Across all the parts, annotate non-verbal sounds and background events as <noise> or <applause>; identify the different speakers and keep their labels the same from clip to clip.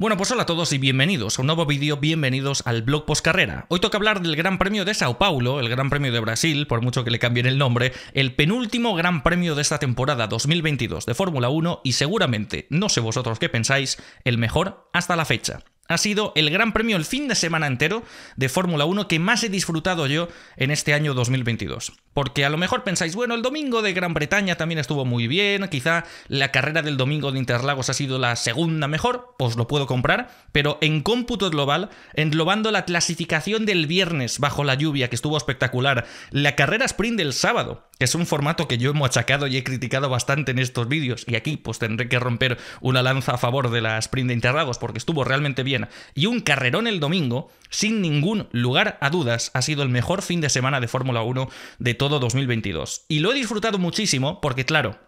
Speaker 1: Bueno, pues hola a todos y bienvenidos a un nuevo vídeo, bienvenidos al blog Post Carrera. Hoy toca hablar del Gran Premio de Sao Paulo, el Gran Premio de Brasil, por mucho que le cambien el nombre, el penúltimo Gran Premio de esta temporada 2022 de Fórmula 1 y seguramente, no sé vosotros qué pensáis, el mejor hasta la fecha ha sido el gran premio el fin de semana entero de Fórmula 1 que más he disfrutado yo en este año 2022. Porque a lo mejor pensáis, bueno, el domingo de Gran Bretaña también estuvo muy bien, quizá la carrera del domingo de Interlagos ha sido la segunda mejor, pues lo puedo comprar, pero en cómputo global, englobando la clasificación del viernes bajo la lluvia, que estuvo espectacular, la carrera sprint del sábado, que es un formato que yo hemos achacado y he criticado bastante en estos vídeos, y aquí pues tendré que romper una lanza a favor de la sprint de Interlagos porque estuvo realmente bien y un carrerón el domingo, sin ningún lugar a dudas, ha sido el mejor fin de semana de Fórmula 1 de todo 2022. Y lo he disfrutado muchísimo porque, claro,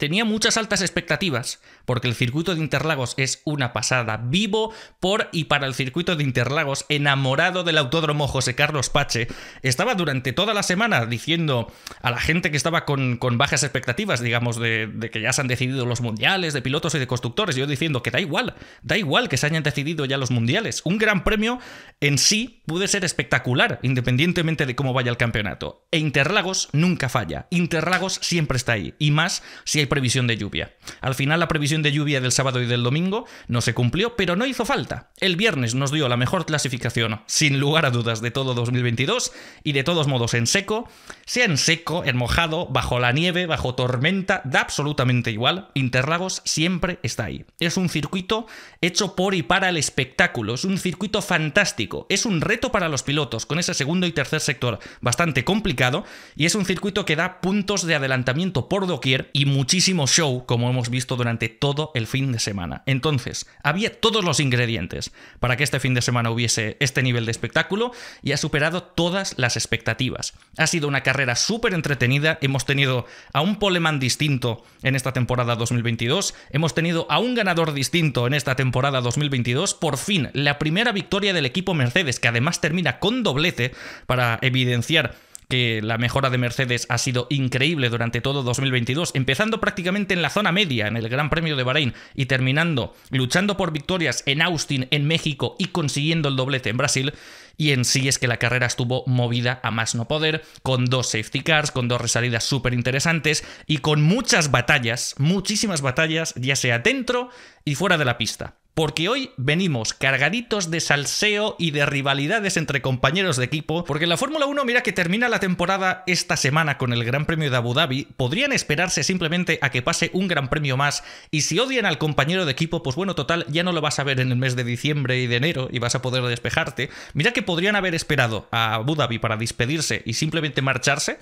Speaker 1: Tenía muchas altas expectativas, porque el circuito de Interlagos es una pasada. Vivo por y para el circuito de Interlagos, enamorado del autódromo José Carlos Pache. Estaba durante toda la semana diciendo a la gente que estaba con, con bajas expectativas, digamos, de, de, que ya se han decidido los mundiales de pilotos y de constructores, yo diciendo que da igual, da igual que se hayan decidido ya los mundiales. Un gran premio en sí puede ser espectacular, independientemente de cómo vaya el campeonato. E Interlagos nunca falla. Interlagos siempre está ahí, y más si hay previsión de lluvia. Al final la previsión de lluvia del sábado y del domingo no se cumplió, pero no hizo falta. El viernes nos dio la mejor clasificación, sin lugar a dudas, de todo 2022 y de todos modos en seco, sea en seco, en mojado, bajo la nieve, bajo tormenta, da absolutamente igual, Interlagos siempre está ahí. Es un circuito hecho por y para el espectáculo, es un circuito fantástico, es un reto para los pilotos, con ese segundo y tercer sector bastante complicado, y es un circuito que da puntos de adelantamiento por doquier y muchísimo show, como hemos visto durante todo el fin de semana. Entonces, había todos los ingredientes para que este fin de semana hubiese este nivel de espectáculo y ha superado todas las expectativas. Ha sido una carrera súper entretenida, hemos tenido a un poleman distinto en esta temporada 2022, hemos tenido a un ganador distinto en esta temporada 2022, por fin la primera victoria del equipo Mercedes, que además termina con doblete para evidenciar que la mejora de Mercedes ha sido increíble durante todo 2022, empezando prácticamente en la zona media, en el Gran Premio de Bahrein, y terminando luchando por victorias en Austin, en México, y consiguiendo el doblete en Brasil. Y en sí es que la carrera estuvo movida a más no poder, con dos safety cars, con dos resalidas súper interesantes y con muchas batallas, muchísimas batallas, ya sea dentro y fuera de la pista porque hoy venimos cargaditos de salseo y de rivalidades entre compañeros de equipo, porque la Fórmula 1, mira que termina la temporada esta semana con el Gran Premio de Abu Dhabi, podrían esperarse simplemente a que pase un Gran Premio más, y si odian al compañero de equipo, pues bueno, total, ya no lo vas a ver en el mes de diciembre y de enero y vas a poder despejarte. Mira que podrían haber esperado a Abu Dhabi para despedirse y simplemente marcharse,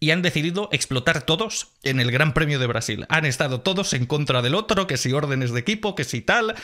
Speaker 1: y han decidido explotar todos en el Gran Premio de Brasil. Han estado todos en contra del otro, que si órdenes de equipo, que si tal.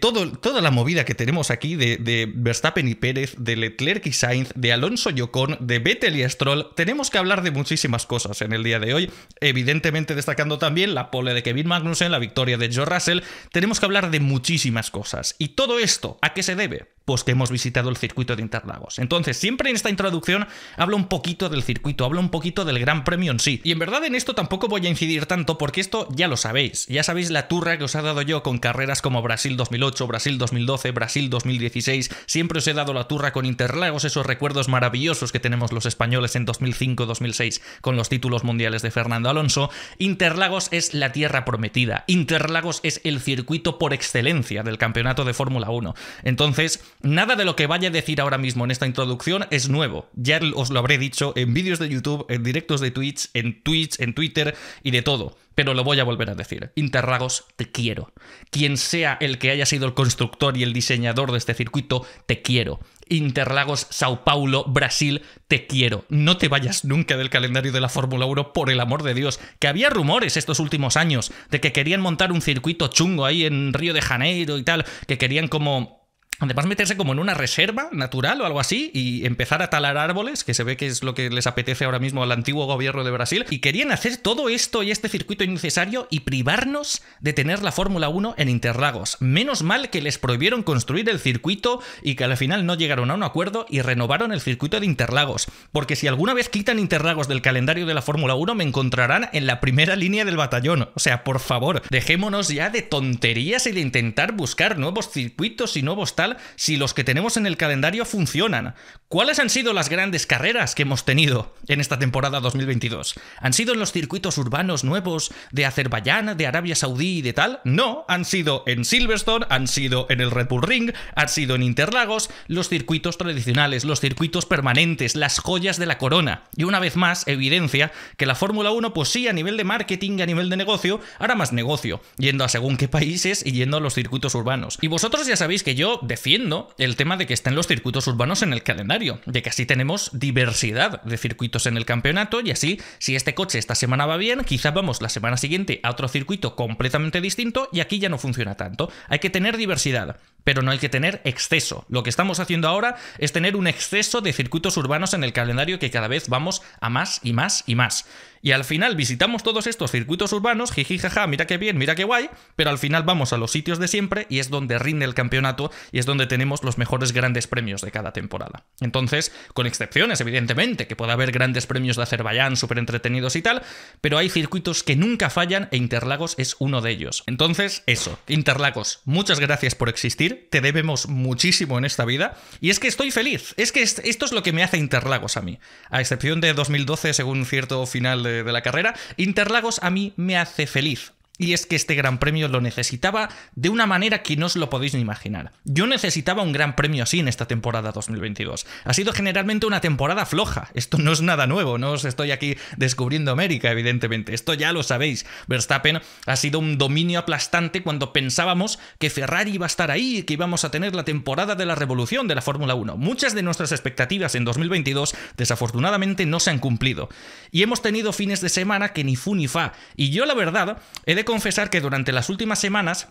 Speaker 1: todo, toda la movida que tenemos aquí de, de, Verstappen y Pérez, de Leclerc y Sainz, de Alonso y Ocon, de Vettel y Stroll. Tenemos que hablar de muchísimas cosas en el día de hoy. Evidentemente destacando también la pole de Kevin Magnussen, la victoria de Joe Russell. Tenemos que hablar de muchísimas cosas. ¿Y todo esto a qué se debe? pues que hemos visitado el circuito de Interlagos. Entonces, siempre en esta introducción hablo un poquito del circuito, hablo un poquito del Gran Premio en sí. Y en verdad en esto tampoco voy a incidir tanto porque esto ya lo sabéis. Ya sabéis la turra que os he dado yo con carreras como Brasil 2008, Brasil 2012, Brasil 2016. Siempre os he dado la turra con Interlagos, esos recuerdos maravillosos que tenemos los españoles en 2005-2006 con los títulos mundiales de Fernando Alonso. Interlagos es la tierra prometida. Interlagos es el circuito por excelencia del campeonato de Fórmula 1. Entonces, Nada de lo que vaya a decir ahora mismo en esta introducción es nuevo. Ya os lo habré dicho en vídeos de YouTube, en directos de Twitch, en Twitch, en Twitter y de todo. Pero lo voy a volver a decir. Interlagos, te quiero. Quien sea el que haya sido el constructor y el diseñador de este circuito, te quiero. Interlagos, Sao Paulo, Brasil, te quiero. No te vayas nunca del calendario de la Fórmula 1, por el amor de Dios. Que había rumores estos últimos años de que querían montar un circuito chungo ahí en Río de Janeiro y tal, que querían como Además, meterse como en una reserva natural o algo así y empezar a talar árboles, que se ve que es lo que les apetece ahora mismo al antiguo gobierno de Brasil. Y querían hacer todo esto y este circuito innecesario y privarnos de tener la Fórmula 1 en Interlagos. Menos mal que les prohibieron construir el circuito y que al final no llegaron a un acuerdo y renovaron el circuito de Interlagos. Porque si alguna vez quitan Interlagos del calendario de la Fórmula 1, me encontrarán en la primera línea del batallón. O sea, por favor, dejémonos ya de tonterías y de intentar buscar nuevos circuitos y nuevos si los que tenemos en el calendario funcionan. ¿Cuáles han sido las grandes carreras que hemos tenido en esta temporada 2022? ¿Han sido en los circuitos urbanos nuevos de Azerbaiyán, de Arabia Saudí y de tal? No, han sido en Silverstone, han sido en el Red Bull Ring, han sido en Interlagos, los circuitos tradicionales, los circuitos permanentes, las joyas de la corona. Y una vez más, evidencia que la Fórmula 1, pues sí, a nivel de marketing, y a nivel de negocio, hará más negocio, yendo a según qué países y yendo a los circuitos urbanos. Y vosotros ya sabéis que yo, de defiendo el tema de que estén los circuitos urbanos en el calendario, de que así tenemos diversidad de circuitos en el campeonato y así, si este coche esta semana va bien, quizás vamos la semana siguiente a otro circuito completamente distinto y aquí ya no funciona tanto. Hay que tener diversidad, pero no hay que tener exceso. Lo que estamos haciendo ahora es tener un exceso de circuitos urbanos en el calendario que cada vez vamos a más y más y más. Y al final visitamos todos estos circuitos urbanos, jiji, jaja, mira qué bien, mira qué guay, pero al final vamos a los sitios de siempre y es donde rinde el campeonato y es donde tenemos los mejores grandes premios de cada temporada. Entonces, con excepciones, evidentemente, que pueda haber grandes premios de Azerbaiyán súper entretenidos y tal, pero hay circuitos que nunca fallan e Interlagos es uno de ellos. Entonces, eso, Interlagos, muchas gracias por existir, te debemos muchísimo en esta vida y es que estoy feliz, es que esto es lo que me hace Interlagos a mí, a excepción de 2012 según cierto final de de, la carrera. Interlagos a mí me hace feliz. Y es que este gran premio lo necesitaba de una manera que no os lo podéis ni imaginar. Yo necesitaba un gran premio así en esta temporada 2022. Ha sido generalmente una temporada floja. Esto no es nada nuevo, no os estoy aquí descubriendo América, evidentemente. Esto ya lo sabéis. Verstappen ha sido un dominio aplastante cuando pensábamos que Ferrari iba a estar ahí que íbamos a tener la temporada de la revolución de la Fórmula 1. Muchas de nuestras expectativas en 2022 desafortunadamente no se han cumplido. Y hemos tenido fines de semana que ni fu ni fa. Y yo la verdad he de confesar que durante las últimas semanas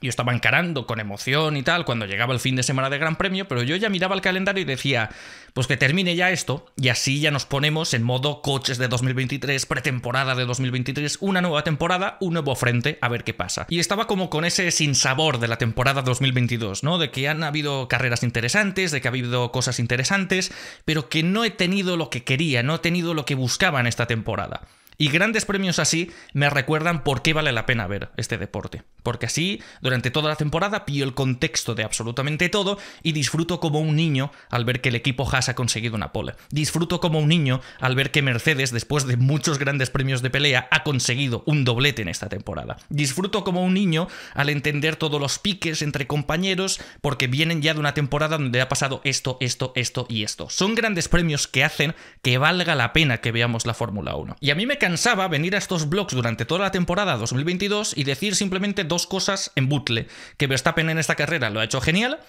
Speaker 1: yo estaba encarando con emoción y tal cuando llegaba el fin de semana de Gran Premio, pero yo ya miraba el calendario y decía, pues que termine ya esto y así ya nos ponemos en modo coches de 2023, pretemporada de 2023, una nueva temporada, un nuevo frente, a ver qué pasa. Y estaba como con ese sinsabor de la temporada 2022, ¿no? De que han habido carreras interesantes, de que ha habido cosas interesantes, pero que no he tenido lo que quería, no he tenido lo que buscaba en esta temporada. Y grandes premios así me recuerdan por qué vale la pena ver este deporte. Porque así, durante toda la temporada, pillo el contexto de absolutamente todo y disfruto como un niño al ver que el equipo Haas ha conseguido una pole. Disfruto como un niño al ver que Mercedes, después de muchos grandes premios de pelea, ha conseguido un doblete en esta temporada. Disfruto como un niño al entender todos los piques entre compañeros porque vienen ya de una temporada donde ha pasado esto, esto, esto y esto. Son grandes premios que hacen que valga la pena que veamos la Fórmula 1. Y a mí me Pensaba venir a estos blogs durante toda la temporada 2022 y decir simplemente dos cosas en butle, que Verstappen en esta carrera lo ha hecho genial,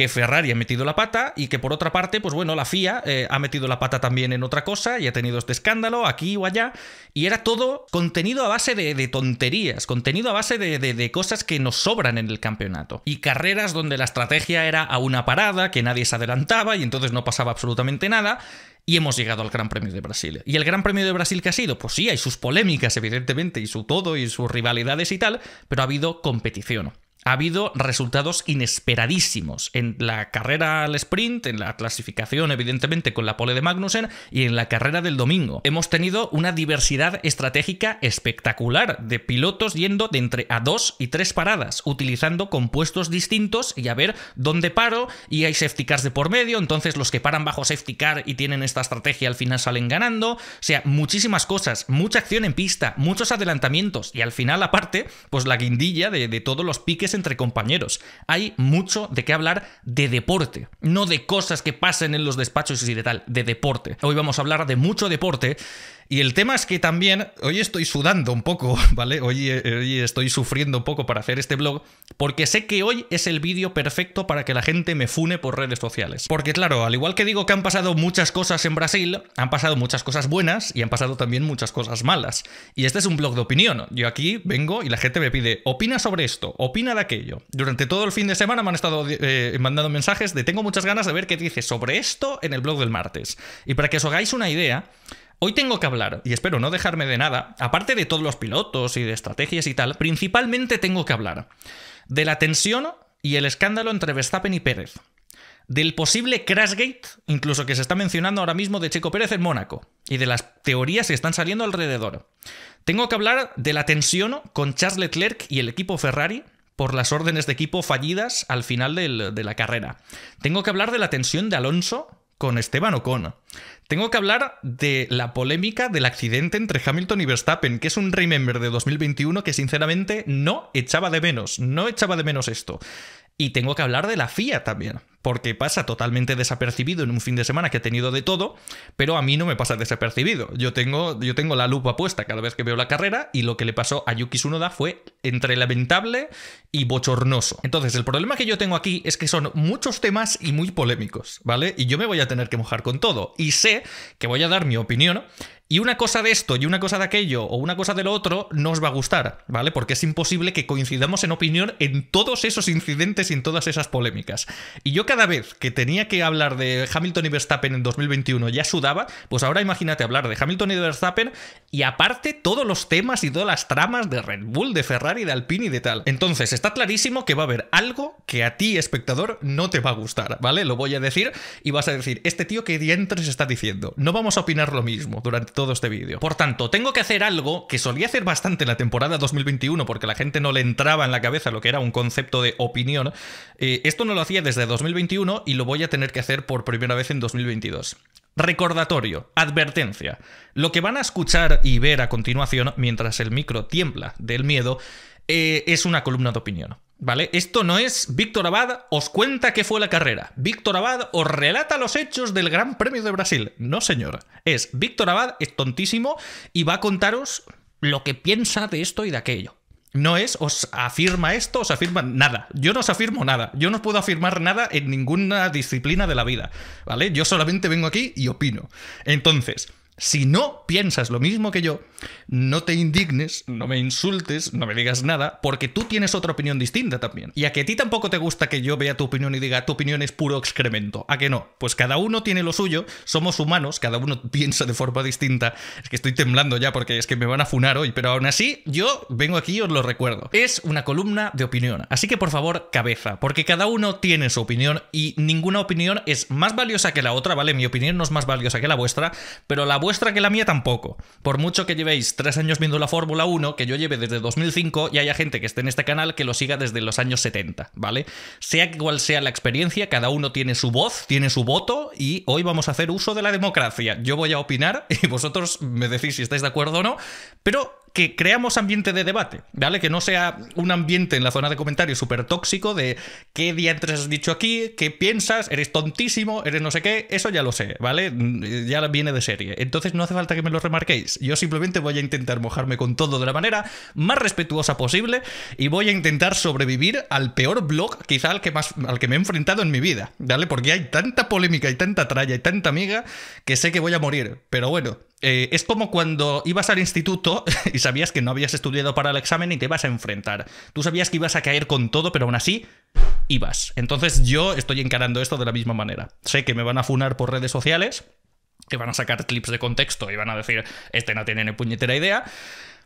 Speaker 1: que Ferrari ha metido la pata y que por otra parte, pues bueno, la FIA eh, ha metido la pata también en otra cosa y ha tenido este escándalo aquí o allá. Y era todo contenido a base de, tonterías, contenido a base de, de, cosas que nos sobran en el campeonato. Y carreras donde la estrategia era a una parada, que nadie se adelantaba y entonces no pasaba absolutamente nada. Y hemos llegado al Gran Premio de Brasil. ¿Y el Gran Premio de Brasil que ha sido? Pues sí, hay sus polémicas, evidentemente, y su todo, y sus rivalidades y tal, pero ha habido competición ha habido resultados inesperadísimos en la carrera al sprint, en la clasificación evidentemente con la pole de Magnussen y en la carrera del domingo. Hemos tenido una diversidad estratégica espectacular de pilotos yendo de entre a dos y tres paradas, utilizando compuestos distintos y a ver dónde paro y hay safety cars de por medio, entonces los que paran bajo safety car y tienen esta estrategia al final salen ganando, o sea, muchísimas cosas, mucha acción en pista, muchos adelantamientos y al final aparte, pues la guindilla de, de todos los piques entre compañeros. Hay mucho de qué hablar de deporte, no de cosas que pasen en los despachos y de tal, de deporte. Hoy vamos a hablar de mucho deporte y el tema es que también, hoy estoy sudando un poco, <laughs> ¿vale? Eh, hoy, estoy sufriendo un poco para hacer este blog, porque sé que hoy es el vídeo perfecto para que la gente me fune por redes sociales. Porque claro, al igual que digo que han pasado muchas cosas en Brasil, han pasado muchas cosas buenas y han pasado también muchas cosas malas. Y este es un blog de opinión. Yo aquí vengo y la gente me pide, opina sobre esto, opina de aquello. Durante todo el fin de semana me han estado eh, mandando mensajes de tengo muchas ganas de ver qué dices sobre esto en el blog del martes. Y para que os hagáis una idea, Hoy tengo que hablar, y espero no dejarme de nada, aparte de todos los pilotos y de estrategias y tal, principalmente tengo que hablar de la tensión y el escándalo entre Verstappen y Pérez, del posible Crashgate, incluso que se está mencionando ahora mismo de Checo Pérez en Mónaco, y de las teorías que están saliendo alrededor. Tengo que hablar de la tensión con Charles Leclerc y el equipo Ferrari por las órdenes de equipo fallidas al final de la carrera. Tengo que hablar de la tensión de Alonso con Esteban Ocon. Tengo que hablar de la polémica del accidente entre Hamilton y Verstappen, que es un remember de 2021 que sinceramente no echaba de menos, no echaba de menos esto. Y tengo que hablar de la FIA también, porque pasa totalmente desapercibido en un fin de semana que he tenido de todo, pero a mí no me pasa desapercibido. Yo tengo, yo tengo la lupa puesta cada vez que veo la carrera y lo que le pasó a Yuki Tsunoda fue entre lamentable y bochornoso. Entonces, el problema que yo tengo aquí es que son muchos temas y muy polémicos, ¿vale? Y yo me voy a tener que mojar con todo. Y sé que voy a dar mi opinión y una cosa de esto y una cosa de aquello o una cosa de lo otro no os va a gustar, ¿vale? Porque es imposible que coincidamos en opinión en todos esos incidentes y en todas esas polémicas. Y yo cada vez que tenía que hablar de Hamilton y Verstappen en 2021 ya sudaba, pues ahora imagínate hablar de Hamilton y Verstappen y aparte todos los temas y todas las tramas de Red Bull, de Ferrari, de Alpine y de tal. Entonces, está clarísimo que va a haber algo que a ti, espectador, no te va a gustar, ¿vale? Lo voy a decir y vas a decir, este tío que dientes está diciendo. No vamos a opinar lo mismo durante este vídeo. Por tanto, tengo que hacer algo que solía hacer bastante en la temporada 2021 porque la gente no le entraba en la cabeza lo que era un concepto de opinión. Eh, esto no lo hacía desde 2021 y lo voy a tener que hacer por primera vez en 2022. Recordatorio, advertencia. Lo que van a escuchar y ver a continuación mientras el micro tiembla del miedo eh, es una columna de opinión. ¿Vale? Esto no es Víctor Abad os cuenta qué fue la carrera. Víctor Abad os relata los hechos del Gran Premio de Brasil. No, señor. Es Víctor Abad es tontísimo y va a contaros lo que piensa de esto y de aquello. No es, os afirma esto, os afirma nada. Yo no os afirmo nada. Yo no puedo afirmar nada en ninguna disciplina de la vida. ¿Vale? Yo solamente vengo aquí y opino. Entonces, si no piensas lo mismo que yo, no te indignes, no me insultes, no me digas nada, porque tú tienes otra opinión distinta también. Y a que a ti tampoco te gusta que yo vea tu opinión y diga tu opinión es puro excremento. ¿A que no? Pues cada uno tiene lo suyo, somos humanos, cada uno <laughs> piensa de forma distinta. Es que estoy temblando ya porque es que me van a funar hoy, pero aún así yo vengo aquí y os lo recuerdo. Es una columna de opinión, así que por favor cabeza, porque cada uno tiene su opinión y ninguna opinión es más valiosa que la otra, ¿vale? Mi opinión no es más valiosa que la vuestra, pero la vuestra vuestra que la mía tampoco. Por mucho que llevéis tres años viendo la Fórmula 1, que yo lleve desde 2005 y haya gente que esté en este canal que lo siga desde los años 70, ¿vale? Sea cual sea la experiencia, cada uno tiene su voz, tiene su voto y hoy vamos a hacer uso de la democracia. Yo voy a opinar <laughs> y vosotros me decís si estáis de acuerdo o no, pero que creamos ambiente de debate, ¿vale? Que no sea un ambiente en la zona de comentarios súper tóxico de qué diantres has dicho aquí, qué piensas, eres tontísimo, eres no sé qué, eso ya lo sé, ¿vale? Mm, ya viene de serie. Entonces no hace falta que me lo remarquéis. Yo simplemente voy a intentar mojarme con todo de la manera más respetuosa posible y voy a intentar sobrevivir al peor blog, quizá al que, más, al que me he enfrentado en mi vida, ¿vale? Porque hay tanta polémica y tanta tralla y tanta amiga que sé que voy a morir. Pero bueno, eh, es como cuando ibas al instituto <laughs> y sabías que no habías estudiado para el examen y te ibas a enfrentar. Tú sabías que ibas a caer con todo, pero aún así ibas. Entonces yo estoy encarando esto de la misma manera. Sé que me van a funar por redes sociales, que van a sacar clips de contexto y van a decir, este no tiene ni puñetera idea.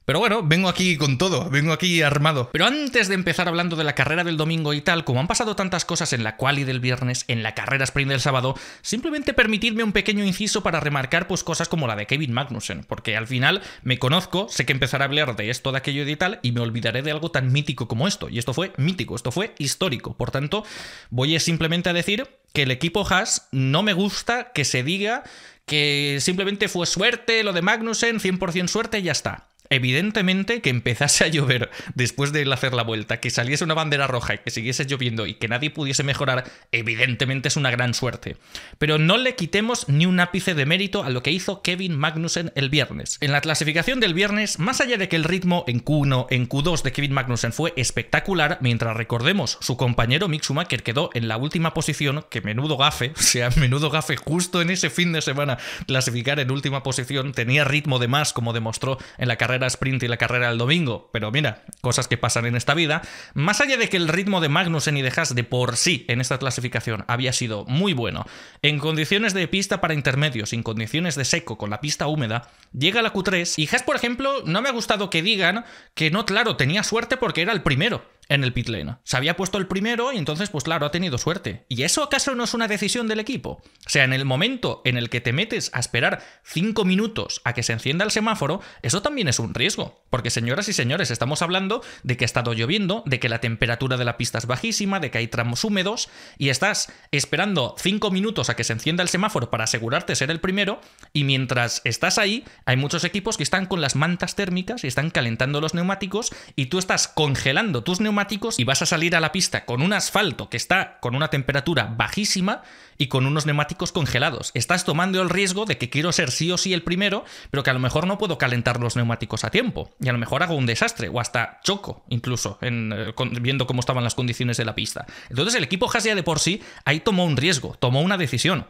Speaker 1: Pero bueno, vengo aquí con todo, vengo aquí armado. Pero antes de empezar hablando de la carrera del domingo y tal, como han pasado tantas cosas en la quali del viernes, en la carrera sprint del sábado, simplemente permitidme un pequeño inciso para remarcar pues cosas como la de Kevin Magnussen, porque al final me conozco, sé que empezar a hablar de esto, de aquello y tal, y me olvidaré de algo tan mítico como esto. Y esto fue mítico, esto fue histórico. Por tanto, voy simplemente a decir que el equipo Haas no me gusta que se diga que simplemente fue suerte, lo de Magnussen, 100% suerte y ya está evidentemente que empezase a llover después de él hacer la vuelta, que saliese una bandera roja y que siguiese lloviendo y que nadie pudiese mejorar, evidentemente es una gran suerte. Pero no le quitemos ni un ápice de mérito a lo que hizo Kevin Magnussen el viernes. En la clasificación del viernes, más allá de que el ritmo en Q1, en Q2 de Kevin Magnussen fue espectacular, mientras recordemos su compañero Mick Schumacher quedó en la última posición, que menudo gafe, <laughs> o sea, menudo gafe justo en ese fin de semana clasificar en última posición, tenía ritmo de más como demostró en la carrera sprint y la carrera del domingo, pero mira, cosas que pasan en esta vida, más allá de que el ritmo de Magnussen y de Haas de por sí en esta clasificación había sido muy bueno, en condiciones de pista para intermedios, en condiciones de seco, con la pista húmeda, llega la Q3 y Haas, por ejemplo, no me ha gustado que digan que no, claro, tenía suerte porque era el primero en el pit lane. Se había puesto el primero y entonces, pues claro, ha tenido suerte. ¿Y eso acaso no es una decisión del equipo? O sea, en el momento en el que te metes a esperar 5 minutos a que se encienda el semáforo, eso también es un riesgo. Porque señoras y señores, estamos hablando de que ha estado lloviendo, de que la temperatura de la pista es bajísima, de que hay tramos húmedos, y estás esperando 5 minutos a que se encienda el semáforo para asegurarte ser el primero, y mientras estás ahí, hay muchos equipos que están con las mantas térmicas y están calentando los neumáticos, y tú estás congelando tus neumáticos y vas a salir a la pista con un asfalto que está con una temperatura bajísima y con unos neumáticos congelados. Estás tomando el riesgo de que quiero ser sí o sí el primero, pero que a lo mejor no puedo calentar los neumáticos a tiempo. Y a lo mejor hago un desastre o hasta choco, incluso, eh, viendo cómo estaban las condiciones de la pista. Entonces el equipo Haas de por sí ahí tomó un riesgo, tomó una decisión.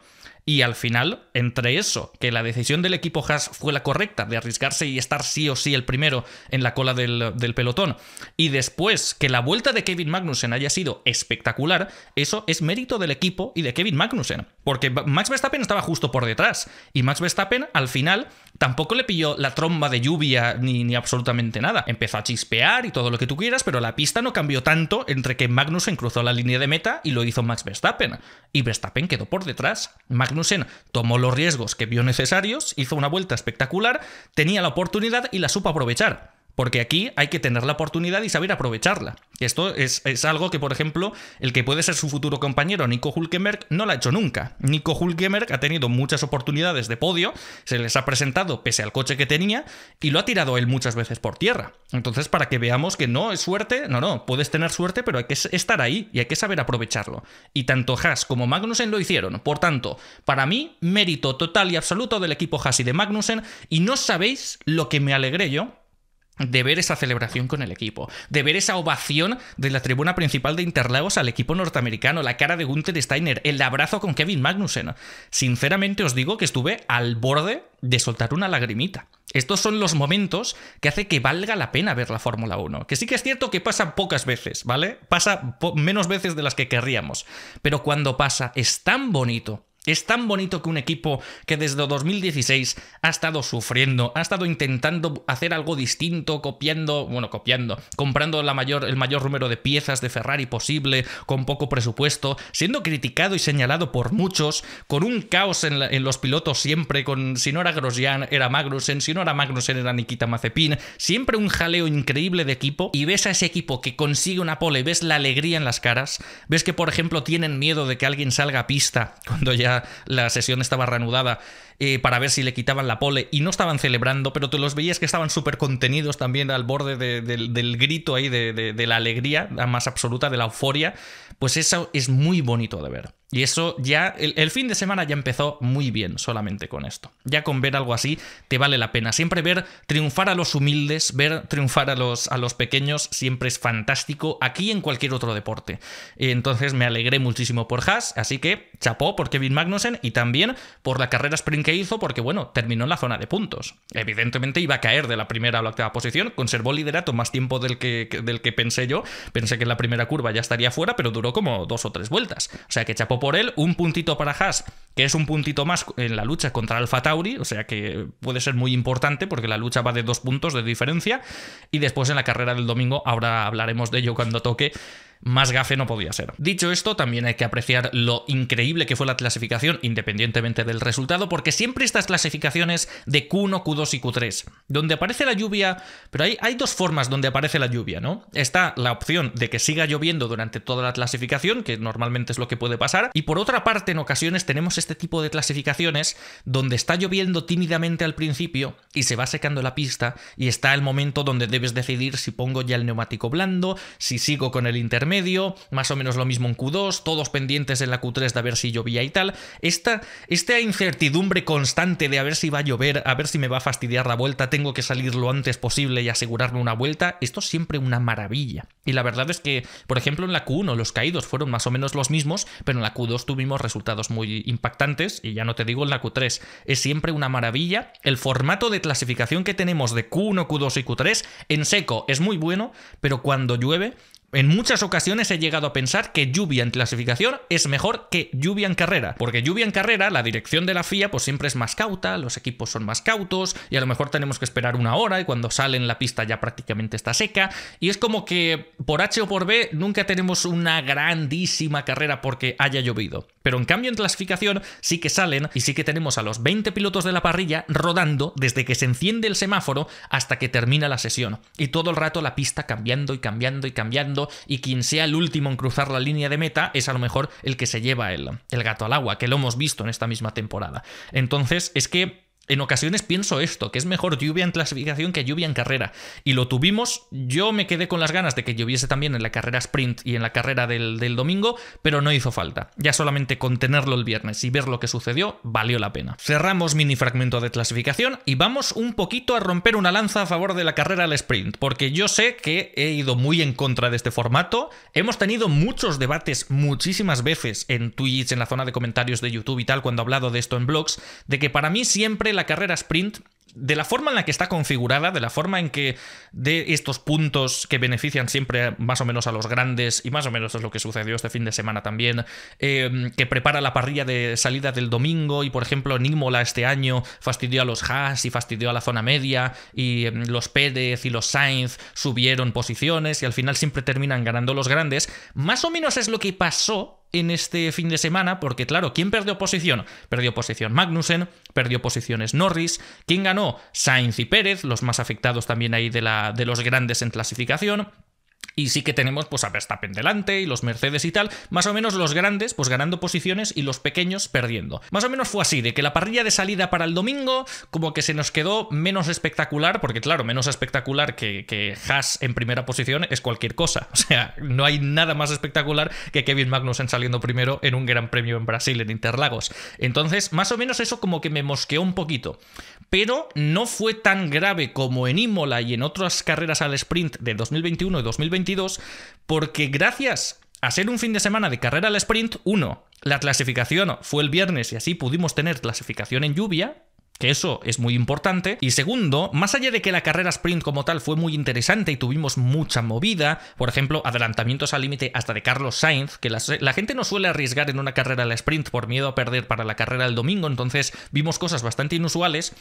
Speaker 1: Y al final, entre eso, que la decisión del equipo Haas fue la correcta, de arriesgarse y estar sí o sí el primero en la cola del, pelotón, y después que la vuelta de Kevin Magnussen haya sido espectacular, eso es mérito del equipo y de Kevin Magnussen. Porque Max Verstappen estaba justo por detrás, y Max Verstappen al final Tampoco le pilló la tromba de lluvia ni, absolutamente nada. Empezó a chispear y todo lo que tú quieras, pero la pista no cambió tanto entre que Magnussen cruzó la línea de meta y lo hizo Max Verstappen. Y Verstappen quedó por detrás. Magnussen tomó los riesgos que vio necesarios, hizo una vuelta espectacular, tenía la oportunidad y la supo aprovechar. Porque aquí hay que tener la oportunidad y saber aprovecharla. Esto es, algo que, por ejemplo, el que puede ser su futuro compañero, Nico Hulkenberg, no lo ha hecho nunca. Nico Hulkenberg ha tenido muchas oportunidades de podio, se les ha presentado pese al coche que tenía y lo ha tirado él muchas veces por tierra. Entonces, para que veamos que no es suerte, no, no, puedes tener suerte, pero hay que estar ahí y hay que saber aprovecharlo. Y tanto Haas como Magnussen lo hicieron. Por tanto, para mí, mérito total y absoluto del equipo Haas y de Magnussen. Y no sabéis lo que me alegré yo de ver esa celebración con el equipo, de ver esa ovación de la tribuna principal de Interlagos al equipo norteamericano, la cara de Gunther Steiner, el abrazo con Kevin Magnussen. Sinceramente os digo que estuve al borde de soltar una lagrimita. Estos son los momentos que hace que valga la pena ver la Fórmula 1, que sí que es cierto que pasa pocas veces, ¿vale? Pasa menos veces de las que querríamos, pero cuando pasa es tan bonito es tan bonito que un equipo que desde 2016 ha estado sufriendo, ha estado intentando hacer algo distinto, copiando, bueno, copiando, comprando la mayor, el mayor número de piezas de Ferrari posible, con poco presupuesto, siendo criticado y señalado por muchos, con un caos en, los pilotos siempre, con si no era Grosjean era Magnussen, si no era Magnussen era Nikita Mazepin, siempre un jaleo increíble de equipo, y ves a ese equipo que consigue una pole, ves la alegría en las caras, ves que por ejemplo tienen miedo de que alguien salga a pista cuando ya la sesión estaba reanudada eh, para ver si le quitaban la pole y no estaban celebrando, pero te los veías que estaban súper contenidos también al borde del grito ahí, de, la alegría más absoluta, de la euforia. Pues eso es muy bonito de ver. Y eso ya, el, fin de semana ya empezó muy bien solamente con esto. Ya con ver algo así te vale la pena. Siempre ver triunfar a los humildes, ver triunfar a los, a los pequeños, siempre es fantástico aquí en cualquier otro deporte. Entonces me alegré muchísimo por Haas, así que chapó por Kevin Magnussen y también por la carrera sprint que hizo porque, bueno, terminó en la zona de puntos. Evidentemente iba a caer de la primera a la octava posición, conservó liderato más tiempo del que, del que pensé yo. Pensé que en la primera curva ya estaría fuera, pero duró como dos o tres vueltas. O sea que chapó por él, un puntito para Haas, que es un puntito más en la lucha contra Alfa Tauri, o sea que puede ser muy importante porque la lucha va de dos puntos de diferencia. Y después en la carrera del domingo, ahora hablaremos de ello cuando toque más gafe no podía ser. Dicho esto, también hay que apreciar lo increíble que fue la clasificación, independientemente del resultado, porque siempre estas clasificaciones de Q1, Q2 y Q3, donde aparece la lluvia, pero hay, hay dos formas donde aparece la lluvia, ¿no? Está la opción de que siga lloviendo durante toda la clasificación, que normalmente es lo que puede pasar, y por otra parte, en ocasiones tenemos este tipo de clasificaciones donde está lloviendo tímidamente al principio y se va secando la pista y está el momento donde debes decidir si pongo ya el neumático blando, si sigo con el internet medio, más o menos lo mismo en Q2, todos pendientes en la Q3 de a ver si llovía y tal. Esta, esta incertidumbre constante de a ver si va a llover, a ver si me va a fastidiar la vuelta, tengo que salir lo antes posible y asegurarme una vuelta, esto es siempre una maravilla. Y la verdad es que, por ejemplo, en la Q1 los caídos fueron más o menos los mismos, pero en la Q2 tuvimos resultados muy impactantes y ya no te digo en la Q3, es siempre una maravilla. El formato de clasificación que tenemos de Q1, Q2 y Q3 en seco es muy bueno, pero cuando llueve en muchas ocasiones he llegado a pensar que lluvia en clasificación es mejor que lluvia en carrera, porque lluvia en carrera, la dirección de la FIA pues siempre es más cauta, los equipos son más cautos y a lo mejor tenemos que esperar una hora y cuando salen la pista ya prácticamente está seca y es como que por H o por B nunca tenemos una grandísima carrera porque haya llovido. Pero en cambio en clasificación sí que salen y sí que tenemos a los 20 pilotos de la parrilla rodando desde que se enciende el semáforo hasta que termina la sesión y todo el rato la pista cambiando y cambiando y cambiando y quien sea el último en cruzar la línea de meta es a lo mejor el que se lleva el, el gato al agua, que lo hemos visto en esta misma temporada. Entonces, es que en ocasiones pienso esto, que es mejor lluvia en clasificación que lluvia en carrera. Y lo tuvimos, yo me quedé con las ganas de que lloviese también en la carrera sprint y en la carrera del, domingo, pero no hizo falta. Ya solamente contenerlo el viernes y ver lo que sucedió, valió la pena. Cerramos mini fragmento de clasificación y vamos un poquito a romper una lanza a favor de la carrera al sprint, porque yo sé que he ido muy en contra de este formato, hemos tenido muchos debates muchísimas veces en Twitch, en la zona de comentarios de YouTube y tal, cuando he hablado de esto en blogs, de que para mí siempre la carrera sprint, de la forma en la que está configurada, de la forma en que de estos puntos que benefician siempre más o menos a los grandes, y más o menos es lo que sucedió este fin de semana también, em, que prepara la parrilla de salida del domingo, y por ejemplo Nímola este año fastidió a los Haas y fastidió a la zona media, y em, los Pérez y los Sainz subieron posiciones, y al final siempre terminan ganando los grandes, más o menos es lo que pasó en este fin de semana, porque claro, ¿quién perdió posición? Perdió posición Magnussen, perdió posiciones Norris, ¿quién ganó? Sainz y Pérez, los más afectados también ahí de, la, de los grandes en clasificación. Y sí que tenemos pues a Verstappen delante y los Mercedes y tal, más o menos los grandes pues ganando posiciones y los pequeños perdiendo. Más o menos fue así, de que la parrilla de salida para el domingo como que se nos quedó menos espectacular, porque claro, menos espectacular que, que Haas en primera posición es cualquier cosa. <laughs> O sea, no hay nada más espectacular que Kevin Magnussen saliendo primero en un gran premio en Brasil, en Interlagos. Entonces, más o menos eso como que me mosqueó un poquito. Pero no fue tan grave como en Imola y en otras carreras al sprint de 2021 y 2022 2022 porque gracias a ser un fin de semana de carrera al sprint, uno, la clasificación fue el viernes y así pudimos tener clasificación en lluvia, que eso es muy importante. Y segundo, más allá de que la carrera sprint como tal fue muy interesante y tuvimos mucha movida, por ejemplo, adelantamientos al límite hasta de Carlos Sainz, que la, gente no suele arriesgar en una carrera al sprint por miedo a perder para la carrera del domingo, entonces vimos cosas bastante inusuales.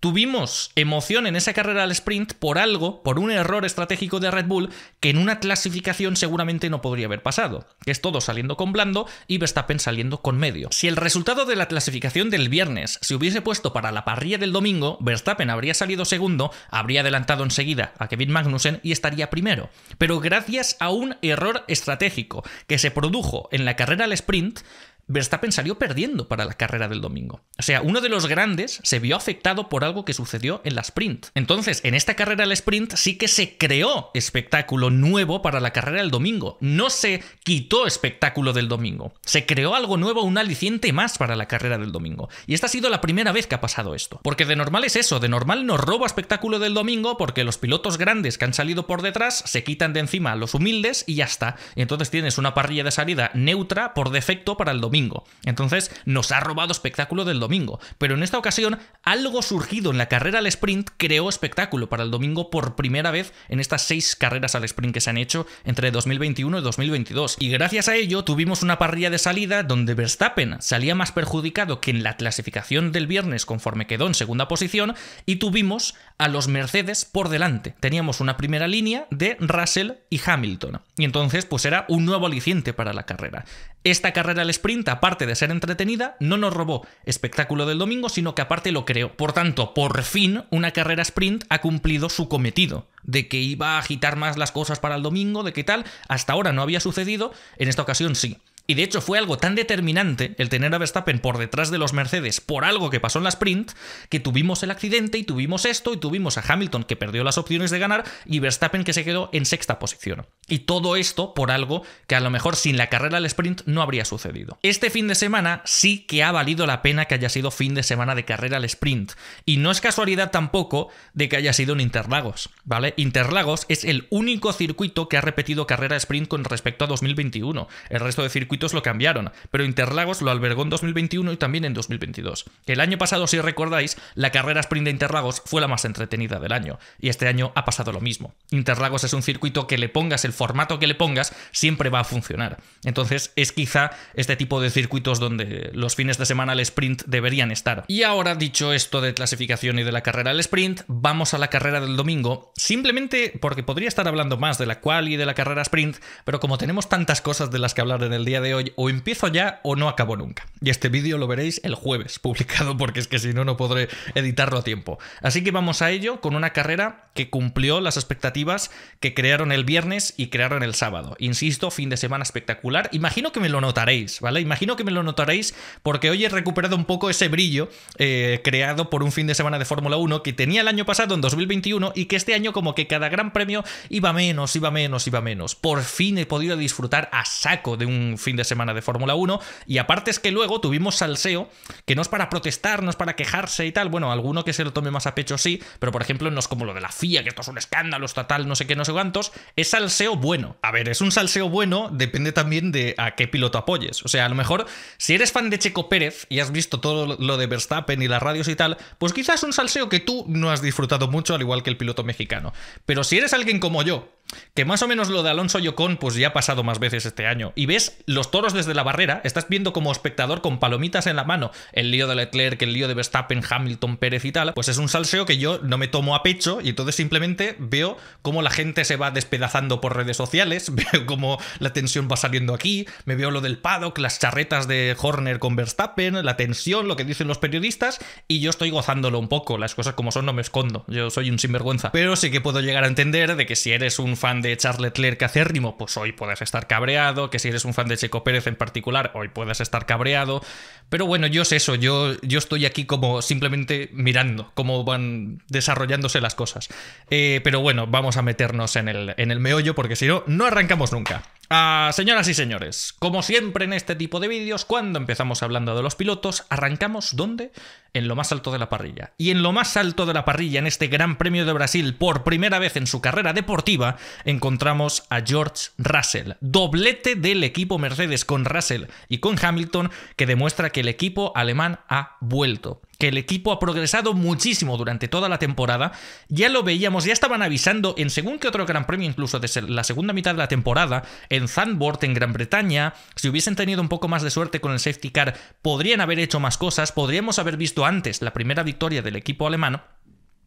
Speaker 1: Tuvimos emoción en esa carrera al sprint por algo, por un error estratégico de Red Bull que en una clasificación seguramente no podría haber pasado, que es todo saliendo con blando y Verstappen saliendo con medio. Si el resultado de la clasificación del viernes se hubiese puesto para la parrilla del domingo, Verstappen habría salido segundo, habría adelantado enseguida a Kevin Magnussen y estaría primero. Pero gracias a un error estratégico que se produjo en la carrera al sprint, Verstappen salió perdiendo para la carrera del domingo. O sea, uno de los grandes se vio afectado por algo que sucedió en la sprint. Entonces, en esta carrera la sprint sí que se creó espectáculo nuevo para la carrera del domingo. No se quitó espectáculo del domingo. Se creó algo nuevo, un aliciente más para la carrera del domingo. Y esta ha sido la primera vez que ha pasado esto. Porque de normal es eso, de normal nos roba espectáculo del domingo porque los pilotos grandes que han salido por detrás se quitan de encima a los humildes y ya está. Entonces tienes una parrilla de salida neutra por defecto para el domingo entonces nos ha robado espectáculo del domingo. Pero en esta ocasión, algo surgido en la carrera al sprint creó espectáculo para el domingo por primera vez en estas seis carreras al sprint que se han hecho entre 2021 y 2022. Y gracias a ello tuvimos una parrilla de salida donde Verstappen salía más perjudicado que en la clasificación del viernes conforme quedó en segunda posición y tuvimos a los Mercedes por delante. Teníamos una primera línea de Russell y Hamilton. Y entonces pues era un nuevo aliciente para la carrera. Esta carrera al sprint, aparte de ser entretenida, no nos robó espectáculo del domingo, sino que aparte lo creó. Por tanto, por fin una carrera sprint ha cumplido su cometido, de que iba a agitar más las cosas para el domingo, de que tal. Hasta ahora no había sucedido, en esta ocasión sí. Y de hecho fue algo tan determinante el tener a Verstappen por detrás de los Mercedes por algo que pasó en la sprint, que tuvimos el accidente y tuvimos esto y tuvimos a Hamilton que perdió las opciones de ganar y Verstappen que se quedó en sexta posición. Y todo esto por algo que a lo mejor sin la carrera al sprint no habría sucedido. Este fin de semana sí que ha valido la pena que haya sido fin de semana de carrera al sprint. Y no es casualidad tampoco de que haya sido en Interlagos, ¿vale? Interlagos es el único circuito que ha repetido carrera sprint con respecto a 2021. El resto de circuitos lo cambiaron, pero Interlagos lo albergó en 2021 y también en 2022. El año pasado, si recordáis, la carrera sprint de Interlagos fue la más entretenida del año, y este año ha pasado lo mismo. Interlagos es un circuito que le pongas el formato que le pongas, siempre va a funcionar. Entonces es quizá este tipo de circuitos donde los fines de semana el sprint deberían estar. Y ahora, dicho esto de clasificación y de la carrera al sprint, vamos a la carrera del domingo, simplemente porque podría estar hablando más de la cual y de la carrera sprint, pero como tenemos tantas cosas de las que hablar en el día de hoy o empiezo ya o no acabo nunca. Y este vídeo lo veréis el jueves <laughs> publicado porque es que si no no podré editarlo a tiempo. Así que vamos a ello con una carrera que cumplió las expectativas que crearon el viernes y crearon el sábado. Insisto, fin de semana espectacular. Imagino que me lo notaréis, ¿vale? Imagino que me lo notaréis porque hoy he recuperado un poco ese brillo eh, creado por un fin de semana de Fórmula 1 que tenía el año pasado en 2021 y que este año como que cada gran premio iba menos, iba menos, iba menos. Por fin he podido disfrutar a saco de un fin de semana de Fórmula 1. Y aparte es que luego tuvimos salseo, que no es para protestar, no es para quejarse y tal. Bueno, alguno que se lo tome más a pecho sí, pero por ejemplo, no es como lo de la FIA, que esto es un escándalo total no sé qué, no sé cuántos. Es salseo bueno. A ver, es un salseo bueno, depende también de a qué piloto apoyes. O sea, a lo mejor, si eres fan de Checo Pérez y has visto todo lo de Verstappen y las radios y tal, pues quizás es un salseo que tú no has disfrutado mucho, al igual que el piloto mexicano. Pero si eres alguien como yo, que más o menos lo de Alonso Yocón, pues ya ha pasado más veces este año. Y ves los toros desde la barrera, estás viendo como espectador con palomitas en la mano el lío de Leclerc, el lío de Verstappen, Hamilton, Pérez y tal. Pues es un salseo que yo no me tomo a pecho y entonces simplemente veo cómo la gente se va despedazando por redes sociales, <laughs> veo cómo la tensión va saliendo aquí, me veo lo del paddock, las charretas de Horner con Verstappen, la tensión, lo que dicen los periodistas y yo estoy gozándolo un poco. Las cosas como son, no me escondo. Yo soy un sinvergüenza. Pero sí que puedo llegar a entender de que si eres un fan de Charles Leclerc acérrimo, pues hoy puedes estar cabreado, que si eres un fan de Checo Pérez en particular, hoy puedes estar cabreado, pero bueno, yo es eso, yo, yo estoy aquí como simplemente mirando cómo van desarrollándose las cosas. Eh, pero bueno, vamos a meternos en el, en el meollo porque si no, no arrancamos nunca. Ah, señoras y señores, como siempre en este tipo de vídeos, cuando empezamos hablando de los pilotos, arrancamos ¿dónde? En lo más alto de la parrilla. Y en lo más alto de la parrilla, en este Gran Premio de Brasil, por primera vez en su carrera deportiva, encontramos a George Russell. Doblete del equipo Mercedes con Russell y con Hamilton, que demuestra que el equipo alemán ha vuelto que el equipo ha progresado muchísimo durante toda la temporada. Ya lo veíamos, ya estaban avisando en según que otro Gran Premio, incluso desde la segunda mitad de la temporada, en Zandvoort, en Gran Bretaña, si hubiesen tenido un poco más de suerte con el safety car, podrían haber hecho más cosas, podríamos haber visto antes la primera victoria del equipo alemán.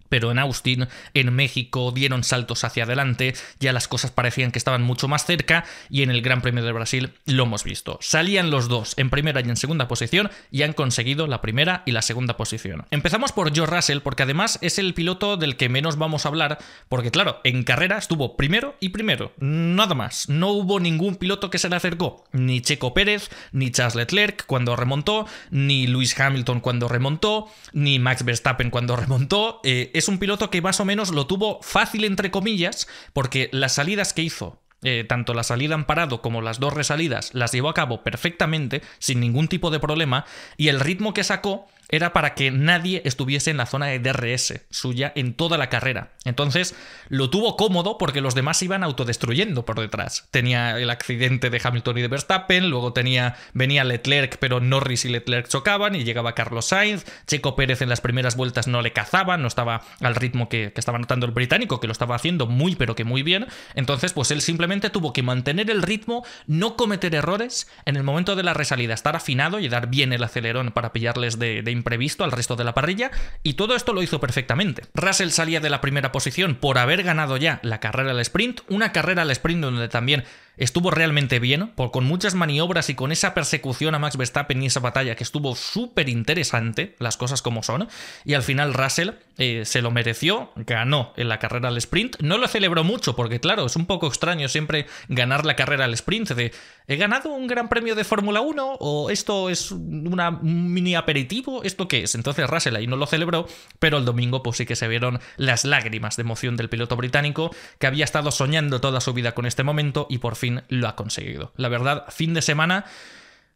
Speaker 1: Pero en Austin, en México, dieron saltos hacia adelante, ya las cosas parecían que estaban mucho más cerca y en el Gran Premio de Brasil lo hemos visto. Salían los dos en primera y en segunda posición y han conseguido la primera y la segunda posición. Empezamos por George Russell porque además es el piloto del que menos vamos a hablar porque claro, en carrera estuvo primero y primero, nada más. No hubo ningún piloto que se le acercó, ni Checo Pérez, ni Charles Leclerc cuando remontó, ni Lewis Hamilton cuando remontó, ni Max Verstappen cuando remontó. Eh, es un piloto que más o menos lo tuvo fácil, entre comillas, porque las salidas que hizo eh, tanto la salida amparado parado como las dos resalidas, las llevó a cabo perfectamente, sin ningún tipo de problema, y el ritmo que sacó era para que nadie estuviese en la zona de DRS suya en toda la carrera. Entonces lo tuvo cómodo porque los demás iban autodestruyendo por detrás. Tenía el accidente de Hamilton y de Verstappen, luego tenía, venía Leclerc, pero Norris y Leclerc chocaban y llegaba Carlos Sainz. Checo Pérez en las primeras vueltas no le cazaban, no estaba al ritmo que, estaba notando el británico, que lo estaba haciendo muy, pero que muy bien. Entonces, pues él simplemente tuvo que mantener el ritmo, no cometer errores en el momento de la resalida, estar afinado y dar bien el acelerón para pillarles de, de imprevisto al resto de la parrilla, y todo esto lo hizo perfectamente. Russell salía de la primera posición por haber ganado ya la carrera al sprint, una carrera al sprint donde también estuvo realmente bien, por, con muchas maniobras y con esa persecución a Max Verstappen y esa batalla que estuvo súper interesante, las cosas como son, y al final Russell eh, se lo mereció, ganó en la carrera al sprint, no lo celebró mucho porque claro, es un poco extraño siempre ganar la carrera al sprint, de ¿He ganado un gran premio de Fórmula 1? ¿O esto es una, un mini aperitivo? ¿Esto qué es? Entonces Russell ahí no lo celebró, pero el domingo pues sí que se vieron las lágrimas de emoción del piloto británico que había estado soñando toda su vida con este momento y por fin lo ha conseguido. La verdad, fin de semana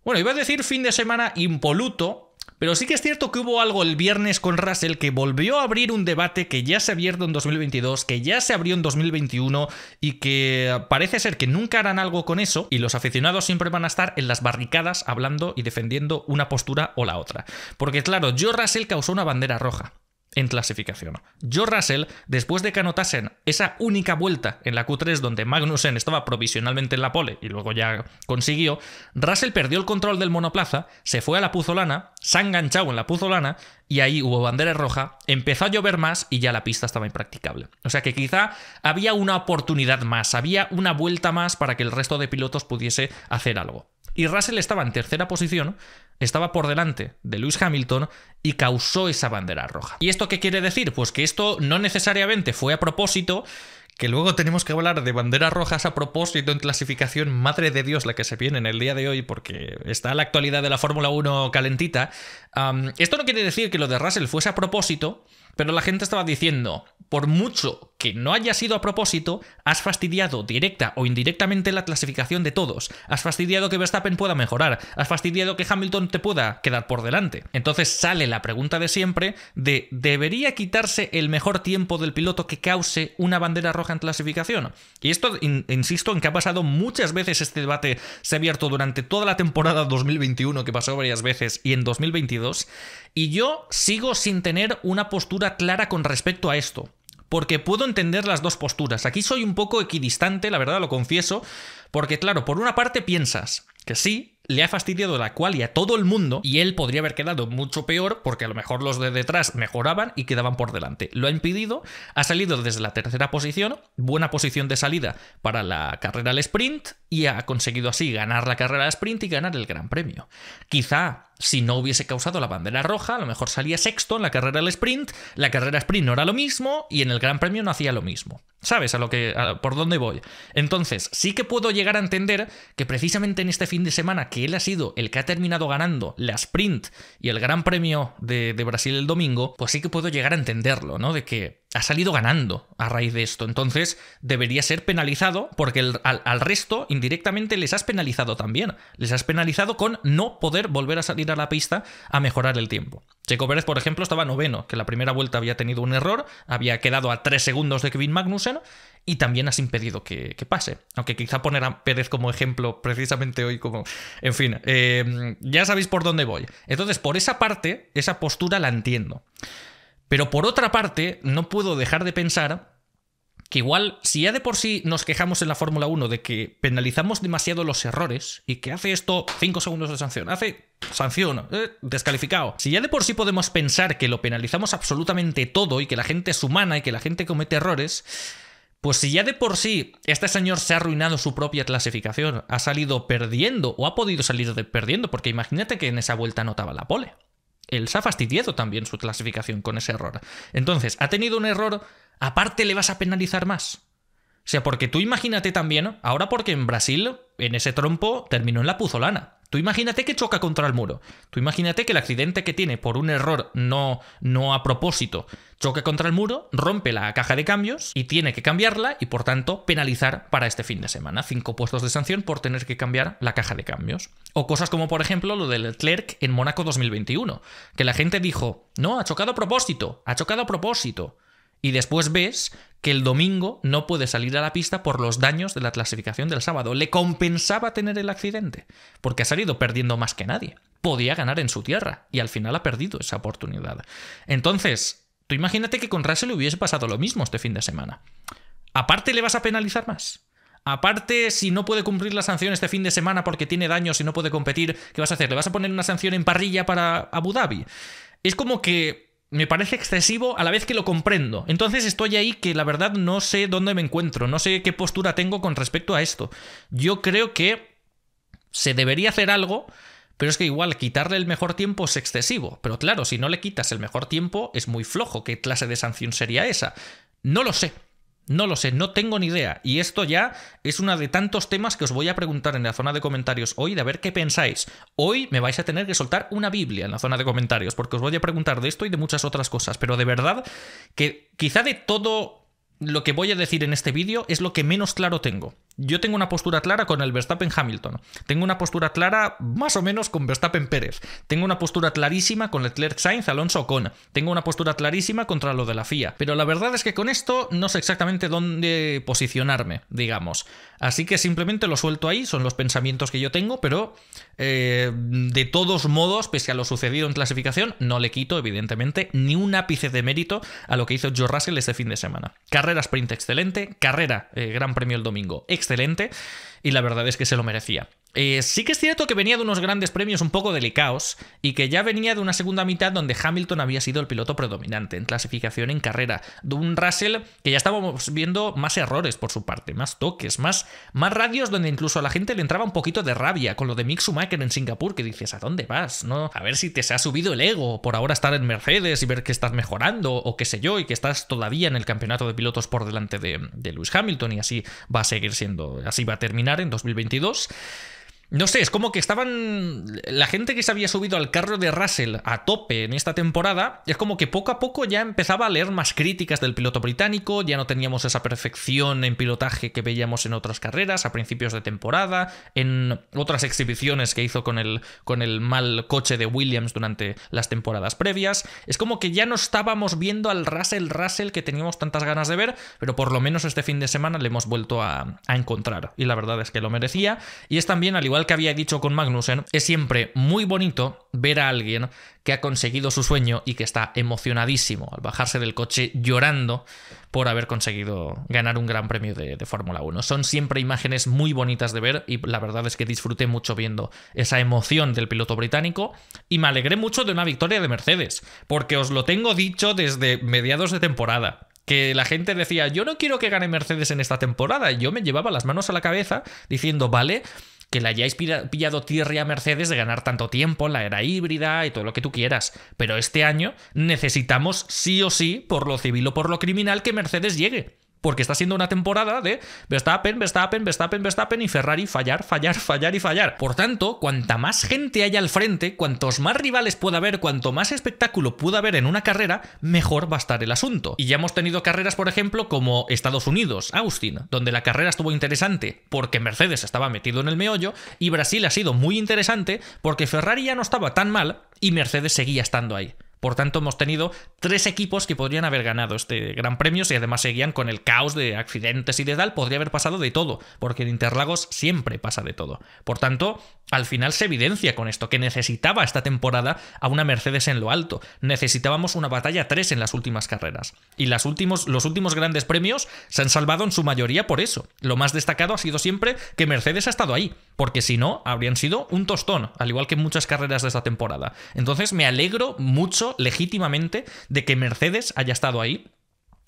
Speaker 1: bueno, iba a decir fin de semana impoluto, pero sí que es cierto que hubo algo el viernes con Russell que volvió a abrir un debate que ya se ha abierto en 2022, que ya se abrió en 2021 y que parece ser que nunca harán algo con eso y los aficionados siempre van a estar en las barricadas hablando y defendiendo una postura o la otra. Porque claro, yo Russell causó una bandera roja en clasificación. George Russell, después de que anotasen esa única vuelta en la Q3 donde Magnussen estaba provisionalmente en la pole y luego ya consiguió, Russell perdió el control del monoplaza, se fue a la puzolana, se ha enganchado en la puzolana y ahí hubo bandera roja, empezó a llover más y ya la pista estaba impracticable. O sea que quizá había una oportunidad más, había una vuelta más para que el resto de pilotos pudiese hacer algo. Y Russell estaba en tercera posición estaba por delante de Lewis Hamilton y causó esa bandera roja. ¿Y esto qué quiere decir? Pues que esto no necesariamente fue a propósito, que luego tenemos que hablar de banderas rojas a propósito en clasificación, madre de Dios, la que se viene en el día de hoy, porque está la actualidad de la Fórmula 1 calentita. esto no quiere decir que lo de Russell fuese a propósito, pero la gente estaba diciendo, por mucho que no haya sido a propósito, has fastidiado directa o indirectamente la clasificación de todos. Has fastidiado que Verstappen pueda mejorar. Has fastidiado que Hamilton te pueda quedar por delante. Entonces sale la pregunta de siempre de ¿debería quitarse el mejor tiempo del piloto que cause una bandera roja en clasificación? Y esto, insisto, en que ha pasado muchas veces este debate, se ha abierto durante toda la temporada 2021 que pasó varias veces y en 2022. Y yo sigo sin tener una postura clara con respecto a esto porque puedo entender las dos posturas. Aquí soy un poco equidistante, la verdad lo confieso, porque claro, por una parte piensas que sí, le ha fastidiado la cual y a todo el mundo, y él podría haber quedado mucho peor porque a lo mejor los de detrás mejoraban y quedaban por delante. Lo ha impedido, ha salido desde la tercera posición, buena posición de salida para la carrera al sprint, y ha conseguido así ganar la carrera al sprint y ganar el gran premio. Quizá si no hubiese causado la bandera roja, a lo mejor salía sexto en la carrera del sprint, la carrera sprint no era lo mismo y en el Gran Premio no hacía lo mismo. ¿Sabes a lo que por dónde voy? Entonces, sí que puedo llegar a entender que precisamente en este fin de semana que él ha sido el que ha terminado ganando la sprint y el Gran Premio de, Brasil el domingo, pues sí que puedo llegar a entenderlo, ¿no? De que ha salido ganando a raíz de esto. Entonces, debería ser penalizado porque al, resto indirectamente les has penalizado también. Les has penalizado con no poder volver a salir la pista a mejorar el tiempo. Checo Pérez, por ejemplo, estaba noveno, que la primera vuelta había tenido un error, había quedado a tres segundos de Kevin Magnussen y también has impedido que, pase. Aunque quizá poner a Pérez como ejemplo precisamente hoy, como. En fin, eh, ya sabéis por dónde voy. Entonces, por esa parte, esa postura la entiendo. Pero por otra parte, no puedo dejar de pensar que igual, si ya de por sí nos quejamos en la Fórmula 1 de que penalizamos demasiado los errores y que hace esto 5 segundos de sanción, hace sanción, eh, descalificado. Si ya de por sí podemos pensar que lo penalizamos absolutamente todo y que la gente es humana y que la gente comete errores, pues si ya de por sí este señor se ha arruinado su propia clasificación, ha salido perdiendo o ha podido salir perdiendo, porque imagínate que en esa vuelta notaba la pole. Él se ha fastidiado también su clasificación con ese error. Entonces, ha tenido un error aparte le vas a penalizar más. O sea, porque tú imagínate también, ahora porque en Brasil, en ese trompo, terminó en la puzolana. Tú imagínate que choca contra el muro. Tú imagínate que el accidente que tiene por un error no, no a propósito choca contra el muro, rompe la caja de cambios y tiene que cambiarla y por tanto penalizar para este fin de semana. Cinco puestos de sanción por tener que cambiar la caja de cambios. O cosas como por ejemplo lo del Clerc en Mónaco 2021, que la gente dijo, no, ha chocado a propósito, ha chocado a propósito y después ves que el domingo no puede salir a la pista por los daños de la clasificación del sábado. Le compensaba tener el accidente, porque ha salido perdiendo más que nadie. Podía ganar en su tierra y al final ha perdido esa oportunidad. Entonces, tú imagínate que con Russell le hubiese pasado lo mismo este fin de semana. Aparte le vas a penalizar más. Aparte, si no puede cumplir la sanción este fin de semana porque tiene daños y no puede competir, ¿qué vas a hacer? ¿Le vas a poner una sanción en parrilla para Abu Dhabi? Es como que me parece excesivo a la vez que lo comprendo. Entonces estoy ahí que la verdad no sé dónde me encuentro, no sé qué postura tengo con respecto a esto. Yo creo que se debería hacer algo, pero es que igual quitarle el mejor tiempo es excesivo. Pero claro, si no le quitas el mejor tiempo es muy flojo. ¿Qué clase de sanción sería esa? No lo sé. No lo sé, no tengo ni idea. Y esto ya es uno de tantos temas que os voy a preguntar en la zona de comentarios hoy, de a ver qué pensáis. Hoy me vais a tener que soltar una Biblia en la zona de comentarios, porque os voy a preguntar de esto y de muchas otras cosas. Pero de verdad que quizá de todo lo que voy a decir en este vídeo es lo que menos claro tengo. Yo tengo una postura clara con el Verstappen Hamilton. Tengo una postura clara más o menos con Verstappen Pérez. Tengo una postura clarísima con Leclerc Sainz, Alonso con. Tengo una postura clarísima contra lo de la FIA. Pero la verdad es que con esto no sé exactamente dónde posicionarme, digamos. Así que simplemente lo suelto ahí, son los pensamientos que yo tengo, pero eh, de todos modos, pese a lo sucedido en clasificación, no le quito, evidentemente, ni un ápice de mérito a lo que hizo Joe Russell este fin de semana. Carrera sprint excelente, carrera eh, Gran Premio el domingo excelente y la verdad es que se lo merecía. Eh, sí que es cierto que venía de unos grandes premios un poco delicados y que ya venía de una segunda mitad donde Hamilton había sido el piloto predominante en clasificación en carrera, de un Russell que ya estábamos viendo más errores por su parte, más toques, más, más radios donde incluso a la gente le entraba un poquito de rabia con lo de Mick Schumacher en Singapur que dices, ¿a dónde vas? No, a ver si te se ha subido el ego por ahora estar en Mercedes y ver que estás mejorando o qué sé yo y que estás todavía en el campeonato de pilotos por delante de, de Lewis Hamilton y así va a seguir siendo, así va a terminar en 2022. No sé, es como que estaban. La gente que se había subido al carro de Russell a tope en esta temporada, es como que poco a poco ya empezaba a leer más críticas del piloto británico, ya no teníamos esa perfección en pilotaje que veíamos en otras carreras, a principios de temporada, en otras exhibiciones que hizo con el, con el mal coche de Williams durante las temporadas previas. Es como que ya no estábamos viendo al Russell Russell que teníamos tantas ganas de ver, pero por lo menos este fin de semana le hemos vuelto a, a encontrar. Y la verdad es que lo merecía. Y es también, al igual que había dicho con Magnussen, es siempre muy bonito ver a alguien que ha conseguido su sueño y que está emocionadísimo al bajarse del coche llorando por haber conseguido ganar un gran premio de, de Fórmula 1. Son siempre imágenes muy bonitas de ver y la verdad es que disfruté mucho viendo esa emoción del piloto británico y me alegré mucho de una victoria de Mercedes, porque os lo tengo dicho desde mediados de temporada que la gente decía, yo no quiero que gane Mercedes en esta temporada. Yo me llevaba las manos a la cabeza diciendo, vale, que le hayáis pillado tierra a Mercedes de ganar tanto tiempo, la era híbrida y todo lo que tú quieras. Pero este año necesitamos sí o sí, por lo civil o por lo criminal, que Mercedes llegue. Porque está siendo una temporada de Verstappen, Verstappen, Verstappen, Verstappen y Ferrari fallar, fallar, fallar y fallar. Por tanto, cuanta más gente haya al frente, cuantos más rivales pueda haber, cuanto más espectáculo pueda haber en una carrera, mejor va a estar el asunto. Y ya hemos tenido carreras, por ejemplo, como Estados Unidos, Austin, donde la carrera estuvo interesante porque Mercedes estaba metido en el meollo y Brasil ha sido muy interesante porque Ferrari ya no estaba tan mal y Mercedes seguía estando ahí. Por tanto, hemos tenido tres equipos que podrían haber ganado este Gran Premio si además seguían con el caos de accidentes y de tal. Podría haber pasado de todo, porque en Interlagos siempre pasa de todo. Por tanto, al final se evidencia con esto que necesitaba esta temporada a una Mercedes en lo alto. Necesitábamos una batalla 3 en las últimas carreras. Y las últimos, los últimos grandes premios se han salvado en su mayoría por eso. Lo más destacado ha sido siempre que Mercedes ha estado ahí, porque si no, habrían sido un tostón, al igual que muchas carreras de esta temporada. Entonces, me alegro mucho legítimamente de que Mercedes haya estado ahí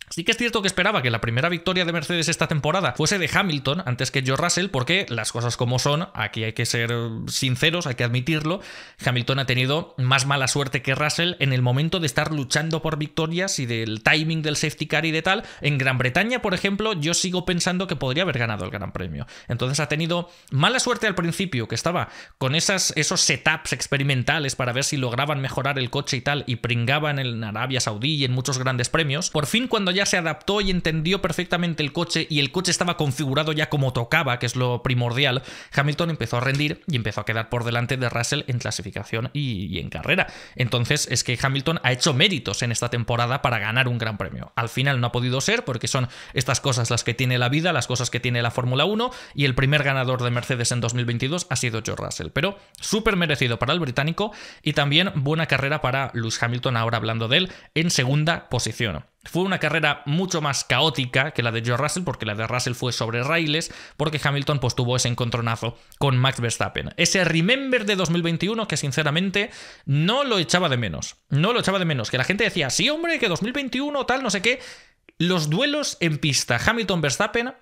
Speaker 1: Sí que es cierto que esperaba que la primera victoria de Mercedes esta temporada fuese de Hamilton antes que George Russell, porque las cosas como son, aquí hay que ser sinceros, hay que admitirlo, Hamilton ha tenido más mala suerte que Russell en el momento de estar luchando por victorias y del timing del safety car y de tal. En Gran Bretaña, por ejemplo, yo sigo pensando que podría haber ganado el Gran Premio. Entonces ha tenido mala suerte al principio, que estaba con esas, esos setups experimentales para ver si lograban mejorar el coche y tal, y pringaban en Arabia Saudí y en muchos grandes premios. Por fin, cuando ya se adaptó y entendió perfectamente el coche y el coche estaba configurado ya como tocaba, que es lo primordial, Hamilton empezó a rendir y empezó a quedar por delante de Russell en clasificación y, en carrera. Entonces es que Hamilton ha hecho méritos en esta temporada para ganar un gran premio. Al final no ha podido ser porque son estas cosas las que tiene la vida, las cosas que tiene la Fórmula 1 y el primer ganador de Mercedes en 2022 ha sido George Russell. Pero súper merecido para el británico y también buena carrera para Lewis Hamilton ahora hablando de él en segunda posición. Fue una carrera mucho más caótica que la de George Russell, porque la de Russell fue sobre raíles, porque Hamilton pues, tuvo ese encontronazo con Max Verstappen. Ese Remember de 2021 que sinceramente no lo echaba de menos. No lo echaba de menos. Que la gente decía, sí, hombre, que 2021 tal, no sé qué. Los duelos en pista Hamilton-Verstappen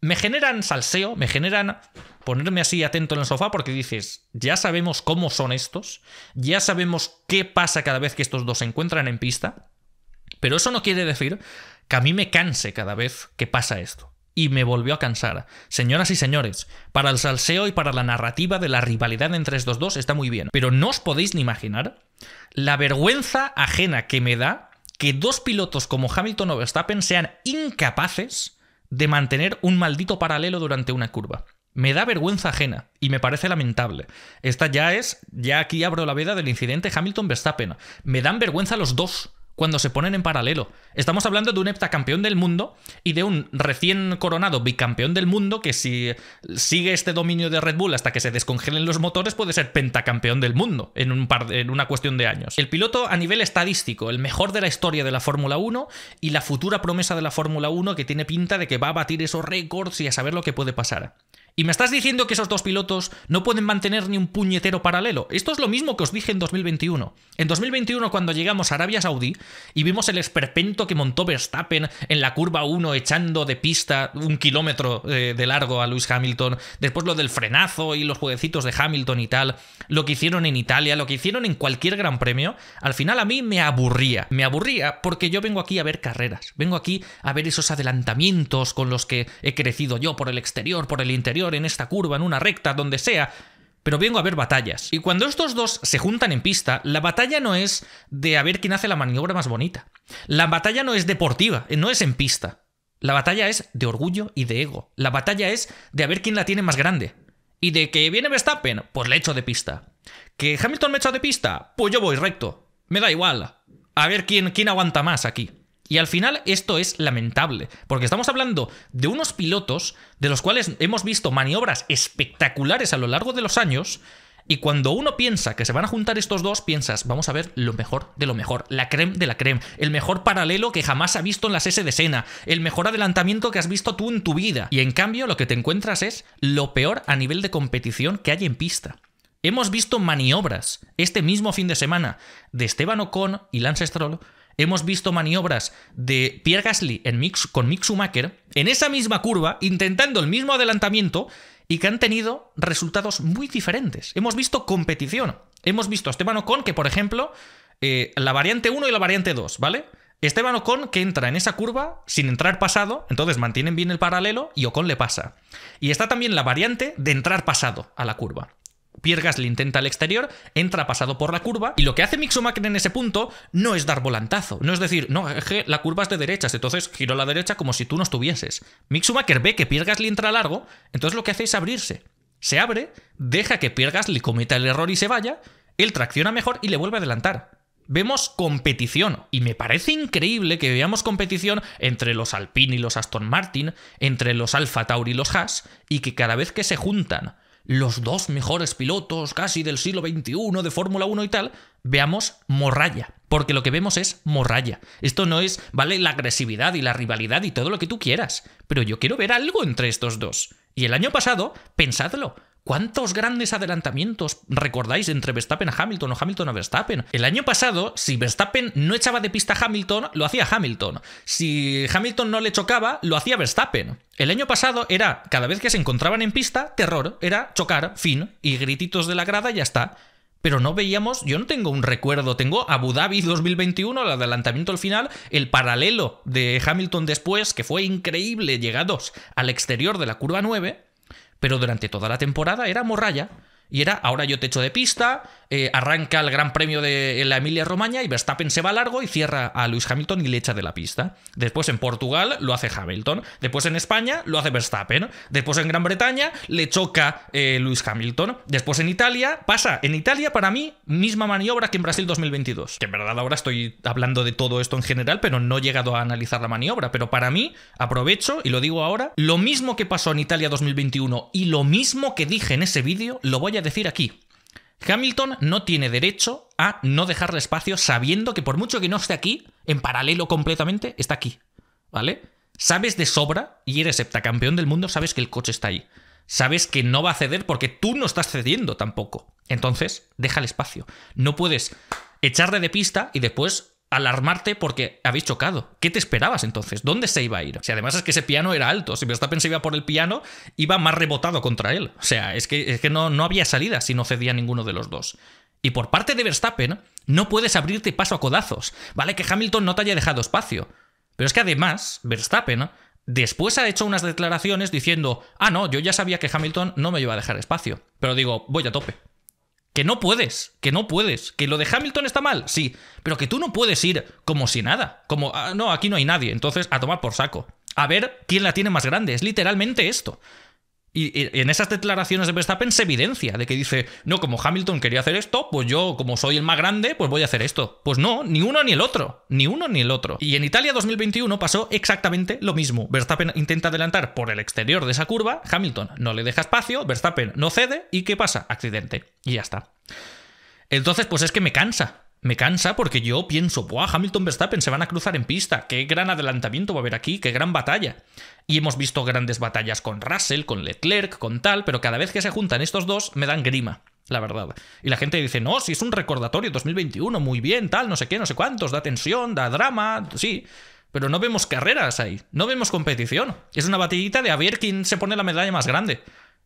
Speaker 1: me generan salseo, me generan ponerme así atento en el sofá porque dices, ya sabemos cómo son estos, ya sabemos qué pasa cada vez que estos dos se encuentran en pista. Pero eso no quiere decir que a mí me canse cada vez que pasa esto. Y me volvió a cansar. Señoras y señores, para el salseo y para la narrativa de la rivalidad entre estos dos está muy bien. Pero no os podéis ni imaginar la vergüenza ajena que me da que dos pilotos como Hamilton o Verstappen sean incapaces de mantener un maldito paralelo durante una curva. Me da vergüenza ajena y me parece lamentable. Esta ya es, ya aquí abro la veda del incidente Hamilton-Verstappen. Me dan vergüenza los dos cuando se ponen en paralelo. Estamos hablando de un heptacampeón del mundo y de un recién coronado bicampeón del mundo que si sigue este dominio de Red Bull hasta que se descongelen los motores puede ser pentacampeón del mundo en, un par en una cuestión de años. El piloto a nivel estadístico, el mejor de la historia de la Fórmula 1 y la futura promesa de la Fórmula 1 que tiene pinta de que va a batir esos récords y a saber lo que puede pasar. Y me estás diciendo que esos dos pilotos no pueden mantener ni un puñetero paralelo. Esto es lo mismo que os dije en 2021. En 2021, cuando llegamos a Arabia Saudí y vimos el esperpento que montó Verstappen en la curva 1 echando de pista un kilómetro eh, de largo a Lewis Hamilton, después lo del frenazo y los jueguecitos de Hamilton y tal, lo que hicieron en Italia, lo que hicieron en cualquier gran premio, al final a mí me aburría. Me aburría porque yo vengo aquí a ver carreras, vengo aquí a ver esos adelantamientos con los que he crecido yo por el exterior, por el interior en esta curva, en una recta, donde sea, pero vengo a ver batallas. Y cuando estos dos se juntan en pista, la batalla no es de a ver quién hace la maniobra más bonita. La batalla no es deportiva, no es en pista. La batalla es de orgullo y de ego. La batalla es de a ver quién la tiene más grande. Y de que viene Verstappen, pues le echo de pista. Que Hamilton me echa de pista, pues yo voy recto. Me da igual. A ver quién, quién aguanta más aquí. Y al final esto es lamentable, porque estamos hablando de unos pilotos de los cuales hemos visto maniobras espectaculares a lo largo de los años, y cuando uno piensa que se van a juntar estos dos, piensas, vamos a ver lo mejor de lo mejor, la creme de la creme, el mejor paralelo que jamás ha visto en las S de Sena, el mejor adelantamiento que has visto tú en tu vida. Y en cambio lo que te encuentras es lo peor a nivel de competición que hay en pista. Hemos visto maniobras este mismo fin de semana de Esteban Ocon y Lance Stroll hemos visto maniobras de Pierre Gasly en mix, con Mick Schumacher en esa misma curva, intentando el mismo adelantamiento y que han tenido resultados muy diferentes. Hemos visto competición. Hemos visto a Esteban Ocon que, por ejemplo, eh, la variante 1 y la variante 2, ¿vale? Esteban Ocon que entra en esa curva sin entrar pasado, entonces mantienen bien el paralelo y Ocon le pasa. Y está también la variante de entrar pasado a la curva. Pierre intenta al exterior, entra pasado por la curva y lo que hace Mick en ese punto no es dar volantazo, no es decir, no, la curva es de derechas, entonces giro a la derecha como si tú no estuvieses. Mick ve que Piergas le entra largo, entonces lo que hace es abrirse. Se abre, deja que Piergas le cometa el error y se vaya, él tracciona mejor y le vuelve a adelantar vemos competición. Y me parece increíble que veamos competición entre los Alpine y los Aston Martin, entre los Alfa Tauri y los Haas, y que cada vez que se juntan los dos mejores pilotos casi del siglo XXI de Fórmula 1 y tal, veamos morralla, porque lo que vemos es morralla. Esto no es, vale, la agresividad y la rivalidad y todo lo que tú quieras, pero yo quiero ver algo entre estos dos. Y el año pasado, pensadlo, ¿Cuántos grandes adelantamientos recordáis entre Verstappen a Hamilton o Hamilton a Verstappen? El año pasado, si Verstappen no echaba de pista a Hamilton, lo hacía Hamilton. Si Hamilton no le chocaba, lo hacía Verstappen. El año pasado era, cada vez que se encontraban en pista, terror, era chocar, fin, y grititos de la grada, ya está pero no veíamos, yo no tengo un recuerdo, tengo Abu Dhabi 2021, el adelantamiento al final, el paralelo de Hamilton después, que fue increíble, llegados al exterior de la curva 9, pero durante toda la temporada era morralla y era, ahora yo te echo de pista, eh, arranca el Gran Premio de la Emilia-Romagna y Verstappen se va largo y cierra a Luis Hamilton y le echa de la pista. Después en Portugal lo hace Hamilton, después en España lo hace Verstappen, después en Gran Bretaña le choca eh, Luis Hamilton, después en Italia pasa, en Italia para mí misma maniobra que en Brasil 2022. Que en verdad ahora estoy hablando de todo esto en general, pero no he llegado a analizar la maniobra, pero para mí aprovecho y lo digo ahora, lo mismo que pasó en Italia 2021 y lo mismo que dije en ese vídeo, lo voy a decir aquí. Hamilton no tiene derecho a no dejarle espacio sabiendo que por mucho que no esté aquí, en paralelo completamente, está aquí. ¿Vale? Sabes de sobra y eres septacampeón del mundo, sabes que el coche está ahí. Sabes que no va a ceder porque tú no estás cediendo tampoco. Entonces, deja el espacio. No puedes echarle de pista y después alarmarte porque habéis chocado. ¿Qué te esperabas entonces? ¿Dónde se iba a ir? Si además es que ese piano era alto, si Verstappen se iba por el piano, iba más rebotado contra él. O sea, es que, no, no había salida si no cedía ninguno de los dos. Y por parte de Verstappen, no puedes abrirte paso a codazos. Vale que Hamilton no te haya dejado espacio. Pero es que además, Verstappen después ha hecho unas declaraciones diciendo, ah, no, yo ya sabía que Hamilton no me iba a dejar espacio. Pero digo, voy a tope. Que no puedes, que no puedes. Que lo de Hamilton está mal, sí. Pero que tú no puedes ir como si nada. Como, ah, no, aquí no hay nadie. Entonces, a tomar por saco. A ver quién la tiene más grande. Es literalmente esto. Y, en esas declaraciones de Verstappen se evidencia de que dice, no, como Hamilton quería hacer esto, pues yo, como soy el más grande, pues voy a hacer esto. Pues no, ni uno ni el otro, ni uno ni el otro. Y en Italia 2021 pasó exactamente lo mismo. Verstappen intenta adelantar por el exterior de esa curva, Hamilton no le deja espacio, Verstappen no cede y ¿qué pasa? Accidente. Y ya está. Entonces, pues es que me cansa. Me cansa porque yo pienso, ¡buah! Hamilton Verstappen se van a cruzar en pista. ¡Qué gran adelantamiento va a haber aquí! ¡Qué gran batalla! Y hemos visto grandes batallas con Russell, con Leclerc, con tal, pero cada vez que se juntan estos dos me dan grima, la verdad. Y la gente dice, no, si es un recordatorio 2021, muy bien, tal, no sé qué, no sé cuántos, da tensión, da drama, sí. Pero no vemos carreras ahí, no vemos competición. Es una batidita de a ver quién se pone la medalla más grande.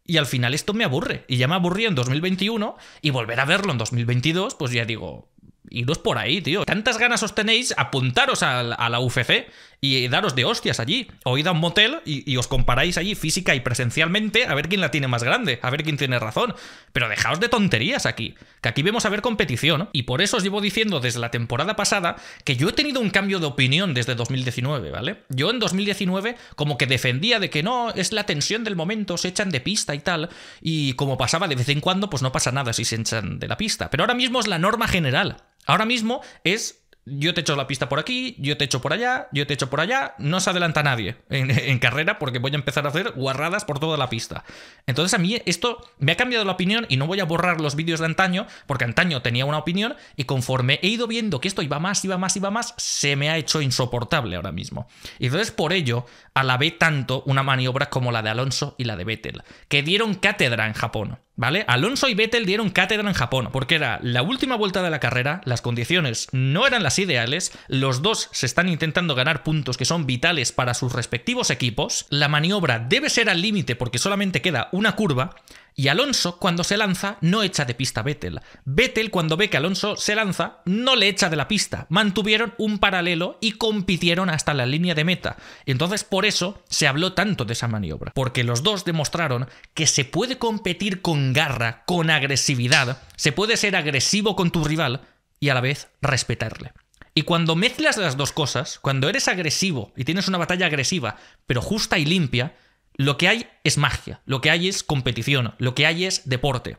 Speaker 1: Y al final esto me aburre. Y ya me aburrí en 2021 y volver a verlo en 2022, pues ya digo, iros por ahí, tío. Tantas ganas os tenéis, apuntaros a la UFC y daros de hostias allí. O a un motel y, y, os comparáis allí física y presencialmente a ver quién la tiene más grande, a ver quién tiene razón. Pero dejaos de tonterías aquí, que aquí vemos a ver competición. Y por eso os llevo diciendo desde la temporada pasada que yo he tenido un cambio de opinión desde 2019, ¿vale? Yo en 2019 como que defendía de que no, es la tensión del momento, se echan de pista y tal. Y como pasaba de vez en cuando, pues no pasa nada si se echan de la pista. Pero ahora mismo es la norma general. Ahora mismo es yo te echo la pista por aquí, yo te echo por allá, yo te echo por allá, no se adelanta nadie <laughs> en, carrera porque voy a empezar a hacer guarradas por toda la pista. Entonces a mí esto me ha cambiado la opinión y no voy a borrar los vídeos de antaño porque antaño tenía una opinión y conforme he ido viendo que esto iba más, iba más, iba más, se me ha hecho insoportable ahora mismo. Y entonces por ello alabé tanto una maniobra como la de Alonso y la de Vettel, que dieron cátedra en Japón. ¿Vale? Alonso y Vettel dieron cátedra en Japón, porque era la última vuelta de la carrera, las condiciones no eran las ideales, los dos se están intentando ganar puntos que son vitales para sus respectivos equipos, la maniobra debe ser al límite porque solamente queda una curva, y Alonso, cuando se lanza, no echa de pista a Vettel. Vettel, cuando ve que Alonso se lanza, no le echa de la pista. Mantuvieron un paralelo y compitieron hasta la línea de meta. Entonces, por eso se habló tanto de esa maniobra. Porque los dos demostraron que se puede competir con garra, con agresividad, se puede ser agresivo con tu rival y a la vez respetarle. Y cuando mezclas las dos cosas, cuando eres agresivo y tienes una batalla agresiva, pero justa y limpia, lo que hay es magia, lo que hay es competición, lo que hay es deporte.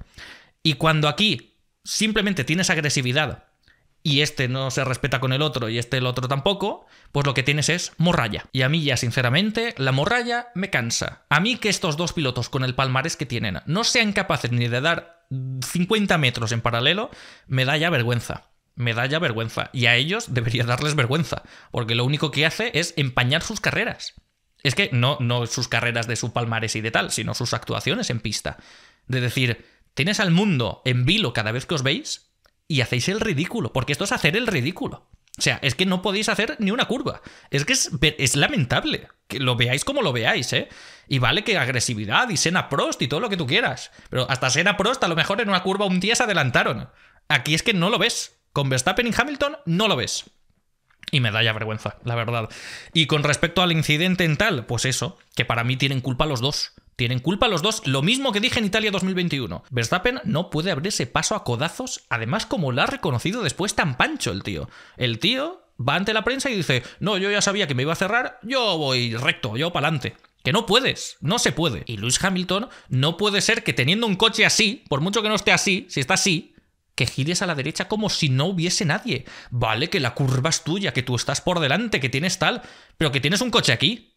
Speaker 1: Y cuando aquí simplemente tienes agresividad y este no se respeta con el otro y este el otro tampoco, pues lo que tienes es morralla. Y a mí ya sinceramente la morralla me cansa. A mí que estos dos pilotos con el palmarés que tienen no sean capaces ni de dar 50 metros en paralelo, me da ya vergüenza me da ya vergüenza. Y a ellos debería darles vergüenza, porque lo único que hace es empañar sus carreras. Es que no, no sus carreras de su palmares y de tal, sino sus actuaciones en pista. De decir, tienes al mundo en vilo cada vez que os veis y hacéis el ridículo, porque esto es hacer el ridículo. O sea, es que no podéis hacer ni una curva. Es que es, lamentable que lo veáis como lo veáis, ¿eh? Y vale que agresividad y Sena Prost y todo lo que tú quieras. Pero hasta Sena Prost a lo mejor en una curva un día se adelantaron. Aquí es que no lo ves. Con Verstappen y Hamilton no lo ves. Y me da ya vergüenza, la verdad. Y con respecto al incidente en tal, pues eso, que para mí tienen culpa los dos. Tienen culpa los dos, lo mismo que dije en Italia 2021. Verstappen no puede abrirse paso a codazos, además como lo ha reconocido después tan pancho el tío. El tío va ante la prensa y dice, no, yo ya sabía que me iba a cerrar, yo voy recto, yo para adelante. Que no puedes, no se puede. Y Luis Hamilton no puede ser que teniendo un coche así, por mucho que no esté así, si está así, que gires a la derecha como si no hubiese nadie. Vale, que la curva es tuya, que tú estás por delante, que tienes tal, pero que tienes un coche aquí.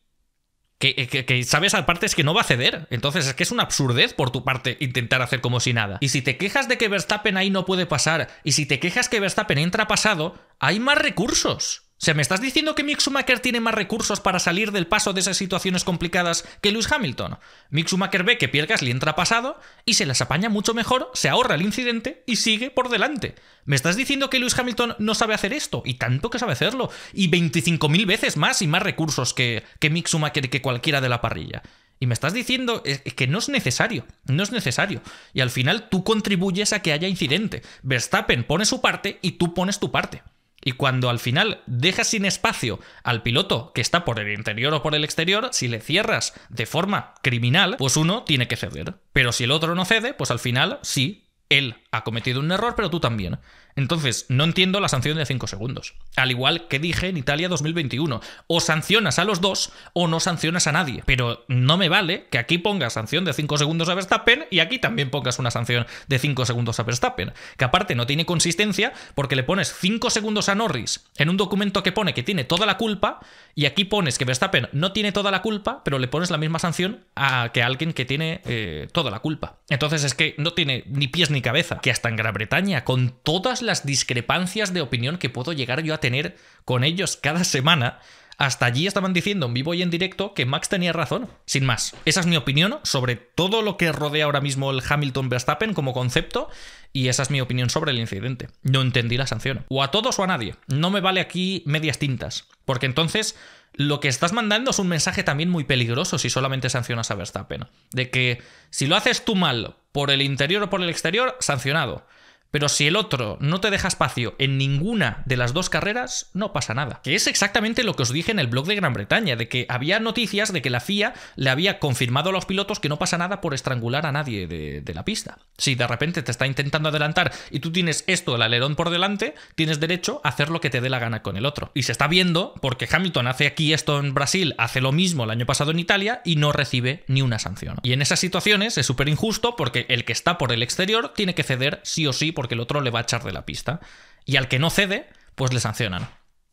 Speaker 1: Eh, que, sabes aparte es que no va a ceder. Entonces es que es una absurdez por tu parte intentar hacer como si nada. Y si te quejas de que Verstappen ahí no puede pasar, y si te quejas que Verstappen entra pasado, hay más recursos. O ¿me estás diciendo que Mick Schumacher tiene más recursos para salir del paso de esas situaciones complicadas que Lewis Hamilton? Mick Schumacher ve que Piergas le entra pasado y se las apaña mucho mejor, se ahorra el incidente y sigue por delante. ¿Me estás diciendo que Lewis Hamilton no sabe hacer esto? Y tanto que sabe hacerlo. Y 25.000 veces más y más recursos que, que Mick Schumacher que cualquiera de la parrilla. Y me estás diciendo que no es necesario, no es necesario. Y al final tú contribuyes a que haya incidente. Verstappen pone su parte y tú pones tu parte. Y cuando al final dejas sin espacio al piloto que está por el interior o por el exterior, si le cierras de forma criminal, pues uno tiene que ceder. Pero si el otro no cede, pues al final sí, él ha cometido un error, pero tú también. Entonces, no entiendo la sanción de 5 segundos. Al igual que dije en Italia 2021, o sancionas a los dos o no sancionas a nadie. Pero no me vale que aquí pongas sanción de 5 segundos a Verstappen y aquí también pongas una sanción de 5 segundos a Verstappen. Que aparte no tiene consistencia porque le pones 5 segundos a Norris en un documento que pone que tiene toda la culpa y aquí pones que Verstappen no tiene toda la culpa, pero le pones la misma sanción a que alguien que tiene eh, toda la culpa. Entonces es que no tiene ni pies ni cabeza. Que hasta en Gran Bretaña, con todas las las discrepancias de opinión que puedo llegar yo a tener con ellos cada semana. Hasta allí estaban diciendo en vivo y en directo que Max tenía razón, sin más. Esa es mi opinión sobre todo lo que rodea ahora mismo el Hamilton Verstappen como concepto y esa es mi opinión sobre el incidente. No entendí la sanción. O a todos o a nadie. No me vale aquí medias tintas, porque entonces lo que estás mandando es un mensaje también muy peligroso si solamente sancionas a Verstappen. De que si lo haces tú mal por el interior o por el exterior, sancionado. Pero si el otro no te deja espacio en ninguna de las dos carreras, no pasa nada. Que es exactamente lo que os dije en el blog de Gran Bretaña, de que había noticias de que la FIA le había confirmado a los pilotos que no pasa nada por estrangular a nadie de, la pista. Si de repente te está intentando adelantar y tú tienes esto, el alerón por delante, tienes derecho a hacer lo que te dé la gana con el otro. Y se está viendo porque Hamilton hace aquí esto en Brasil, hace lo mismo el año pasado en Italia y no recibe ni una sanción. Y en esas situaciones es súper injusto porque el que está por el exterior tiene que ceder sí o sí porque el otro le va a echar de la pista. Y al que no cede, pues le sancionan.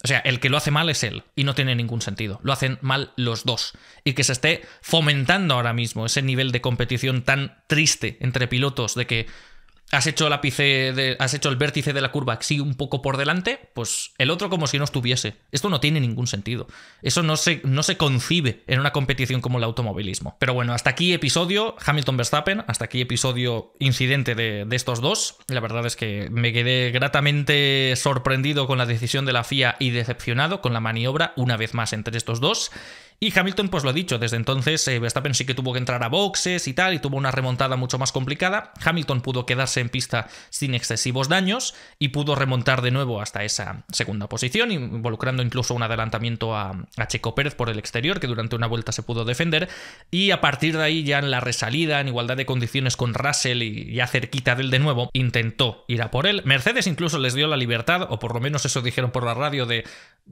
Speaker 1: O sea, el que lo hace mal es él y no tiene ningún sentido. Lo hacen mal los dos. Y que se esté fomentando ahora mismo ese nivel de competición tan triste entre pilotos de que has hecho el ápice has hecho el vértice de la curva así un poco por delante, pues el otro como si no estuviese. Esto no tiene ningún sentido. Eso no se, no se concibe en una competición como el automovilismo. Pero bueno, hasta aquí episodio Hamilton Verstappen, hasta aquí episodio incidente de, de estos dos. La verdad es que me quedé gratamente sorprendido con la decisión de la FIA y decepcionado con la maniobra una vez más entre estos dos. Y Hamilton, pues lo ha dicho, desde entonces eh, Verstappen sí que tuvo que entrar a boxes y tal, y tuvo una remontada mucho más complicada. Hamilton pudo quedarse en pista sin excesivos daños y pudo remontar de nuevo hasta esa segunda posición, involucrando incluso un adelantamiento a, a Checo Pérez por el exterior, que durante una vuelta se pudo defender. Y a partir de ahí, ya en la resalida, en igualdad de condiciones con Russell y ya cerquita del de nuevo, intentó ir a por él. Mercedes incluso les dio la libertad, o por lo menos eso dijeron por la radio, de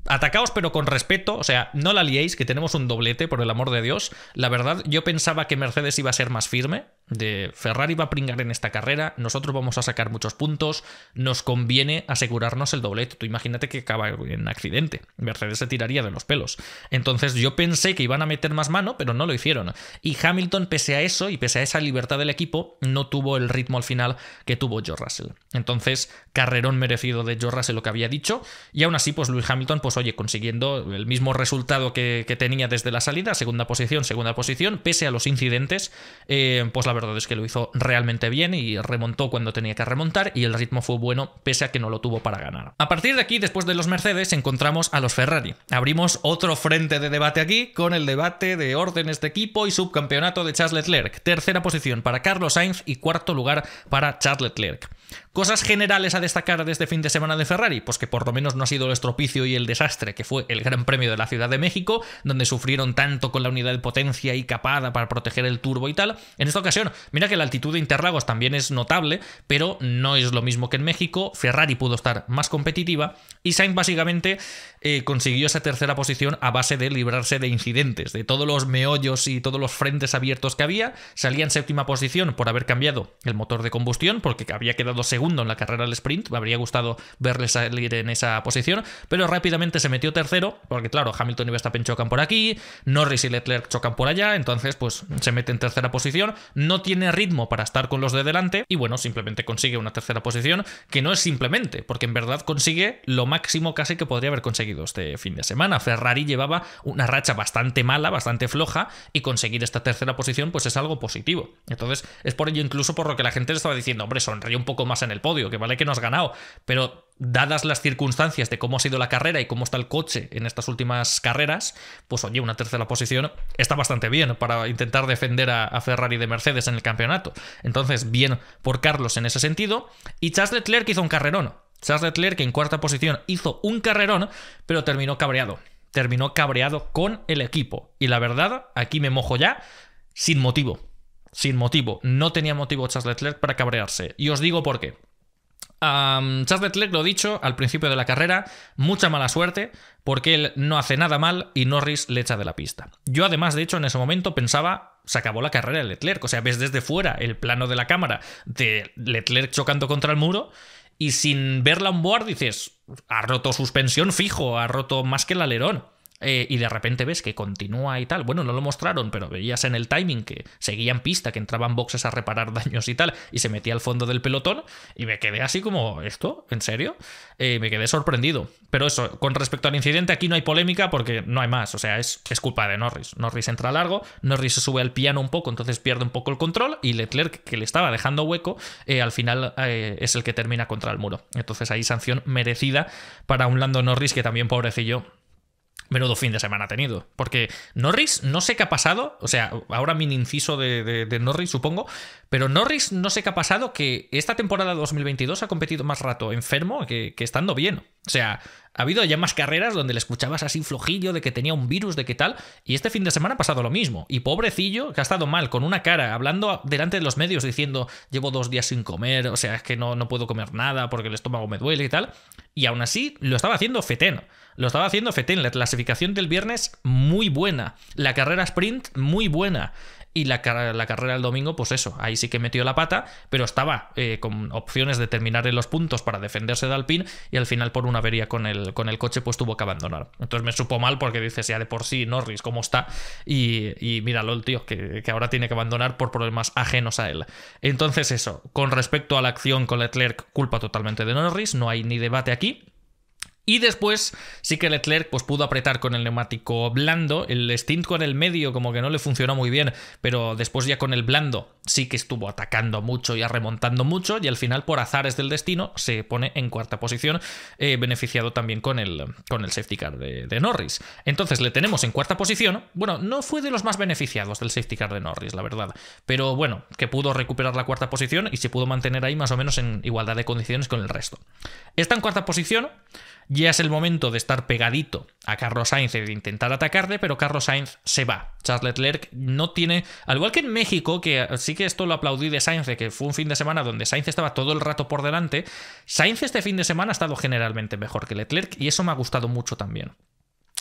Speaker 1: atacaos pero con respeto, o sea, no la liéis, que tenemos un doblete, por el amor de Dios. La verdad, yo pensaba que Mercedes iba a ser más firme, de Ferrari va a pringar en esta carrera, nosotros vamos a sacar muchos puntos, nos conviene asegurarnos el doblete. Tú imagínate que acaba en accidente, Mercedes se tiraría de los pelos. Entonces yo pensé que iban a meter más mano, pero no lo hicieron. Y Hamilton, pese a eso y pese a esa libertad del equipo, no tuvo el ritmo al final que tuvo George Russell. Entonces, carrerón merecido de George Russell lo que había dicho, y aún así, pues Lewis Hamilton, pues oye, consiguiendo el mismo resultado que tenía desde la salida, segunda posición, segunda posición, pese a los incidentes, eh, pues la verdad es que lo hizo realmente bien y remontó cuando tenía que remontar y el ritmo fue bueno pese a que no lo tuvo para ganar. A partir de aquí, después de los Mercedes, encontramos a los Ferrari. Abrimos otro frente de debate aquí con el debate de órdenes de equipo y subcampeonato de Charles Leclerc. Tercera posición para Carlos Sainz y cuarto lugar para Charles Leclerc. Cosas generales a destacar de este fin de semana de Ferrari, pues que por lo menos no ha sido el estropicio y el desastre que fue el Gran Premio de la Ciudad de México, donde sufrieron tanto con la unidad de potencia y capada para proteger el turbo y tal. En esta ocasión, mira que la altitud de Interlagos también es notable, pero no es lo mismo que en México. Ferrari pudo estar más competitiva y Sainz básicamente eh, consiguió esa tercera posición a base de librarse de incidentes, de todos los meollos y todos los frentes abiertos que había. Salía en séptima posición por haber cambiado el motor de combustión, porque había quedado segundo en la carrera del sprint. Me habría gustado verle salir en esa posición, pero rápidamente se metió tercero, porque claro, Hamilton y Verstappen chocan por aquí, Norris y Leclerc chocan por allá, entonces pues se mete en tercera posición, no tiene ritmo para estar con los de delante y bueno, simplemente consigue una tercera posición, que no es simplemente, porque en verdad consigue lo máximo casi que podría haber conseguido este fin de semana. Ferrari llevaba una racha bastante mala, bastante floja, y conseguir esta tercera posición pues es algo positivo. Entonces es por ello incluso por lo que la gente le estaba diciendo, hombre, sonríe un poco más en el podio, que vale que no has ganado, pero dadas las circunstancias de cómo ha sido la carrera y cómo está el coche en estas últimas carreras, pues oye, una tercera posición está bastante bien para intentar defender a, Ferrari de Mercedes en el campeonato. Entonces, bien por Carlos en ese sentido. Y Charles Leclerc hizo un carrerón. Charles Leclerc en cuarta posición hizo un carrerón, pero terminó cabreado. Terminó cabreado con el equipo. Y la verdad, aquí me mojo ya, sin motivo sin motivo. No tenía motivo Charles Leclerc para cabrearse. Y os digo por qué. Charles Leclerc, lo dicho al principio de la carrera, mucha mala suerte porque él no hace nada mal y Norris le echa de la pista. Yo además, de hecho, en ese momento pensaba, se acabó la carrera de Leclerc, o sea, ves desde fuera el plano de la cámara de Leclerc chocando contra el muro y sin verla on board dices, ha roto suspensión fijo, ha roto más que el alerón. Eh, y de repente ves que continúa y tal. Bueno, no lo mostraron, pero veías en el timing que seguían pista, que entraban boxes a reparar <laughs> daños y tal, y se metía al fondo del pelotón y me quedé así como, ¿esto? ¿En serio? Eh, me quedé sorprendido. Pero eso, con respecto al incidente, aquí no hay polémica porque no hay más, o sea, es, es culpa de Norris. Norris entra largo, Norris se sube al piano un poco, entonces pierde un poco el control y Leclerc, que le estaba dejando hueco, eh, al final es el que termina contra el muro. Entonces ahí sanción merecida para un Lando Norris que también pobrecillo menudo fin de semana ha tenido. Porque Norris, no sé qué ha pasado, o sea, ahora mi inciso de, Norris, supongo, pero Norris no sé qué ha pasado que esta temporada 2022 ha competido más rato enfermo que, estando bien. O sea, ha habido ya más carreras donde le escuchabas así flojillo de que tenía un virus, de qué tal, y este fin de semana ha pasado lo mismo. Y pobrecillo, que ha estado mal, con una cara, hablando delante de los medios diciendo, llevo dos días sin comer, o sea, es que no, no puedo comer nada porque el estómago me duele y tal, y aún así lo estaba haciendo feteno. Lo estaba haciendo Fetén, la clasificación del viernes muy buena, la carrera sprint muy buena y la, la carrera el domingo, pues eso, ahí sí que metió la pata, pero estaba eh, con opciones de terminar en los puntos para defenderse de Alpine y al final por una avería con el, con el coche pues tuvo que abandonar. Entonces me supo mal porque dices ya de por sí Norris cómo está y, y míralo el tío que, que ahora tiene que abandonar por problemas ajenos a él. Entonces eso, con respecto a la acción con Leclerc, culpa totalmente de Norris, no hay ni debate aquí. Y después sí que Leclerc pues, pudo apretar con el neumático blando, el stint con el medio como que no le funcionó muy bien, pero después ya con el blando sí que estuvo atacando mucho y remontando mucho y al final por azares del destino se pone en cuarta posición, eh, beneficiado también con el, con el safety car de, de, Norris. Entonces le tenemos en cuarta posición, bueno, no fue de los más beneficiados del safety car de Norris, la verdad, pero bueno, que pudo recuperar la cuarta posición y se pudo mantener ahí más o menos en igualdad de condiciones con el resto. Está en cuarta posición. Ya es el momento de estar pegadito a Carlos Sainz e de intentar atacarle, pero Carlos Sainz se va. Charles Leclerc no tiene. Al igual que en México, que sí que esto lo aplaudí de Sainz, que fue un fin de semana donde Sainz estaba todo el rato por delante. Sainz este fin de semana ha estado generalmente mejor que Leclerc y eso me ha gustado mucho también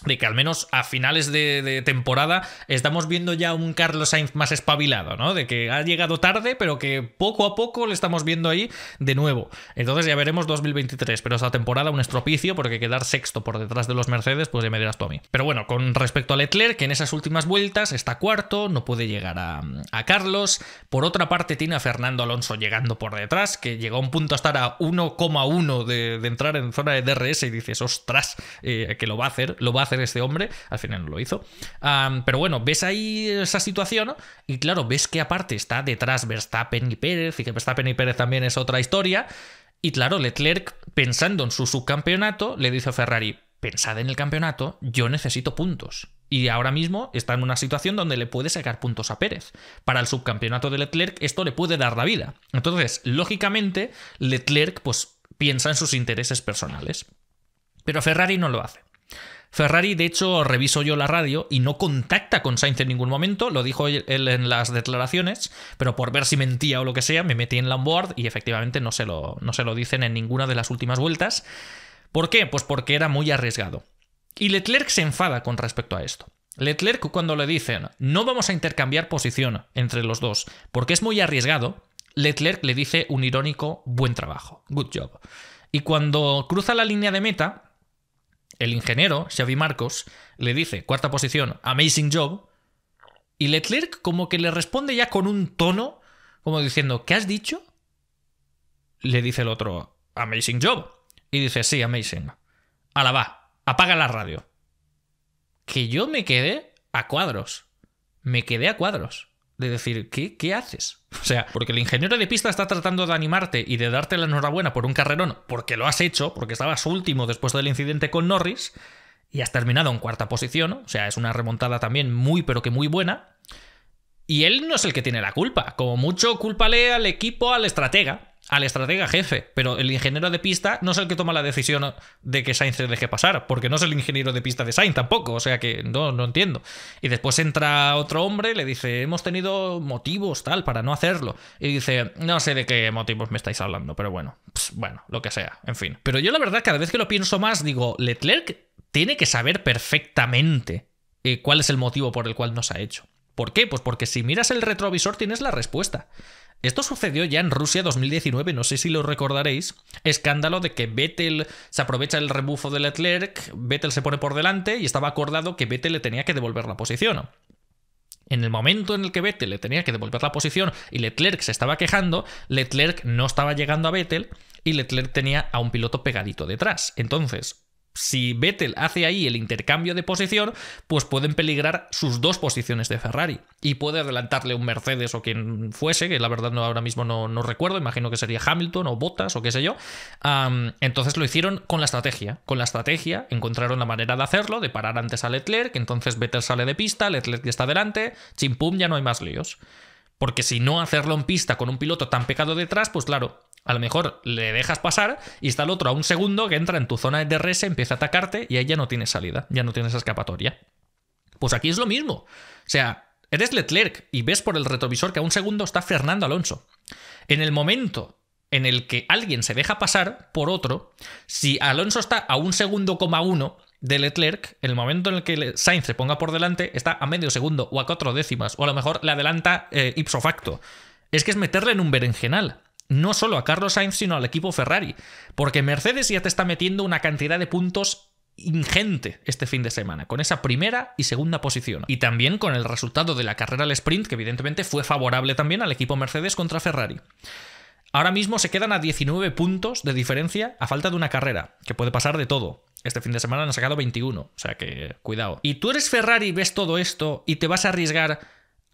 Speaker 1: de que al menos a finales de, temporada estamos viendo ya un Carlos Sainz más espabilado, ¿no? De que ha llegado tarde, pero que poco a poco le estamos viendo ahí de nuevo. Entonces ya veremos 2023, pero esa temporada un estropicio porque quedar sexto por detrás de los Mercedes, pues ya me dirás tú a mí. Pero bueno, con respecto a Leclerc, que en esas últimas vueltas está cuarto, no puede llegar a, Carlos. Por otra parte tiene a Fernando Alonso llegando por detrás, que llegó a un punto a estar a 1,1 de, entrar en zona de DRS y dices, ostras, eh, que lo va a hacer, lo va a hacer este hombre, al final no lo hizo. pero bueno, ves ahí esa situación y claro, ves que aparte está detrás Verstappen y Pérez, y que Verstappen y Pérez también es otra historia. Y claro, Leclerc, pensando en su subcampeonato, le dice a Ferrari, pensad en el campeonato, yo necesito puntos. Y ahora mismo está en una situación donde le puede sacar puntos a Pérez. Para el subcampeonato de Leclerc esto le puede dar la vida. Entonces, lógicamente, Leclerc pues, piensa en sus intereses personales. Pero Ferrari no lo hace. Ferrari, de hecho, reviso yo la radio y no contacta con Sainz en ningún momento, lo dijo él en las declaraciones, pero por ver si mentía o lo que sea, me metí en la onboard y efectivamente no se lo, no se lo dicen en ninguna de las últimas vueltas. ¿Por qué? Pues porque era muy arriesgado. Y Leclerc se enfada con respecto a esto. Leclerc cuando le dicen, no vamos a intercambiar posición entre los dos, porque es muy arriesgado, Leclerc le dice un irónico, buen trabajo, good job. Y cuando cruza la línea de meta, el ingeniero, Xavi Marcos, le dice, cuarta posición, amazing job. Y Leclerc como que le responde ya con un tono, como diciendo, ¿qué has dicho? Le dice el otro, amazing job. Y dice, sí, amazing. A va, apaga la radio. Que yo me quedé a cuadros. Me quedé a cuadros de decir, ¿qué, ¿qué haces? O sea, porque el ingeniero de pista está tratando de animarte y de darte la enhorabuena por un carrerón, porque lo has hecho, porque estabas último después del incidente con Norris, y has terminado en cuarta posición, o sea, es una remontada también muy, pero que muy buena. Y él no es el que tiene la culpa, como mucho cúlpale al equipo, al estratega, al estratega jefe, pero el ingeniero de pista no es el que toma la decisión de que Sainz se deje pasar, porque no es el ingeniero de pista de Sainz tampoco, o sea que no, no entiendo. Y después entra otro hombre, le dice, hemos tenido motivos tal para no hacerlo. Y dice, no sé de qué motivos me estáis hablando, pero bueno, bueno, lo que sea, en fin. Pero yo la verdad cada vez que lo pienso más, digo, Leclerc tiene que saber perfectamente eh, cuál es el motivo por el cual nos ha hecho. ¿Por qué? Pues porque si miras el retrovisor tienes la respuesta. Esto sucedió ya en Rusia 2019, no sé si lo recordaréis. Escándalo de que Vettel se aprovecha el rebufo de Leclerc, Vettel se pone por delante y estaba acordado que Vettel le tenía que devolver la posición. En el momento en el que Vettel le tenía que devolver la posición y Leclerc se estaba quejando, Leclerc no estaba llegando a Vettel y Leclerc tenía a un piloto pegadito detrás. Entonces, si Vettel hace ahí el intercambio de posición, pues pueden peligrar sus dos posiciones de Ferrari. Y puede adelantarle un Mercedes o quien fuese, que la verdad no, ahora mismo no, no recuerdo, imagino que sería Hamilton o Bottas o qué sé yo. entonces lo hicieron con la estrategia. Con la estrategia encontraron la manera de hacerlo, de parar antes a Leclerc, entonces Vettel sale de pista, Leclerc está delante, chimpum, ya no hay más líos. Porque si no hacerlo en pista con un piloto tan pecado detrás, pues claro, a lo mejor le dejas pasar y está el otro a un segundo que entra en tu zona de DRS, empieza a atacarte y ahí ya no tienes salida, ya no tienes escapatoria. Pues aquí es lo mismo. O sea, eres Leclerc y ves por el retrovisor que a un segundo está Fernando Alonso. En el momento en el que alguien se deja pasar por otro, si Alonso está a un segundo coma uno de Leclerc, en el momento en el que Sainz se ponga por delante, está a medio segundo o a cuatro décimas, o a lo mejor le adelanta eh, ipso facto. Es que es meterle en un berenjenal no solo a Carlos Sainz, sino al equipo Ferrari, porque Mercedes ya te está metiendo una cantidad de puntos ingente este fin de semana, con esa primera y segunda posición. Y también con el resultado de la carrera al sprint, que evidentemente fue favorable también al equipo Mercedes contra Ferrari. Ahora mismo se quedan a 19 puntos de diferencia a falta de una carrera, que puede pasar de todo. Este fin de semana han sacado 21, o sea que cuidado. Y tú eres Ferrari, ves todo esto y te vas a arriesgar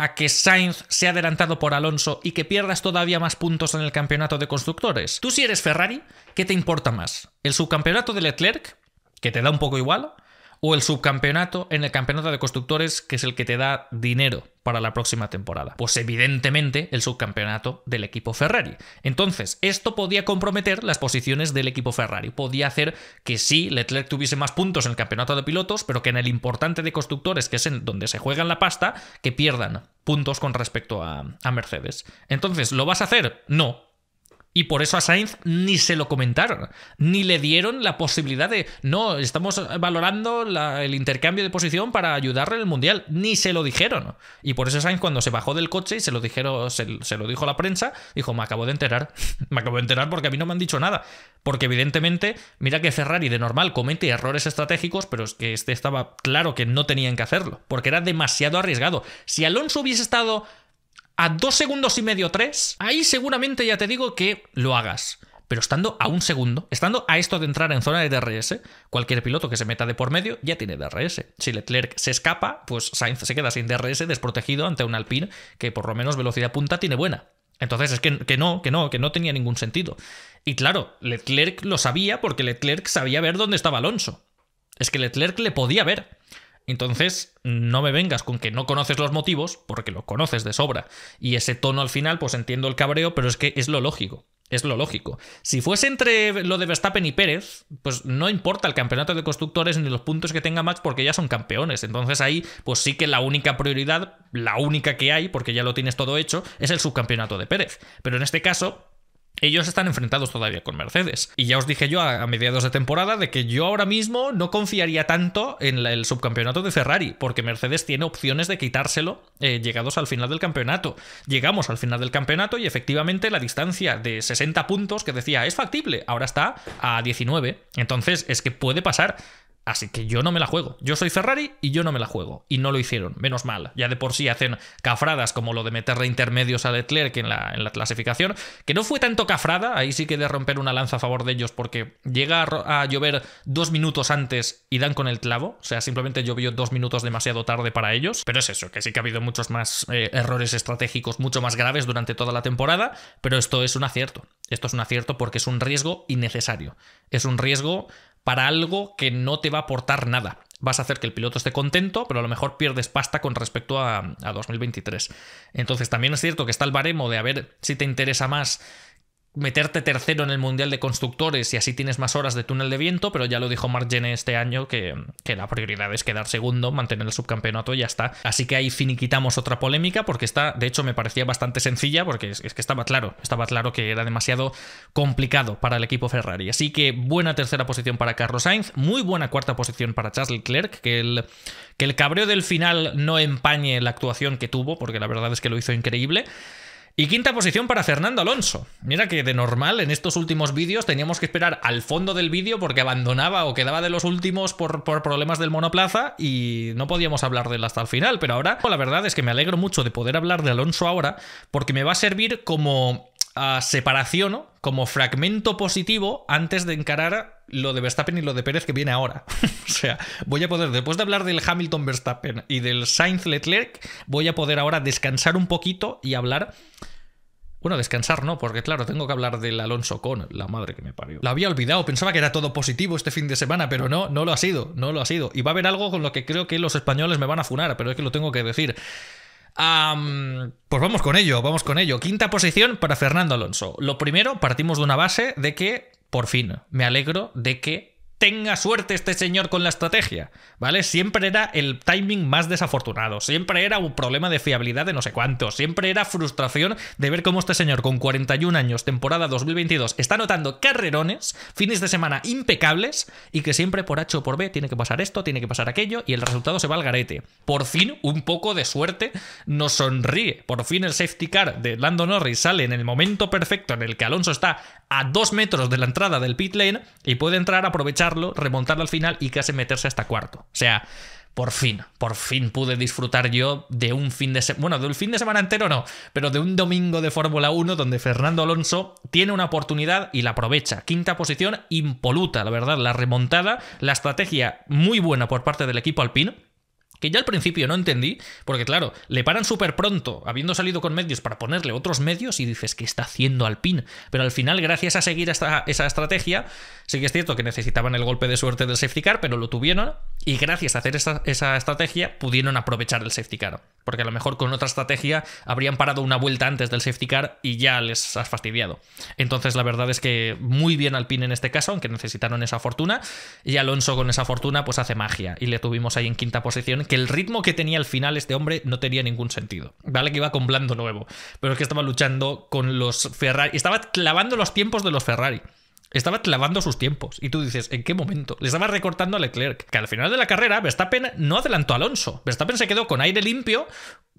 Speaker 1: a que Sainz sea adelantado por Alonso y que pierdas todavía más puntos en el campeonato de constructores. Tú si eres Ferrari, ¿qué te importa más? ¿El subcampeonato de Leclerc, que te da un poco igual? o el subcampeonato en el campeonato de constructores, que es el que te da dinero para la próxima temporada. Pues evidentemente el subcampeonato del equipo Ferrari. Entonces, esto podía comprometer las posiciones del equipo Ferrari. Podía hacer que sí, Leclerc tuviese más puntos en el campeonato de pilotos, pero que en el importante de constructores, que es en donde se juegan la pasta, que pierdan puntos con respecto a Mercedes. Entonces, ¿lo vas a hacer? No, y por eso a Sainz ni se lo comentaron, ni le dieron la posibilidad de, no, estamos valorando el intercambio de posición para ayudarle en el Mundial, ni se lo dijeron. Y por eso Sainz cuando se bajó del coche y se lo, dijeron, se, se lo dijo la prensa, dijo, me acabo de enterar, <laughs> me acabo de enterar porque a mí no me han dicho nada. Porque evidentemente, mira que Ferrari de normal comete errores estratégicos, pero es que este estaba claro que no tenían que hacerlo, porque era demasiado arriesgado. Si Alonso hubiese estado a dos segundos y medio, tres, ahí seguramente ya te digo que lo hagas. Pero estando a un segundo, estando a esto de entrar en zona de DRS, cualquier piloto que se meta de por medio ya tiene DRS. Si Leclerc se escapa, pues Sainz se queda sin DRS desprotegido ante un Alpine que por lo menos velocidad punta tiene buena. Entonces es que, que, no, que no, que no tenía ningún sentido. Y claro, Leclerc lo sabía porque Leclerc sabía ver dónde estaba Alonso. Es que Leclerc le podía ver. Entonces, no me vengas con que no conoces los motivos, porque los conoces de sobra. Y ese tono al final, pues entiendo el cabreo, pero es que es lo lógico. Es lo lógico. Si fuese entre lo de Verstappen y Pérez, pues no importa el campeonato de constructores ni los puntos que tenga Max porque ya son campeones. Entonces ahí, pues sí que la única prioridad, la única que hay, porque ya lo tienes todo hecho, es el subcampeonato de Pérez. Pero en este caso, ellos están enfrentados todavía con Mercedes. Y ya os dije yo a, mediados de temporada de que yo ahora mismo no confiaría tanto en el subcampeonato de Ferrari, porque Mercedes tiene opciones de quitárselo eh, llegados al final del campeonato. Llegamos al final del campeonato y efectivamente la distancia de 60 puntos que decía es factible, ahora está a 19. Entonces es que puede pasar. Así que yo no me la juego. Yo soy Ferrari y yo no me la juego. Y no lo hicieron, menos mal. Ya de por sí hacen cafradas como lo de meterle intermedios a Leclerc en la, en la clasificación, que no fue tanto cafrada, ahí sí que de romper una lanza a favor de ellos porque llega a, llover dos minutos antes y dan con el clavo. O sea, simplemente llovió dos minutos demasiado tarde para ellos. Pero es eso, que sí que ha habido muchos más eh, errores estratégicos mucho más graves durante toda la temporada, pero esto es un acierto. Esto es un acierto porque es un riesgo innecesario. Es un riesgo para algo que no te va a aportar nada. Vas a hacer que el piloto esté contento, pero a lo mejor pierdes pasta con respecto a, 2023. Entonces también es cierto que está el baremo de a ver si te interesa más meterte tercero en el Mundial de Constructores y así tienes más horas de túnel de viento, pero ya lo dijo Margene este año que, la prioridad es quedar segundo, mantener el subcampeonato y ya está. Así que ahí finiquitamos otra polémica porque está, de hecho me parecía bastante sencilla porque es, que estaba claro, estaba claro que era demasiado complicado para el equipo Ferrari. Así que buena tercera posición para Carlos Sainz, muy buena cuarta posición para Charles Leclerc, que el, que el cabreo del final no empañe la actuación que tuvo, porque la verdad es que lo hizo increíble. Y quinta posición para Fernando Alonso. Mira que de normal en estos últimos vídeos teníamos que esperar al fondo del vídeo porque abandonaba o quedaba de los últimos por, por, problemas del monoplaza y no podíamos hablar de él hasta el final. Pero ahora la verdad es que me alegro mucho de poder hablar de Alonso ahora porque me va a servir como separación, como fragmento positivo antes de encarar lo de Verstappen y lo de Pérez que viene ahora. <laughs> o sea, voy a poder, después de hablar del Hamilton Verstappen y del Sainz Leclerc, voy a poder ahora descansar un poquito y hablar bueno, descansar no, porque claro, tengo que hablar del Alonso con la madre que me parió. Lo había olvidado, pensaba que era todo positivo este fin de semana, pero no, no lo ha sido, no lo ha sido. Y va a haber algo con lo que creo que los españoles me van a funar, pero es que lo tengo que decir pues vamos con ello, vamos con ello. Quinta posición para Fernando Alonso. Lo primero, partimos de una base de que, por fin, me alegro de que tenga suerte este señor con la estrategia, ¿vale? Siempre era el timing más desafortunado, siempre era un problema de fiabilidad de no sé cuánto, siempre era frustración de ver cómo este señor con 41 años, temporada 2022, está anotando carrerones, fines de semana impecables y que siempre por H o por B tiene que pasar esto, tiene que pasar aquello y el resultado se va al garete. Por fin, un poco de suerte nos sonríe. Por fin el safety car de Lando Norris sale en el momento perfecto en el que Alonso está a dos metros de la entrada del pit lane y puede entrar a aprovechar remontarlo al final y casi meterse hasta cuarto. O sea, por fin, por fin pude disfrutar yo de un fin de semana, bueno, de un fin de semana entero no, pero de un domingo de Fórmula 1 donde Fernando Alonso tiene una oportunidad y la aprovecha. Quinta posición impoluta, la verdad, la remontada, la estrategia muy buena por parte del equipo alpino que ya al principio no entendí, porque claro, le paran súper pronto, habiendo salido con medios para ponerle otros medios y dices, que está haciendo al pin Pero al final, gracias a seguir esta, esa estrategia, sí que es cierto que necesitaban el golpe de suerte del safety car, pero lo tuvieron y gracias a hacer esa, estrategia pudieron aprovechar el safety car. Porque a lo mejor con otra estrategia habrían parado una vuelta antes del safety car y ya les has fastidiado. Entonces la verdad es que muy bien Alpine en este caso, aunque necesitaron esa fortuna. Y Alonso con esa fortuna pues hace magia. Y le tuvimos ahí en quinta posición, que el ritmo que tenía al final este hombre no tenía ningún sentido. Vale que iba con blando nuevo, pero es que estaba luchando con los Ferrari. Estaba clavando los tiempos de los Ferrari. Estaba clavando sus tiempos. Y tú dices, ¿en qué momento? Le estaba recortando a Leclerc. Que al final de la carrera, Verstappen no adelantó a Alonso. Verstappen se quedó con aire limpio,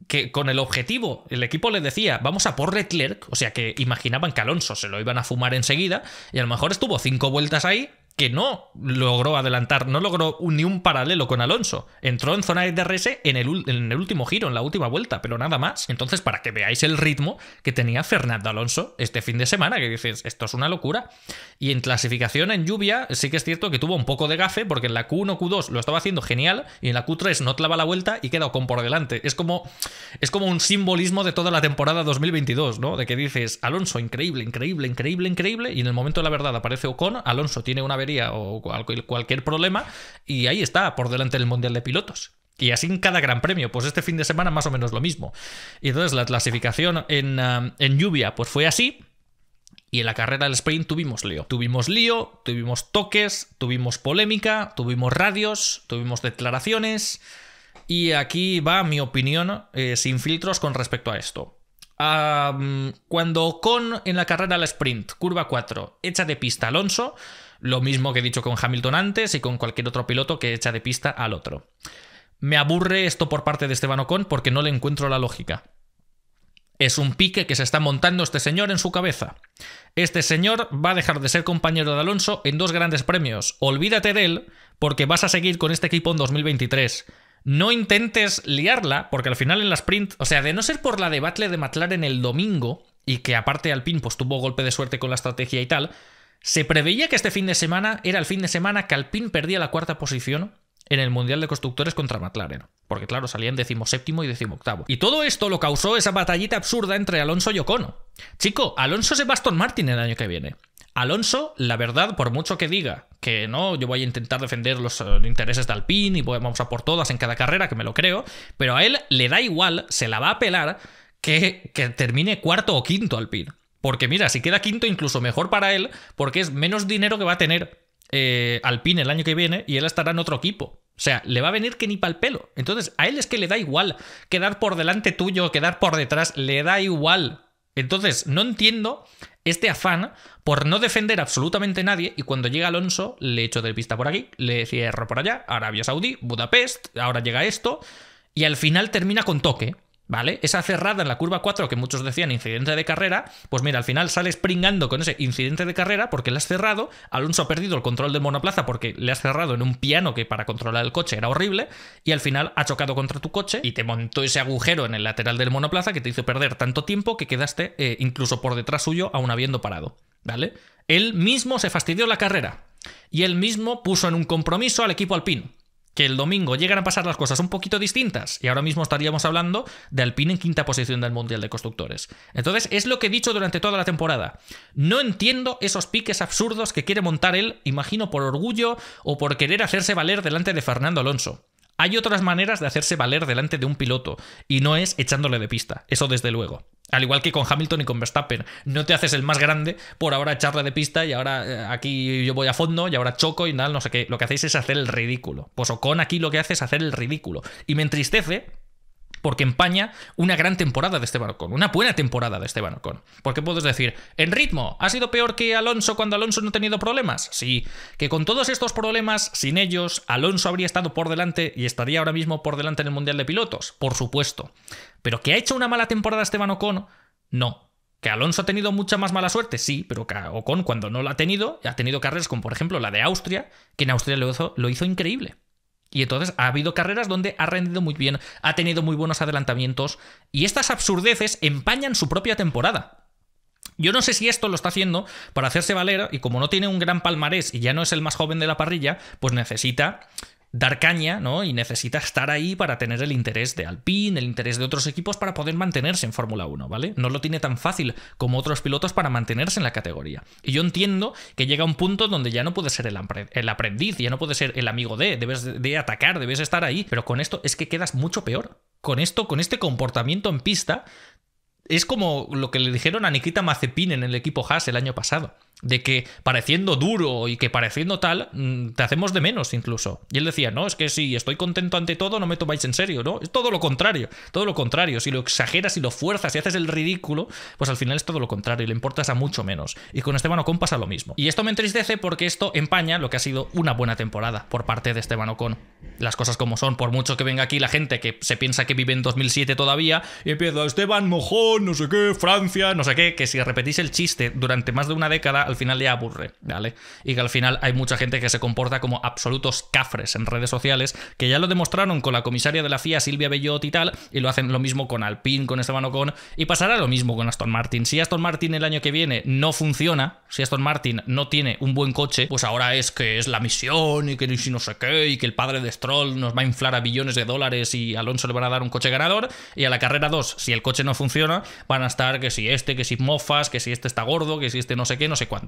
Speaker 1: que con el objetivo, el equipo le decía, vamos a por Leclerc. O sea que imaginaban que Alonso se lo iban a fumar enseguida. Y a lo mejor estuvo cinco vueltas ahí, que no logró adelantar, no logró ni un paralelo con Alonso. Entró en zona de DRS en el, último giro, en la última vuelta, pero nada más. Entonces, para que veáis el ritmo que tenía Fernando Alonso este fin de semana, que dices, esto es una locura. Y en clasificación en lluvia, sí que es cierto que tuvo un poco de gafe, porque en la Q1, Q2 lo estaba haciendo genial, y en la Q3 no clava la vuelta y queda con por delante. Es como, es como un simbolismo de toda la temporada 2022, ¿no? De que dices, Alonso, increíble, increíble, increíble, increíble, y en el momento de la verdad aparece Ocon, Alonso tiene una vez o cualquier problema, y ahí está, por delante del Mundial de Pilotos. Y así en cada gran premio, pues este fin de semana más o menos lo mismo. Y entonces la clasificación en, um, lluvia pues fue así, y en la carrera del sprint tuvimos lío. Tuvimos lío, tuvimos toques, tuvimos polémica, tuvimos radios, tuvimos declaraciones. Y aquí va mi opinión eh, sin filtros con respecto a esto cuando Ocon en la carrera la sprint, curva 4, echa de pista a Alonso, lo mismo que he dicho con Hamilton antes y con cualquier otro piloto que echa de pista al otro. Me aburre esto por parte de Esteban Ocon porque no le encuentro la lógica. Es un pique que se está montando este señor en su cabeza. Este señor va a dejar de ser compañero de Alonso en dos grandes premios. Olvídate de él porque vas a seguir con este equipo en 2023 no intentes liarla, porque al final en la sprint, o sea, de no ser por la debate de McLaren el domingo, y que aparte Alpine pues, tuvo golpe de suerte con la estrategia y tal, se preveía que este fin de semana era el fin de semana que Alpine perdía la cuarta posición en el Mundial de Constructores contra McLaren. Porque claro, salían decimoséptimo y decimoctavo. Y todo esto lo causó esa batallita absurda entre Alonso y Ocono. Chico, Alonso se va Martin el año que viene. Alonso, la verdad, por mucho que diga que no, yo voy a intentar defender los eh, intereses de Alpine y vamos a por todas en cada carrera, que me lo creo, pero a él le da igual, se la va a pelar que, termine cuarto o quinto Alpine. Porque mira, si queda quinto, incluso mejor para él, porque es menos dinero que va a tener eh, Alpine el año que viene y él estará en otro equipo. O sea, le va a venir que ni pa'l pelo. Entonces, a él es que le da igual quedar por delante tuyo, quedar por detrás, le da igual. Entonces, no entiendo este afán por no defender absolutamente nadie y cuando llega Alonso le echo de pista por aquí, le cierro por allá, Arabia Saudí, Budapest, ahora llega esto y al final termina con toque. ¿Vale? Esa cerrada en la curva 4 que muchos decían incidente de carrera, pues mira, al final sale springando con ese incidente de carrera porque le has cerrado, Alonso ha perdido el control del monoplaza porque le has cerrado en un piano que para controlar el coche era horrible y al final ha chocado contra tu coche y te montó ese agujero en el lateral del monoplaza que te hizo perder tanto tiempo que quedaste eh, incluso por detrás suyo aún habiendo parado, ¿vale? Él mismo se fastidió la carrera y él mismo puso en un compromiso al equipo alpino que el domingo llegan a pasar las cosas un poquito distintas y ahora mismo estaríamos hablando de Alpine en quinta posición del Mundial de Constructores. Entonces, es lo que he dicho durante toda la temporada. No entiendo esos piques absurdos que quiere montar él, imagino por orgullo o por querer hacerse valer delante de Fernando Alonso. Hay otras maneras de hacerse valer delante de un piloto, y no es echándole de pista, eso desde luego. Al igual que con Hamilton y con Verstappen, no te haces el más grande por ahora echarle de pista y ahora eh, aquí yo voy a fondo y ahora choco y nada, no sé qué. Lo que hacéis es hacer el ridículo. Pues Ocon aquí lo que hace es hacer el ridículo. Y me entristece porque empaña una gran temporada de Esteban Ocon, una buena temporada de Esteban Ocon. Porque puedes decir, en ritmo, ¿ha sido peor que Alonso cuando Alonso no ha tenido problemas? Sí, que con todos estos problemas, sin ellos, Alonso habría estado por delante y estaría ahora mismo por delante en el Mundial de Pilotos, por supuesto. Pero que ha hecho una mala temporada Esteban Ocon, no. ¿Que Alonso ha tenido mucha más mala suerte? Sí, pero que Ocon cuando no lo ha tenido, ha tenido carreras como por ejemplo la de Austria, que en Austria lo hizo increíble. Y entonces ha habido carreras donde ha rendido muy bien, ha tenido muy buenos adelantamientos y estas absurdeces empañan su propia temporada. Yo no sé si esto lo está haciendo para hacerse valer y como no tiene un gran palmarés y ya no es el más joven de la parrilla, pues necesita dar caña, ¿no? Y necesita estar ahí para tener el interés de Alpine, el interés de otros equipos para poder mantenerse en Fórmula 1, ¿vale? No lo tiene tan fácil como otros pilotos para mantenerse en la categoría. Y yo entiendo que llega un punto donde ya no puede ser el aprendiz, ya no puede ser el amigo de, debes de atacar, debes estar ahí, pero con esto es que quedas mucho peor. Con esto, con este comportamiento en pista, es como lo que le dijeron a Nikita Mazepin en el equipo Haas el año pasado de que pareciendo duro y que pareciendo tal, mm, te hacemos de menos incluso. Y él decía, no, es que si estoy contento ante todo, no me tomáis en serio, ¿no? Es todo lo contrario, todo lo contrario. Si lo exageras, y lo fuerzas, y haces el ridículo, pues al final es todo lo contrario y le importas a mucho menos. Y con Esteban Ocon pasa lo mismo. Y esto me entristece porque esto empaña lo que ha sido una buena temporada por parte de Esteban Ocon. Las cosas como son, por mucho que venga aquí la gente que se piensa que vive en 2007 todavía y empieza Esteban Mojón, no sé qué, Francia, no sé qué, que si repetís el chiste durante más de una década, al final ya aburre, ¿vale? Y que al final hay mucha gente que se comporta como absolutos cafres en redes sociales, que ya lo demostraron con la comisaria de la FIA, Silvia Bellot y tal, y lo hacen lo mismo con Alpine, con Esteban Ocon, y pasará lo mismo con Aston Martin. Si Aston Martin el año que viene no funciona, si Aston Martin no tiene un buen coche, pues ahora es que es la misión y que ni si no sé qué, y que el padre de Stroll nos va a inflar a billones de dólares y Alonso le van a dar un coche ganador, y a la carrera 2, si el coche no funciona, van a estar que si este, que si mofas, que si este está gordo, que si este no sé qué, no sé cuál.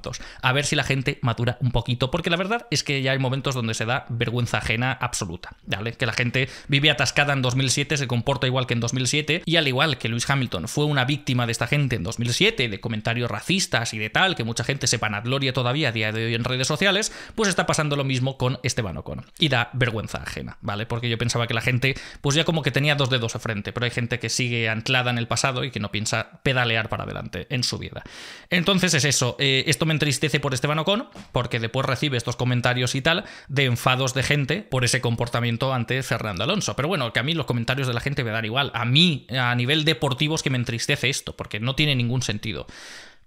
Speaker 1: A ver si la gente madura un poquito, porque la verdad es que ya hay momentos donde se da vergüenza ajena absoluta, ¿vale? Que la gente vive atascada en 2007, se comporta igual que en 2007, y al igual que Lewis Hamilton fue una víctima de esta gente en 2007, de comentarios racistas y de tal, que mucha gente se gloria todavía a día de hoy en redes sociales, pues está pasando lo mismo con Esteban Ocon. Y da vergüenza ajena, ¿vale? Porque yo pensaba que la gente, pues ya como que tenía dos dedos a frente, pero hay gente que sigue anclada en el pasado y que no piensa pedalear para adelante en su vida. Entonces es eso, eh, esto me entristece por Esteban Ocon, porque después recibe estos comentarios y tal de enfados de gente por ese comportamiento ante Fernando Alonso. Pero bueno, que a mí los comentarios de la gente me dan igual. A mí, a nivel deportivo, es que me entristece esto, porque no tiene ningún sentido.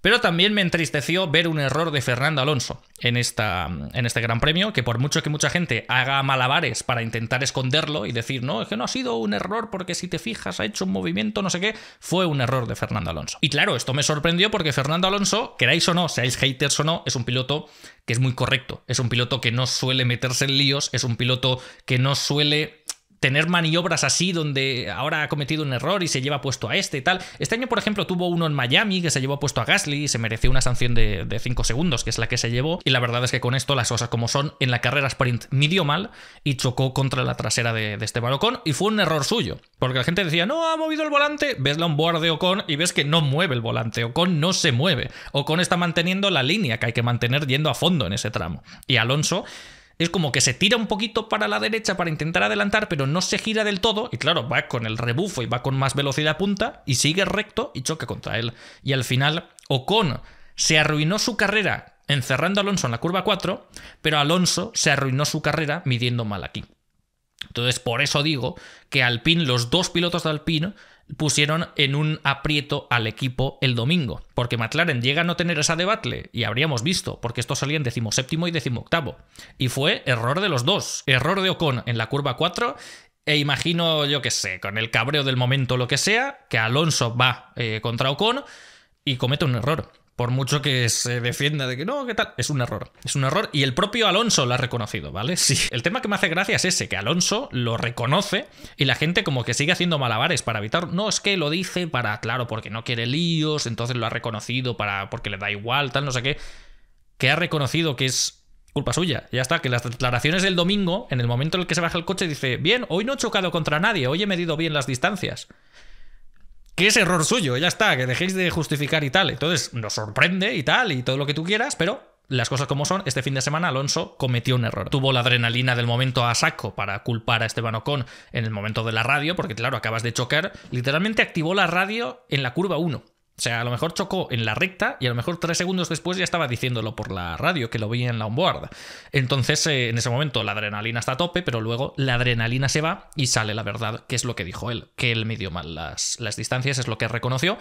Speaker 1: Pero también me entristeció ver un error de Fernando Alonso en, esta, en este Gran Premio, que por mucho que mucha gente haga malabares para intentar esconderlo y decir, no, es que no ha sido un error porque si te fijas ha hecho un movimiento, no sé qué, fue un error de Fernando Alonso. Y claro, esto me sorprendió porque Fernando Alonso, queráis o no, seáis haters o no, es un piloto que es muy correcto, es un piloto que no suele meterse en líos, es un piloto que no suele tener maniobras así donde ahora ha cometido un error y se lleva puesto a este y tal. Este año, por ejemplo, tuvo uno en Miami que se llevó puesto a Gasly y se mereció una sanción de 5 segundos, que es la que se llevó. Y la verdad es que con esto las cosas como son, en la carrera sprint midió mal y chocó contra la trasera de, este Esteban Ocon y fue un error suyo. Porque la gente decía, no, ha movido el volante, ves la onboard de Ocon y ves que no mueve el volante, Ocon no se mueve, Ocon está manteniendo la línea que hay que mantener yendo a fondo en ese tramo. Y Alonso es como que se tira un poquito para la derecha para intentar adelantar, pero no se gira del todo, y claro, va con el rebufo y va con más velocidad punta, y sigue recto y choca contra él. Y al final, Ocon se arruinó su carrera encerrando a Alonso en la curva 4, pero Alonso se arruinó su carrera midiendo mal aquí. Entonces, por eso digo que Alpine, los dos pilotos de Alpine, pusieron en un aprieto al equipo el domingo, porque McLaren llega a no tener esa debacle, y habríamos visto, porque esto salía en séptimo y decimoctavo. Y fue error de los dos, error de Ocon en la curva 4 e imagino, yo qué sé, con el cabreo del momento, lo que sea, que Alonso va eh, contra Ocon y comete un error por mucho que se defienda de que no, ¿qué tal? Es un error. Es un error y el propio Alonso lo ha reconocido, ¿vale? <laughs> Sí. El tema que me hace gracia es ese, que Alonso lo reconoce y la gente como que sigue haciendo malabares para evitar. No, es que lo dice para, claro, porque no quiere líos, entonces lo ha reconocido para porque le da igual, tal, no sé qué. Que ha reconocido que es culpa suya. Ya está, que las declaraciones del domingo, en el momento en el que se baja el coche, dice, bien, hoy no he chocado contra nadie, hoy he medido bien las distancias que es error suyo, ya está, que dejéis de justificar y tal. Entonces nos sorprende y tal, y todo lo que tú quieras, pero las cosas como son, este fin de semana Alonso cometió un error. Tuvo la adrenalina del momento a saco para culpar a Esteban Ocon en el momento de la radio, porque claro, acabas de chocar. Literalmente activó la radio en la curva 1. O sea, a lo mejor chocó en la recta y a lo mejor tres segundos después ya estaba diciéndolo por la radio, que lo veía en la onboard. Entonces, eh, en ese momento la adrenalina está a tope, pero luego la adrenalina se va y sale la verdad, que es lo que dijo él, que él midió mal las, las distancias, es lo que reconoció.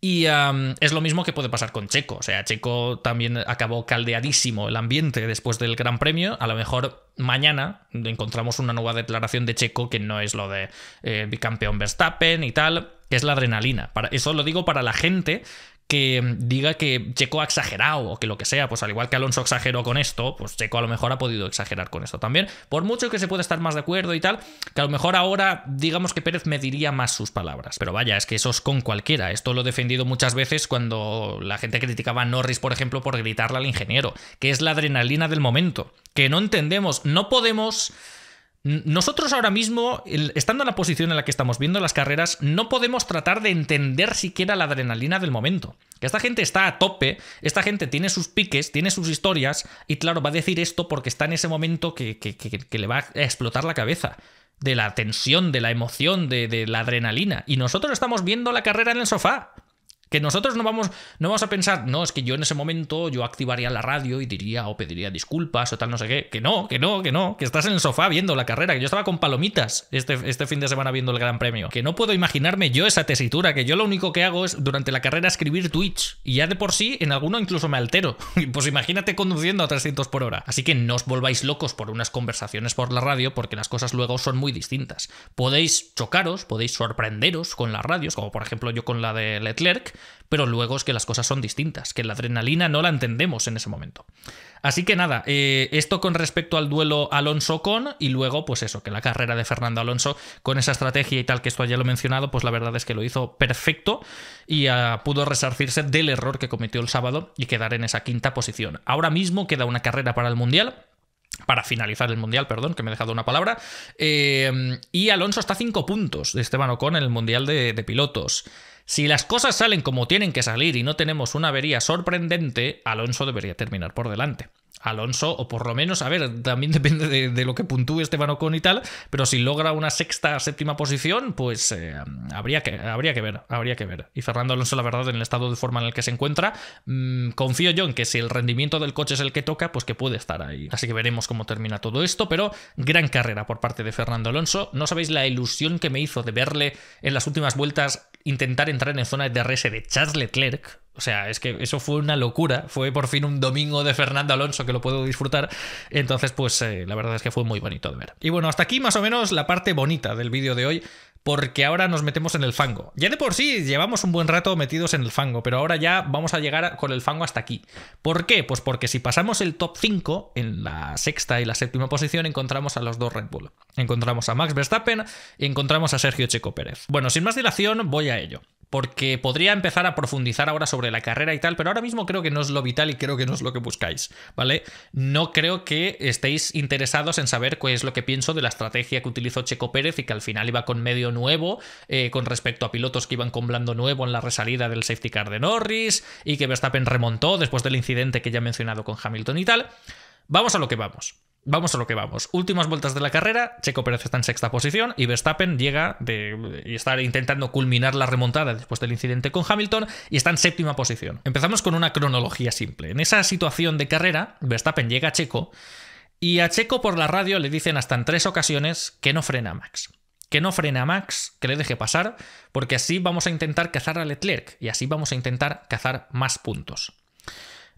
Speaker 1: Y es lo mismo que puede pasar con Checo. O sea, Checo también acabó caldeadísimo el ambiente después del Gran Premio. A lo mejor mañana encontramos una nueva declaración de Checo que no es lo de eh, bicampeón Verstappen y tal que es la adrenalina. Para, eso lo digo para la gente que diga que Checo ha exagerado o que lo que sea, pues al igual que Alonso exageró con esto, pues Checo a lo mejor ha podido exagerar con esto también. Por mucho que se pueda estar más de acuerdo y tal, que a lo mejor ahora digamos que Pérez me diría más sus palabras. Pero vaya, es que eso es con cualquiera. Esto lo he defendido muchas veces cuando la gente criticaba a Norris, por ejemplo, por gritarle al ingeniero, que es la adrenalina del momento, que no entendemos, no podemos nosotros ahora mismo, estando en la posición en la que estamos viendo las carreras, no podemos tratar de entender siquiera la adrenalina del momento. que Esta gente está a tope, esta gente tiene sus piques, tiene sus historias, y claro, va a decir esto porque está en ese momento que, le va a explotar la cabeza. De la tensión, de la emoción, de la adrenalina. Y nosotros estamos viendo la carrera en el sofá. Que nosotros no vamos, no vamos a pensar, no, es que yo en ese momento yo activaría la radio y diría o pediría disculpas o tal, no sé qué. Que no, que no, que no, que estás en el sofá viendo la carrera, que yo estaba con palomitas este, este fin de semana viendo el Gran Premio. Que no puedo imaginarme yo esa tesitura, que yo lo único que hago es durante la carrera escribir Twitch Y ya de por sí, en alguno incluso me altero. <laughs> pues imagínate conduciendo a 300 por hora. Así que no os volváis locos por unas conversaciones por la radio, porque las cosas luego son muy distintas. Podéis chocaros, podéis sorprenderos con las radios, como por ejemplo yo con la de Leclerc pero luego es que las cosas son distintas, que la adrenalina no la entendemos en ese momento. Así que nada, eh, esto con respecto al duelo Alonso con, y luego pues eso, que la carrera de Fernando Alonso con esa estrategia y tal, que esto ya lo he mencionado, pues la verdad es que lo hizo perfecto y ah, pudo resarcirse del error que cometió el sábado y quedar en esa quinta posición. Ahora mismo queda una carrera para el Mundial para finalizar el Mundial, perdón, que me he dejado una palabra. Eh, y Alonso está a 5 puntos de Esteban Ocon en el Mundial de Pilotos. Si las cosas salen como tienen que salir y no tenemos una avería sorprendente, Alonso debería terminar por delante. Alonso, o por lo menos, a ver, también <laughs> depende de, lo que puntúe Esteban Ocon y tal, pero si logra una sexta, séptima posición, pues eh, habría, que, habría que ver, habría que ver. Y Fernando Alonso, la verdad, en el estado de forma en el que se encuentra, mm, confío yo en que si el rendimiento del coche es el que toca, pues que puede estar ahí. Así que veremos cómo termina todo esto, pero gran carrera por parte de Fernando Alonso. No sabéis la ilusión que me hizo de verle en las últimas vueltas intentar entrar en zona de DRS de Charles Leclerc. O sea, es que eso fue una locura. Fue por fin un domingo de Fernando Alonso que lo puedo disfrutar. Entonces, pues eh, la verdad es que fue muy bonito de ver. Y bueno, hasta aquí más o menos la parte bonita del vídeo de hoy porque ahora nos metemos en el fango. Ya de por sí llevamos un buen rato metidos en el fango, pero ahora ya vamos a llegar con el fango hasta aquí. ¿Por qué? Pues porque si pasamos el top 5, en la sexta y la séptima posición encontramos a los dos Red Bull. Encontramos a Max Verstappen encontramos a Sergio Checo Pérez. Bueno, sin más dilación, voy a ello porque podría empezar a profundizar ahora sobre la carrera y tal, pero ahora mismo creo que no es lo vital y creo que no es lo que buscáis, ¿vale? No creo que estéis interesados en saber qué es lo que pienso de la estrategia que utilizó Checo Pérez y que al final iba con medio nuevo eh, con respecto a pilotos que iban con blando nuevo en la resalida del safety car de Norris y que Verstappen remontó después del incidente que ya he mencionado con Hamilton y tal. Vamos a lo que vamos vamos a lo que vamos. Últimas vueltas de la carrera, Checo Pérez está en sexta posición y Verstappen llega de, y está intentando culminar la remontada después del incidente con Hamilton y está en séptima posición. Empezamos con una cronología simple. En esa situación de carrera, Verstappen llega a Checo y a Checo por la radio le dicen hasta en tres ocasiones que no frena a Max. Que no frena a Max, que le deje pasar, porque así vamos a intentar cazar a Leclerc y así vamos a intentar cazar más puntos.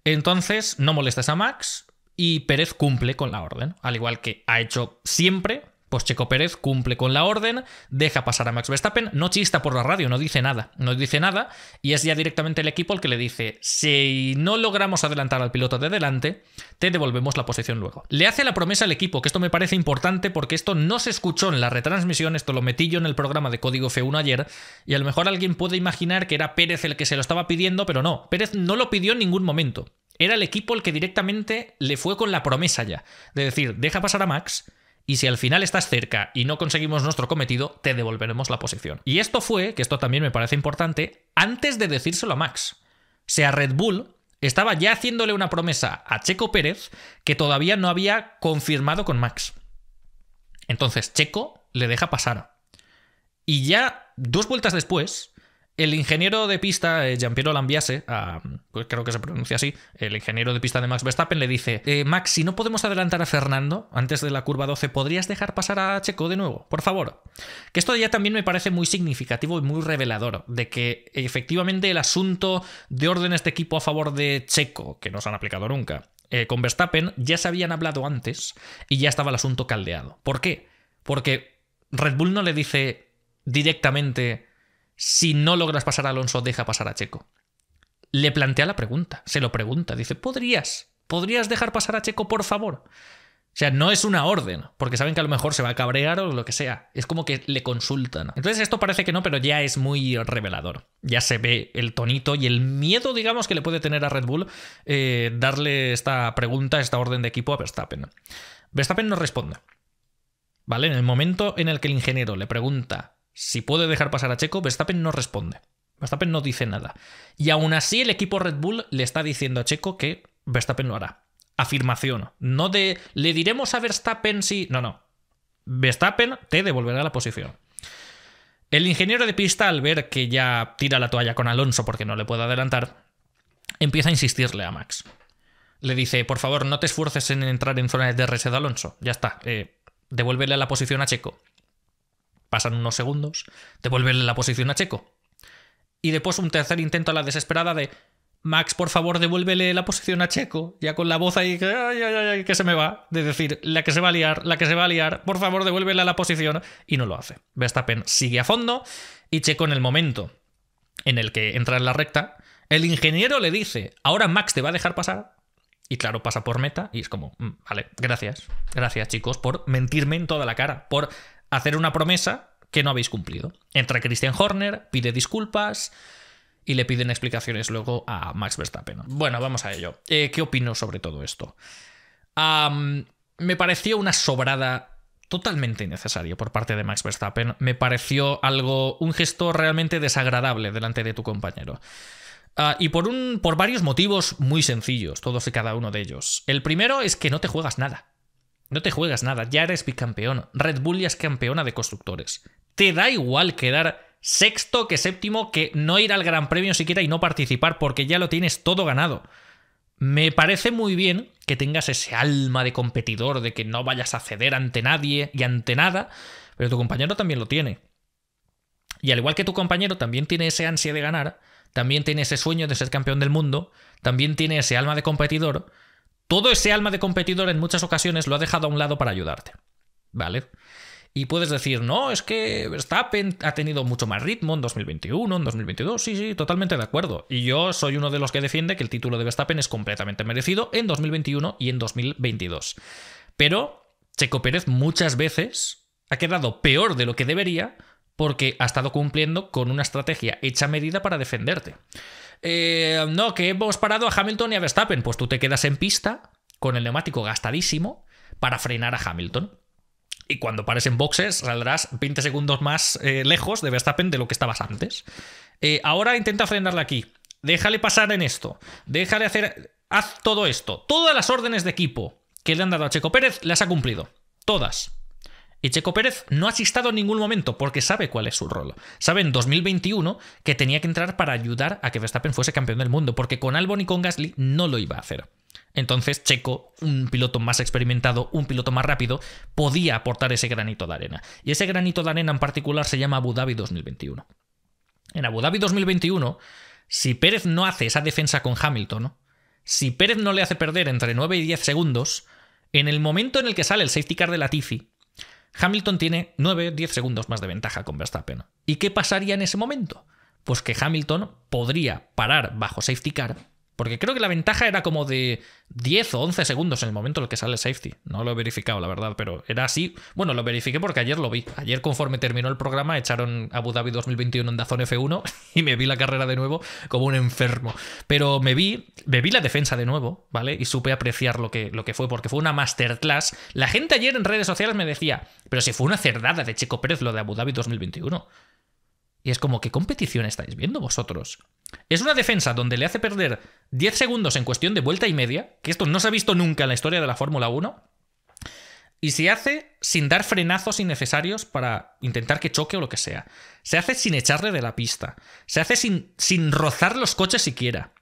Speaker 1: Entonces, no molestes a Max, y Pérez cumple con la orden. Al igual que ha hecho siempre, pues Checo Pérez cumple con la orden, deja pasar a Max Verstappen, no chista por la radio, no dice nada, no dice nada, y es ya directamente el equipo el que le dice, si no logramos adelantar al piloto de delante, te devolvemos la posición luego. Le hace la promesa al equipo, que esto me parece importante porque esto no se escuchó en la retransmisión, esto lo metí yo en el programa de Código F1 ayer, y a lo mejor alguien puede imaginar que era Pérez el que se lo estaba pidiendo, pero no, Pérez no lo pidió en ningún momento era el equipo el que directamente le fue con la promesa ya. De decir, deja pasar a Max, y si al final estás cerca y no conseguimos nuestro cometido, te devolveremos la posición. Y esto fue, que esto también me parece importante, antes de decírselo a Max. O sea, Red Bull estaba ya haciéndole una promesa a Checo Pérez que todavía no había confirmado con Max. Entonces Checo le deja pasar. Y ya dos vueltas después, el ingeniero de pista, eh, Jean pierre Lambiase, ah, pues creo que se pronuncia así, el ingeniero de pista de Max Verstappen le dice, eh, Max, si no podemos adelantar a Fernando antes de la curva 12, ¿podrías dejar pasar a Checo de nuevo? Por favor. Que esto ya también me parece muy significativo y muy revelador, de que efectivamente el asunto de órdenes de equipo a favor de Checo, que no se han aplicado nunca, eh, con Verstappen ya se habían hablado antes y ya estaba el asunto caldeado. ¿Por qué? Porque Red Bull no le dice directamente si no logras pasar a Alonso, deja pasar a Checo. Le plantea la pregunta, se lo pregunta, dice, ¿podrías? ¿Podrías dejar pasar a Checo, por favor? O sea, no es una orden, porque saben que a lo mejor se va a cabrear o lo que sea. Es como que le consultan. Entonces esto parece que no, pero ya es muy revelador. Ya se ve el tonito y el miedo, digamos, que le puede tener a Red Bull eh, darle esta pregunta, esta orden de equipo a Verstappen. Verstappen no responde. ¿Vale? En el momento en el que el ingeniero le pregunta si puede dejar pasar a Checo, Verstappen no responde. Verstappen no dice nada. Y aún así el equipo Red Bull le está diciendo a Checo que Verstappen lo hará. Afirmación. No de le diremos a Verstappen si... No, no. Verstappen te devolverá la posición. El ingeniero de pista, al ver que ya tira la toalla con Alonso porque no le puede adelantar, empieza a insistirle a Max. Le dice, por favor, no te esfuerces en entrar en zonas de DRS de Alonso. Ya está. Eh, devuélvele la posición a Checo pasan unos segundos, Devuélvele la posición a Checo. Y después un tercer intento a la desesperada de Max, por favor, devuélvele la posición a Checo, ya con la voz ahí que, que se me va, de decir, la que se va a liar, la que se va a liar, por favor, devuélvele la posición, y no lo hace. Verstappen sigue a fondo y Checo en el momento en el que entra en la recta, el ingeniero le dice, ahora Max te va a dejar pasar, y claro, pasa por meta y es como, mm, vale, gracias, gracias chicos por mentirme en toda la cara, por hacer una promesa que no habéis cumplido. Entra Christian Horner, pide disculpas y le piden explicaciones luego a Max Verstappen. Bueno, vamos a ello. Eh, ¿Qué opino sobre todo esto? me pareció una sobrada totalmente innecesaria por parte de Max Verstappen. Me pareció algo, un gesto realmente desagradable delante de tu compañero. Ah, y por, un, por varios motivos muy sencillos, todos y cada uno de ellos. El primero es que no te juegas nada. No te juegas nada, ya eres bicampeón. Red Bull ya es campeona de constructores. Te da igual quedar sexto que séptimo que no ir al Gran Premio siquiera y no participar porque ya lo tienes todo ganado. Me parece muy bien que tengas ese alma de competidor, de que no vayas a ceder ante nadie y ante nada, pero tu compañero también lo tiene. Y al igual que tu compañero también tiene ese ansia de ganar, también tiene ese sueño de ser campeón del mundo, también tiene ese alma de competidor, todo ese alma de competidor en muchas ocasiones lo ha dejado a un lado para ayudarte. ¿Vale? Y puedes decir, no, es que Verstappen ha tenido mucho más ritmo en 2021, en 2022. Sí, sí, totalmente de acuerdo. Y yo soy uno de los que defiende que el título de Verstappen es completamente merecido en 2021 y en 2022. Pero Checo Pérez muchas veces ha quedado peor de lo que debería porque ha estado cumpliendo con una estrategia hecha a medida para defenderte. Eh, no, que hemos parado a Hamilton y a Verstappen. Pues tú te quedas en pista con el neumático gastadísimo para frenar a Hamilton. Y cuando pares en boxes saldrás 20 segundos más eh, lejos de Verstappen de lo que estabas antes. Eh, ahora intenta frenarle aquí. Déjale pasar en esto. Déjale hacer. Haz todo esto. Todas las órdenes de equipo que le han dado a Checo Pérez las ha cumplido. Todas. Y Checo Pérez no ha asistado en ningún momento porque sabe cuál es su rol. Sabe en 2021 que tenía que entrar para ayudar a que Verstappen fuese campeón del mundo, porque con Albon y con Gasly no lo iba a hacer. Entonces Checo, un piloto más experimentado, un piloto más rápido, podía aportar ese granito de arena. Y ese granito de arena en particular se llama Abu Dhabi 2021. En Abu Dhabi 2021, si Pérez no hace esa defensa con Hamilton, si Pérez no le hace perder entre 9 y 10 segundos, en el momento en el que sale el safety car de la Latifi, Hamilton tiene 9-10 segundos más de ventaja con Verstappen. ¿Y qué pasaría en ese momento? Pues que Hamilton podría parar bajo safety car porque creo que la ventaja era como de 10 o 11 segundos en el momento en el que sale safety. No lo he verificado, la verdad, pero era así. Bueno, lo verifiqué porque ayer lo vi. Ayer, conforme terminó el programa, echaron Abu Dhabi 2021 en Dazón F1 <laughs> y me vi la carrera de nuevo como un enfermo. Pero me vi, me vi la defensa de nuevo, ¿vale? Y supe apreciar lo que, lo que fue, porque fue una masterclass. La gente ayer en redes sociales me decía, pero si fue una cerdada de Chico Pérez lo de Abu Dhabi 2021. Y es como, ¿qué competición estáis viendo vosotros? Es una defensa donde le hace perder 10 segundos en cuestión de vuelta y media, que esto no se ha visto nunca en la historia de la Fórmula 1, y se hace sin dar frenazos innecesarios para intentar que choque o lo que sea. Se hace sin echarle de la pista. Se hace sin, sin rozar los coches siquiera.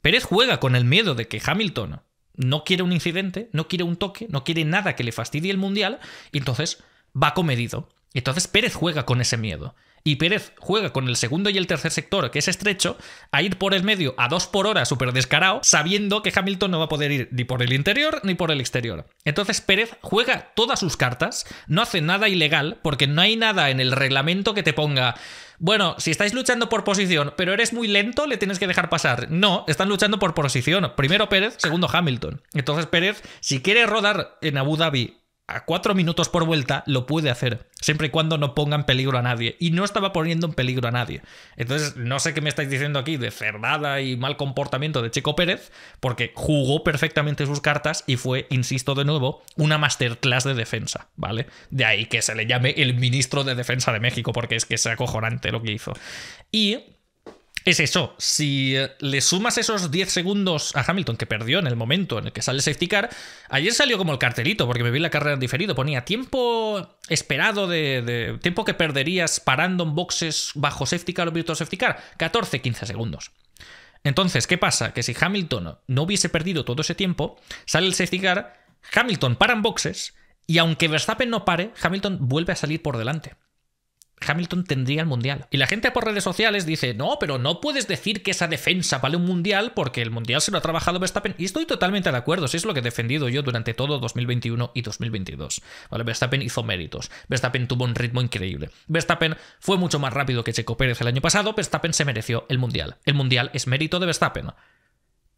Speaker 1: Pérez juega con el miedo de que Hamilton no quiere un incidente, no quiere un toque, no quiere nada que le fastidie el mundial, y entonces va comedido. Y entonces Pérez juega con ese miedo y Pérez juega con el segundo y el tercer sector, que es estrecho, a ir por el medio a dos por hora súper descarado, sabiendo que Hamilton no va a poder ir ni por el interior ni por el exterior. Entonces Pérez juega todas sus cartas, no hace nada ilegal, porque no hay nada en el reglamento que te ponga... Bueno, si estáis luchando por posición, pero eres muy lento, le tienes que dejar pasar. No, están luchando por posición. Primero Pérez, segundo Hamilton. Entonces Pérez, si quiere rodar en Abu Dhabi a cuatro minutos por vuelta lo puede hacer, siempre y cuando no ponga en peligro a nadie. Y no estaba poniendo en peligro a nadie. Entonces, no sé qué me estáis diciendo aquí de cerrada y mal comportamiento de Checo Pérez, porque jugó perfectamente sus cartas y fue, insisto de nuevo, una masterclass de defensa, ¿vale? De ahí que se le llame el ministro de Defensa de México, porque es que es acojonante lo que hizo. Y es eso, si eh, le sumas esos 10 segundos a Hamilton que perdió en el momento en el que sale el safety car, ayer salió como el cartelito, porque me vi la carrera en diferido, ponía tiempo esperado de, tiempo que perderías parando en boxes bajo safety car o virtual safety car, 14-15 segundos. Entonces, ¿qué pasa? Que si Hamilton no hubiese perdido todo ese tiempo, sale el safety car, Hamilton para en boxes, y aunque Verstappen no pare, Hamilton vuelve a salir por delante. Hamilton tendría el mundial. Y la gente por redes sociales dice, no, pero no puedes decir que esa defensa vale un mundial porque el mundial se lo ha trabajado Verstappen. Y estoy totalmente de acuerdo, si es lo que he defendido yo durante todo 2021 y 2022. ¿Vale? Verstappen hizo méritos, Verstappen tuvo un ritmo increíble, Verstappen fue mucho más rápido que Checo Pérez el año pasado, Verstappen se mereció el mundial. El mundial es mérito de Verstappen.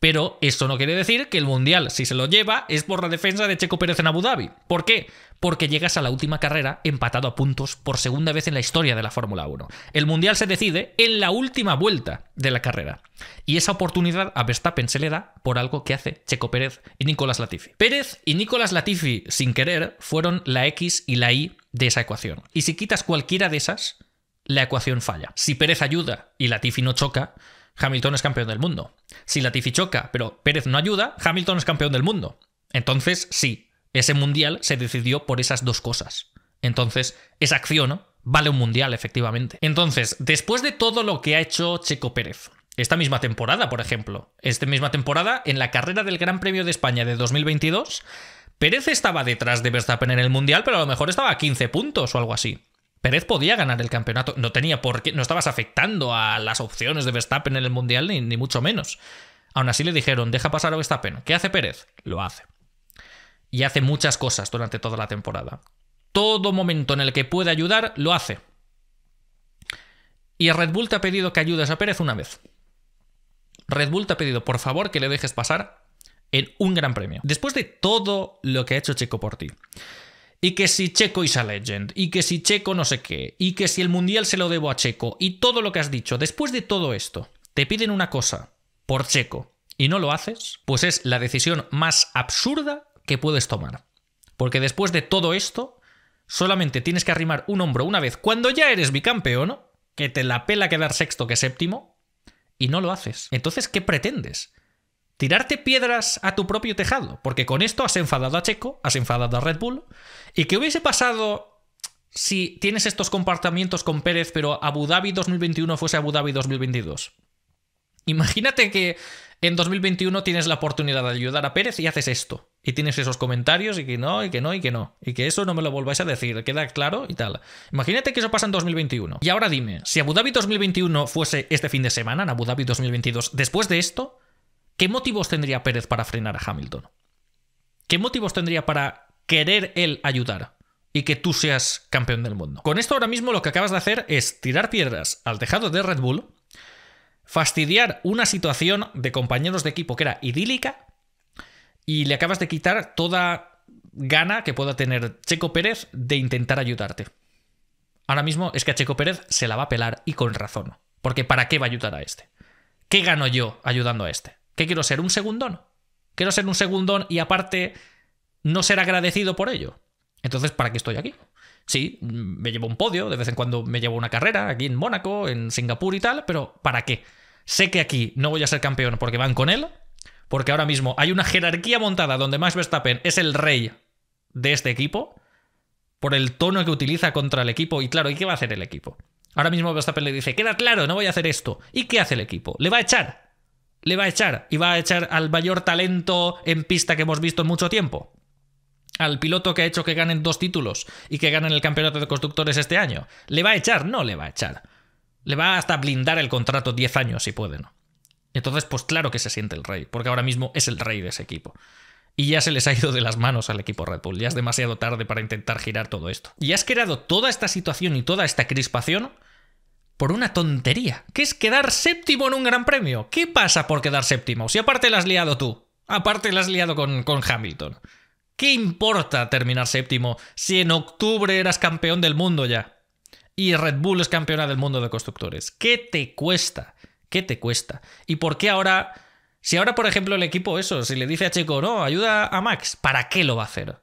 Speaker 1: Pero eso no quiere decir que el Mundial, si se lo lleva, es por la defensa de Checo Pérez en Abu Dhabi. ¿Por qué? Porque llegas a la última carrera empatado a puntos por segunda vez en la historia de la Fórmula 1. El Mundial se decide en la última vuelta de la carrera. Y esa oportunidad a Verstappen se le da por algo que hace Checo Pérez y Nicolás Latifi. Pérez y Nicolás Latifi, sin querer, fueron la X y la Y de esa ecuación. Y si quitas cualquiera de esas, la ecuación falla. Si Pérez ayuda y Latifi no choca, Hamilton es campeón del mundo. Si Latifi choca, pero Pérez no ayuda, Hamilton es campeón del mundo. Entonces, sí, ese mundial se decidió por esas dos cosas. Entonces, esa acción vale un mundial, efectivamente. Entonces, después de todo lo que ha hecho Checo Pérez, esta misma temporada, por ejemplo, esta misma temporada, en la carrera del Gran Premio de España de 2022, Pérez estaba detrás de Verstappen en el mundial, pero a lo mejor estaba a 15 puntos o algo así. Pérez podía ganar el campeonato. No tenía por qué, no estabas afectando a las opciones de Verstappen en el Mundial, ni, mucho menos. Aún así le dijeron, deja pasar a Verstappen. ¿Qué hace Pérez? Lo hace. Y hace muchas cosas durante toda la temporada. Todo momento en el que puede ayudar, lo hace. Y Red Bull te ha pedido que ayudes a Pérez una vez. Red Bull te ha pedido, por favor, que le dejes pasar en un gran premio. Después de todo lo que ha hecho Chico por ti, y que si Checo is a legend, y que si Checo no sé qué, y que si el Mundial se lo debo a Checo, y todo lo que has dicho, después de todo esto, te piden una cosa por Checo y no lo haces, pues es la decisión más absurda que puedes tomar. Porque después de todo esto, solamente tienes que arrimar un hombro una vez cuando ya eres bicampeón, que te la pela quedar sexto que séptimo, y no lo haces. Entonces, ¿qué pretendes? ¿Tirarte piedras a tu propio tejado? Porque con esto has enfadado a Checo, has enfadado a Red Bull, ¿Y qué hubiese pasado si tienes estos comportamientos con Pérez, pero Abu Dhabi 2021 fuese Abu Dhabi 2022? Imagínate que en 2021 tienes la oportunidad de ayudar a Pérez y haces esto. Y tienes esos comentarios y que no, y que no, y que no. Y que eso no me lo volváis a decir, queda claro y tal. Imagínate que eso pasa en 2021. Y ahora dime, si Abu Dhabi 2021 fuese este fin de semana, en Abu Dhabi 2022, después de esto, ¿qué motivos tendría Pérez para frenar a Hamilton? ¿Qué motivos tendría para querer él ayudar y que tú seas campeón del mundo. Con esto ahora mismo lo que acabas de hacer es tirar piedras al tejado de Red Bull, fastidiar una situación de compañeros de equipo que era idílica y le acabas de quitar toda gana que pueda tener Checo Pérez de intentar ayudarte. Ahora mismo es que a Checo Pérez se la va a pelar y con razón, porque ¿para qué va a ayudar a este? ¿Qué gano yo ayudando a este? ¿Qué quiero ser? ¿Un segundón? Quiero ser un segundón y aparte no ser agradecido por ello. Entonces, ¿para qué estoy aquí? Sí, me llevo un podio, de vez en cuando me llevo una carrera, aquí en Mónaco, en Singapur y tal, pero ¿para qué? Sé que aquí no voy a ser campeón porque van con él, porque ahora mismo hay una jerarquía montada donde Max Verstappen es el rey de este equipo, por el tono que utiliza contra el equipo, y claro, ¿y qué va a hacer el equipo? Ahora mismo Verstappen le dice, queda claro, no voy a hacer esto. ¿Y qué hace el equipo? Le va a echar. Le va a echar. Y va a echar al mayor talento en pista que hemos visto en mucho tiempo al piloto que ha hecho que ganen dos títulos y que ganen el campeonato de constructores este año? ¿Le va a echar? No le va a echar. Le va hasta blindar el contrato 10 años si puede, ¿no? Entonces, pues claro que se siente el rey, porque ahora mismo es el rey de ese equipo. Y ya se les ha ido de las manos al equipo Red Bull, ya es demasiado tarde para intentar girar todo esto. Y has creado toda esta situación y toda esta crispación por una tontería, que es quedar séptimo en un gran premio. ¿Qué pasa por quedar séptimo? Si aparte la has liado tú, aparte la has liado con, con Hamilton. ¿Qué importa terminar séptimo si en octubre eras campeón del mundo ya? Y Red Bull es campeona del mundo de constructores. ¿Qué te cuesta? ¿Qué te cuesta? ¿Y por qué ahora... Si ahora, por ejemplo, el equipo eso, si le dice a Checo, no, ayuda a Max, ¿para qué lo va a hacer?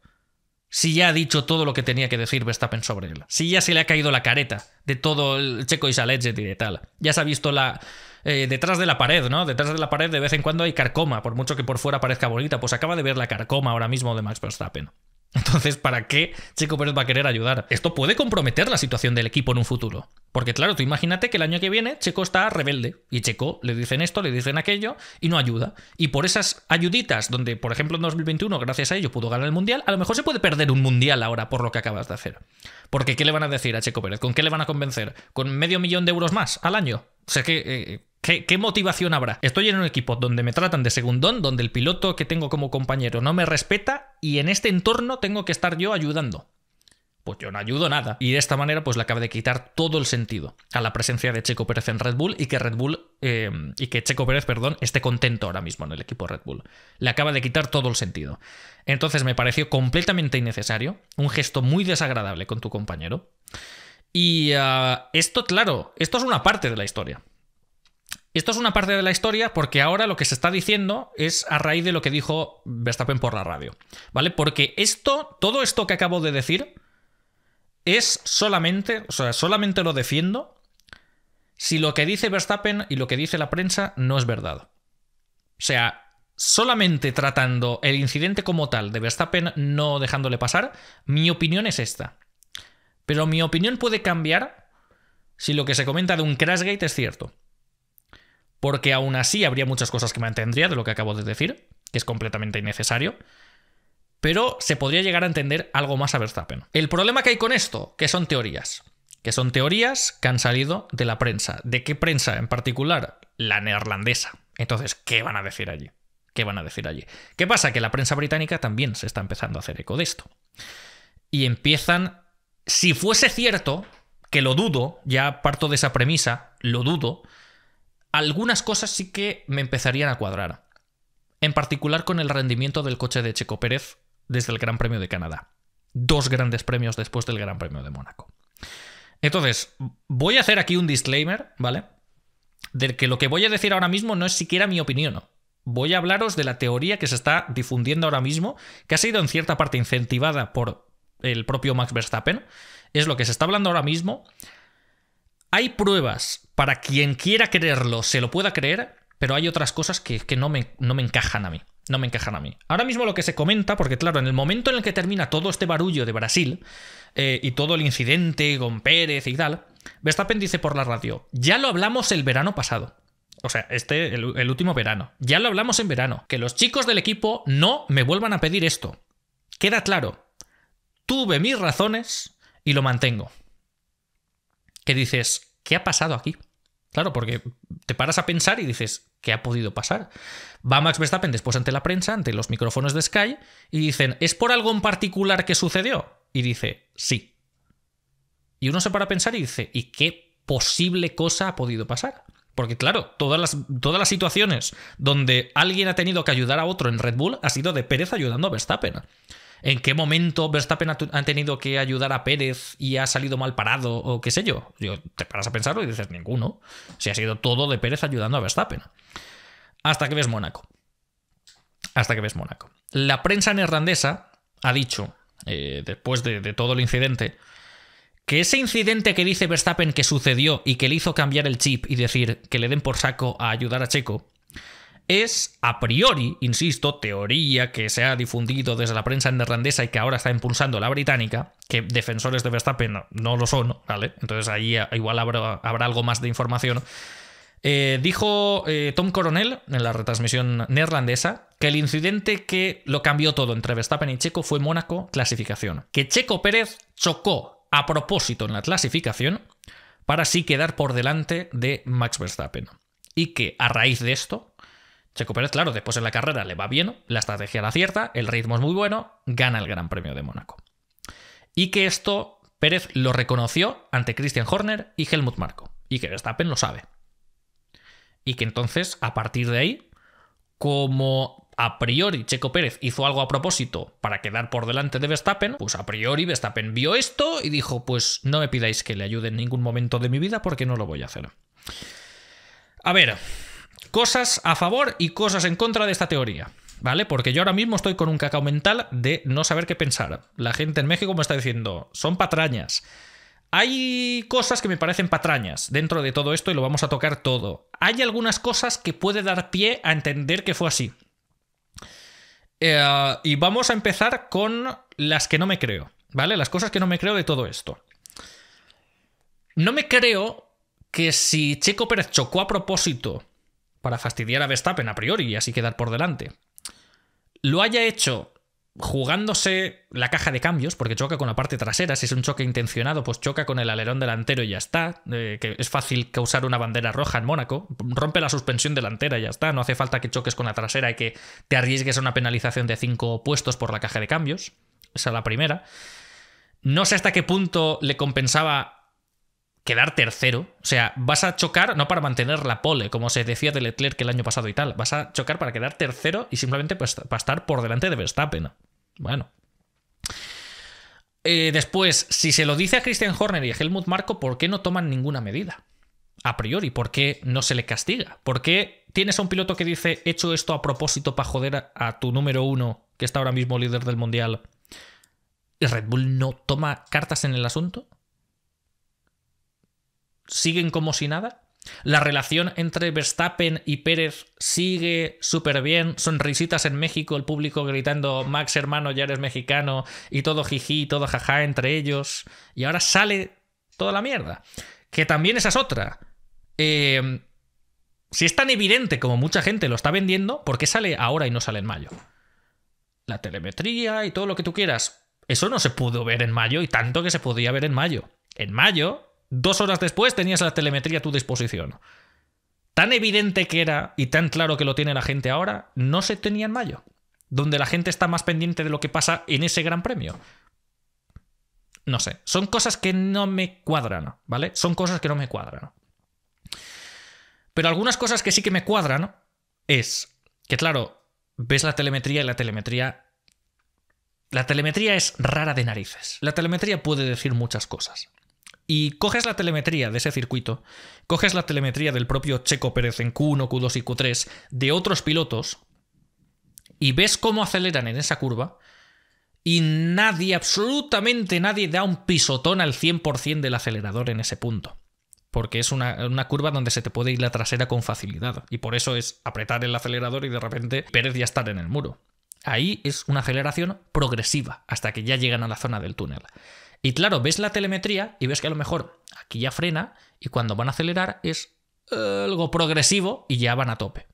Speaker 1: Si ya ha dicho todo lo que tenía que decir Verstappen sobre él. Si ya se le ha caído la careta de todo el Checo y y de tal. Ya se ha visto la, eh, detrás de la pared, ¿no? Detrás de la pared de vez en cuando hay carcoma, por mucho que por fuera parezca bonita, pues acaba de ver la carcoma ahora mismo de Max Verstappen. <laughs> Entonces, ¿para qué Checo Pérez va a querer ayudar? Esto puede comprometer la situación del equipo en un futuro. Porque claro, tú imagínate que el año que viene Checo está rebelde y Checo le dicen esto, le dicen aquello y no ayuda. Y por esas ayuditas donde, por ejemplo, en 2021, gracias a ello pudo ganar el Mundial, a lo mejor se puede perder un Mundial ahora por lo que acabas de hacer. Porque ¿qué le van a decir a Checo Pérez? ¿Con qué le van a convencer? ¿Con medio millón de euros más al año? O sea que... Eh, ¿Qué, motivación habrá? Estoy en un equipo donde me tratan de segundón, donde el piloto que tengo como compañero no me respeta y en este entorno tengo que estar yo ayudando. Pues yo no ayudo nada. Y de esta manera, pues le acaba de quitar todo el sentido a la presencia de Checo Pérez en Red Bull y que Red Bull, eh, y que Checo Pérez, perdón, esté contento ahora mismo en el equipo Red Bull. Le acaba de quitar todo el sentido. Entonces me pareció completamente innecesario, un gesto muy desagradable con tu compañero. Y ah, esto, claro, esto es una parte de la historia. Esto es una parte de la historia porque ahora lo que se está diciendo es a raíz de lo que dijo Verstappen por la radio, ¿vale? Porque esto, todo esto que acabo de decir es solamente, o sea, solamente lo defiendo si lo que dice Verstappen y lo que dice la prensa no es verdad. O sea, solamente tratando el incidente como tal de Verstappen no dejándole pasar, mi opinión es esta. Pero mi opinión puede cambiar si lo que se comenta de un crashgate es cierto porque aún así habría muchas cosas que me mantendría de lo que acabo de decir, que es completamente innecesario, pero se podría llegar a entender algo más a Verstappen. El problema que hay con esto, que son teorías, que son teorías que han salido de la prensa. ¿De qué prensa en particular? La neerlandesa. Entonces, ¿qué van a decir allí? ¿Qué van a decir allí? ¿Qué pasa? Que la prensa británica también se está empezando a hacer eco de esto. Y empiezan, si fuese cierto, que lo dudo, ya parto de esa premisa, lo dudo, algunas cosas sí que me empezarían a cuadrar. En particular con el rendimiento del coche de Checo Pérez desde el Gran Premio de Canadá. Dos grandes premios después del Gran Premio de Mónaco. Entonces, voy a hacer aquí un disclaimer, ¿vale? De que lo que voy a decir ahora mismo no es siquiera mi opinión. Voy a hablaros de la teoría que se está difundiendo ahora mismo, que ha sido en cierta parte incentivada por el propio Max Verstappen. Es lo que se está hablando ahora mismo hay pruebas para quien quiera creerlo, se lo pueda creer, pero hay otras cosas que, no, me, encajan a mí. No me encajan a mí. Ahora mismo lo que se comenta, porque claro, en el momento en el que termina todo este barullo de Brasil eh, y todo el incidente con Pérez y tal, Verstappen dice por la radio, ya lo hablamos el verano pasado. O sea, este, el último verano. Ya lo hablamos en verano. Que los chicos del equipo no me vuelvan a pedir esto. Queda claro. Tuve mis razones y lo mantengo que dices, ¿qué ha pasado aquí? Claro, porque te paras a pensar y dices, ¿qué ha podido pasar? Va Max Verstappen después ante la prensa, ante los micrófonos de Sky, y dicen, ¿es por algo en particular que sucedió? Y dice, sí. Y uno se para a pensar y dice, ¿y qué posible cosa ha podido pasar? Porque claro, todas las, todas las situaciones donde alguien ha tenido que ayudar a otro en Red Bull ha sido de Pérez ayudando a Verstappen en qué momento Verstappen ha, tenido que ayudar a Pérez y ha salido mal parado o qué sé yo. te paras a pensarlo y dices ninguno. Si ha sido todo de Pérez ayudando a Verstappen. Hasta que ves Mónaco. Hasta que ves Mónaco. La prensa neerlandesa ha dicho, eh, después de, de todo el incidente, que ese incidente que dice Verstappen que sucedió y que le hizo cambiar el chip y decir que le den por saco a ayudar a Checo, es a priori, insisto, teoría que se ha difundido desde la prensa neerlandesa y que ahora está impulsando la británica, que defensores de Verstappen no, lo son, ¿vale? Entonces ahí ah, igual habrá, algo más de información. Eh, dijo eh, Tom Coronel en la retransmisión neerlandesa que el incidente que lo cambió todo entre Verstappen y Checo fue Mónaco clasificación. Que Checo Pérez chocó a propósito en la clasificación para así quedar por delante de Max Verstappen. Y que a raíz de esto, Checo Pérez, claro, después en la carrera le va bien, la estrategia la cierta, el ritmo es muy bueno, gana el Gran Premio de Mónaco. Y que esto Pérez lo reconoció ante Christian Horner y Helmut Marko, y que Verstappen lo sabe. Y que entonces, a partir de ahí, como a priori Checo Pérez hizo algo a propósito para quedar por delante de Verstappen, pues a priori Verstappen vio esto y dijo, pues no me pidáis que le ayude en ningún momento de mi vida porque no lo voy a hacer. A ver, Cosas a favor y cosas en contra de esta teoría. ¿Vale? Porque yo ahora mismo estoy con un cacao mental de no saber qué pensar. La gente en México me está diciendo, son patrañas. Hay cosas que me parecen patrañas dentro de todo esto y lo vamos a tocar todo. Hay algunas cosas que puede dar pie a entender que fue así. Eh, y vamos a empezar con las que no me creo, ¿vale? Las cosas que no me creo de todo esto. No me creo que si Checo Pérez chocó a propósito para fastidiar a Verstappen a priori y así quedar por delante. Lo haya hecho jugándose la caja de cambios, porque choca con la parte trasera, si es un choque intencionado, pues choca con el alerón delantero y ya está, eh, que es fácil causar una bandera roja en Mónaco, rompe la suspensión delantera y ya está, no hace falta que choques con la trasera y que te arriesgues a una penalización de 5 puestos por la caja de cambios, esa es la primera. No sé hasta qué punto le compensaba quedar tercero. O sea, vas a chocar no para mantener la pole, como se decía de Leclerc el año pasado y tal. Vas a chocar para quedar tercero y simplemente pues, para estar por delante de Verstappen. Bueno. Eh, después, si se lo dice a Christian Horner y a Helmut Marco, ¿por qué no toman ninguna medida? A priori, ¿por qué no se le castiga? ¿Por qué tienes a un piloto que dice, hecho esto a propósito para joder a tu número uno, que está ahora mismo líder del mundial? ¿Y Red Bull no toma cartas en el asunto? siguen como si nada. La relación entre Verstappen y Pérez sigue súper bien. Sonrisitas en México, el público gritando Max hermano, ya eres mexicano, y todo jiji, todo jaja entre ellos. Y ahora sale toda la mierda. Que también esa es otra. Eh, si es tan evidente como mucha gente lo está vendiendo, ¿por qué sale ahora y no sale en mayo? La telemetría y todo lo que tú quieras. Eso no se pudo ver en mayo y tanto que se podía ver en mayo. En mayo Dos horas después tenías la telemetría a tu disposición. Tan evidente que era y tan claro que lo tiene la gente ahora, no se tenía en mayo, donde la gente está más pendiente de lo que pasa en ese gran premio. No sé, son cosas que no me cuadran, ¿vale? Son cosas que no me cuadran. Pero algunas cosas que sí que me cuadran es que, claro, ves la telemetría y la telemetría... La telemetría es rara de narices. La telemetría puede decir muchas cosas y coges la telemetría de ese circuito, coges la telemetría del propio Checo Pérez en Q1, Q2 y Q3 de otros pilotos y ves cómo aceleran en esa curva y nadie, absolutamente nadie da un pisotón al 100% del acelerador en ese punto. Porque es una, curva donde se te puede ir la trasera con facilidad. Y por eso es apretar el acelerador y de repente Pérez ya está en el muro. Ahí es una aceleración progresiva hasta que ya llegan a la zona del túnel. Y claro, ves la telemetría y ves que a lo mejor aquí ya frena y cuando van a acelerar es algo progresivo y ya van a tope.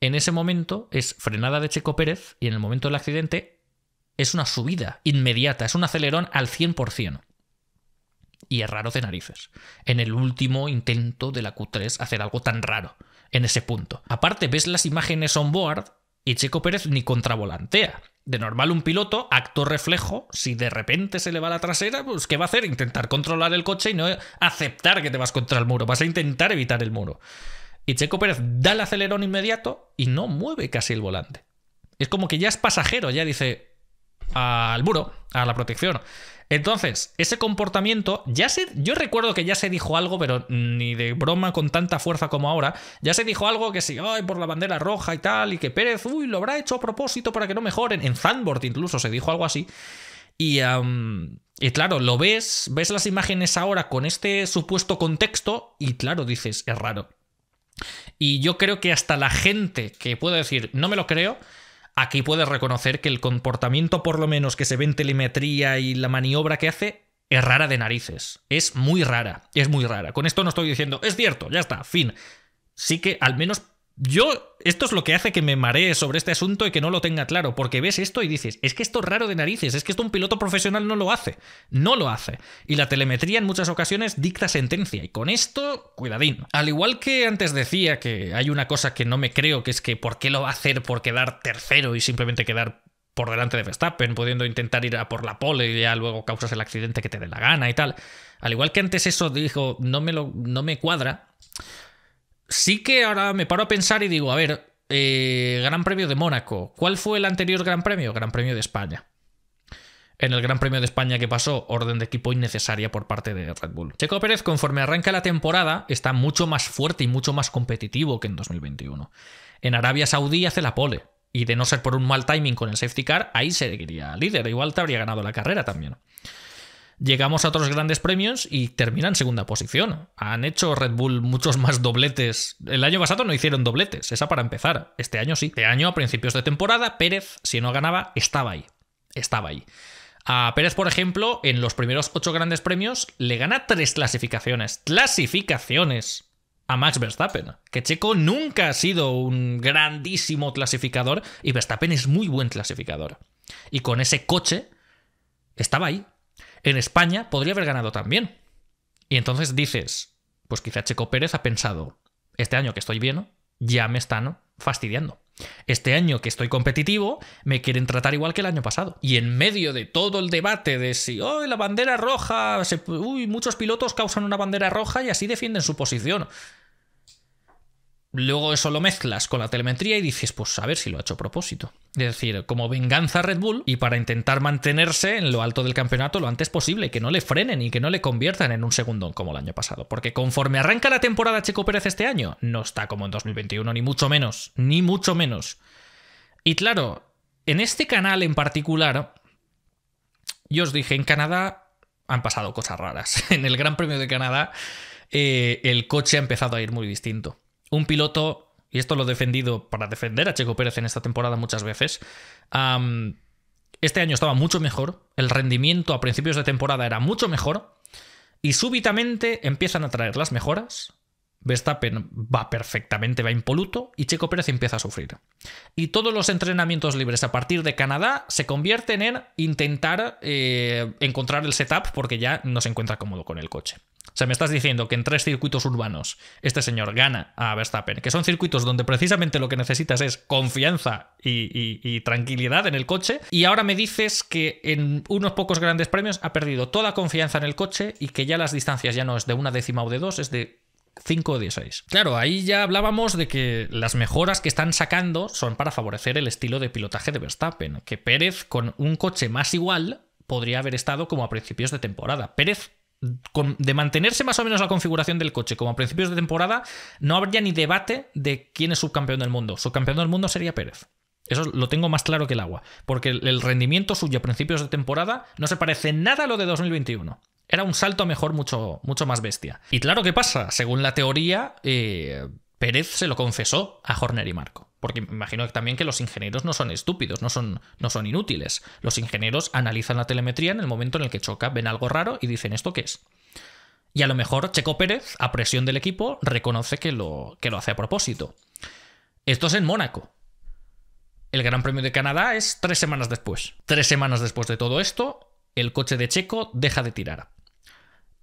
Speaker 1: En ese momento es frenada de Checo Pérez y en el momento del accidente es una subida inmediata, es un acelerón al 100%. Y es raro de narices. En el último intento de la Q3 hacer algo tan raro en ese punto. Aparte, ves las imágenes on board y Checo Pérez ni contravolantea. De normal un piloto, acto reflejo, si de repente se le va la trasera, pues ¿qué va a hacer? Intentar controlar el coche y no aceptar que te vas contra el muro, vas a intentar evitar el muro. Y Checo Pérez da el acelerón inmediato y no mueve casi el volante. Es como que ya es pasajero, ya dice, al muro, a la protección. Entonces, ese comportamiento, ya se, yo recuerdo que ya se dijo algo, pero ni de broma con tanta fuerza como ahora, ya se dijo algo que sí, ay, por la bandera roja y tal, y que Pérez, uy, lo habrá hecho a propósito para que no mejoren. En Zandvoort incluso se dijo algo así. Y, y claro, lo ves, ves las imágenes ahora con este supuesto contexto, y claro, dices, es raro. Y yo creo que hasta la gente que puede decir, no me lo creo, aquí puedes reconocer que el comportamiento por lo menos que se ve en telemetría y la maniobra que hace es rara de narices. Es muy rara, es muy rara. Con esto no estoy diciendo, es cierto, ya está, fin. Sí que al menos yo, esto es lo que hace que me maree sobre este asunto y que no lo tenga claro, porque ves esto y dices, es que esto es raro de narices, es que esto un piloto profesional no lo hace, no lo hace. Y la telemetría en muchas ocasiones dicta sentencia, y con esto, cuidadín. Al igual que antes decía que hay una cosa que no me creo, que es que ¿por qué lo va a hacer por quedar tercero y simplemente quedar por delante de Verstappen, pudiendo intentar ir a por la pole y ya luego causas el accidente que te dé la gana y tal? Al igual que antes eso dijo, no me, lo, no me cuadra sí que ahora me paro a pensar y digo, a ver, eh, Gran Premio de Mónaco. ¿Cuál fue el anterior Gran Premio? Gran Premio de España. En el Gran Premio de España que pasó, orden de equipo innecesaria por parte de Red Bull. Checo Pérez, conforme arranca la temporada, está mucho más fuerte y mucho más competitivo que en 2021. En Arabia Saudí hace la pole, y de no ser por un mal timing con el safety car, ahí seguiría líder. Igual te habría ganado la carrera también llegamos a otros grandes premios y termina en segunda posición. Han hecho Red Bull muchos más dobletes. El año pasado no hicieron dobletes, esa para empezar. Este año sí. Este año, a principios de temporada, Pérez, si no ganaba, estaba ahí. Estaba ahí. A Pérez, por ejemplo, en los primeros ocho grandes premios le gana tres clasificaciones. ¡Clasificaciones! a Max Verstappen. Que Checo nunca ha sido un grandísimo clasificador y Verstappen es muy buen clasificador. Y con ese coche estaba ahí, en España podría haber ganado también. Y entonces dices, pues quizá Checo Pérez ha pensado, este año que estoy bien, ya me están fastidiando. Este año que estoy competitivo, me quieren tratar igual que el año pasado. Y en medio de todo el debate de si, oh, la bandera roja, muchos pilotos causan una bandera roja y así defienden su posición. Luego eso lo mezclas con la telemetría y dices, pues a ver si lo ha hecho a propósito. Es decir, como venganza Red Bull y para intentar mantenerse en lo alto del campeonato lo antes posible, que no le frenen y que no le conviertan en un segundón como el año pasado. Porque conforme arranca la temporada Checo Pérez este año, no está como en 2021, ni mucho menos, ni mucho menos. Y claro, en este canal en particular, yo os dije, en Canadá han pasado cosas raras. <laughs> En el Gran Premio de Canadá, eh, el coche ha empezado a ir muy distinto un piloto, y esto lo he defendido para defender a Checo Pérez en esta temporada muchas veces, este año estaba mucho mejor, el rendimiento a principios de temporada era mucho mejor, y súbitamente empiezan a traer las mejoras. Verstappen va perfectamente, va impoluto, y Checo Pérez empieza a sufrir. Y todos los entrenamientos libres a partir de Canadá se convierten en intentar eh, encontrar el setup porque ya no se encuentra cómodo con el coche sea, me estás diciendo que en tres circuitos urbanos este señor gana a Verstappen, que son circuitos donde precisamente lo que necesitas es confianza y, tranquilidad en el coche, y ahora me dices que en unos pocos grandes premios ha perdido toda confianza en el coche y que ya las distancias ya no es de una décima o de dos, es de cinco o seis. Claro, ahí ya hablábamos de que las mejoras que están sacando son para favorecer el estilo de pilotaje de Verstappen, que Pérez con un coche más igual podría haber estado como a principios de temporada. Pérez de mantenerse más o menos la configuración del coche, como a principios de temporada, no habría ni debate de quién es subcampeón del mundo. Subcampeón del mundo sería Pérez. Eso lo tengo más claro que el agua, porque el rendimiento suyo a principios de temporada no se parece nada a lo de 2021. Era un salto a mejor mucho, mucho más bestia. Y claro, ¿qué pasa? Según la teoría, eh, Pérez se lo confesó a Horner y Marco. Porque me imagino también que los ingenieros no son estúpidos, no son, no son inútiles. Los ingenieros analizan la telemetría en el momento en el que choca, ven algo raro y dicen esto qué es. Y a lo mejor Checo Pérez, a presión del equipo, reconoce que lo, que lo hace a propósito. Esto es en Mónaco. El Gran Premio de Canadá es tres semanas después. Tres semanas después de todo esto, el coche de Checo deja de tirar.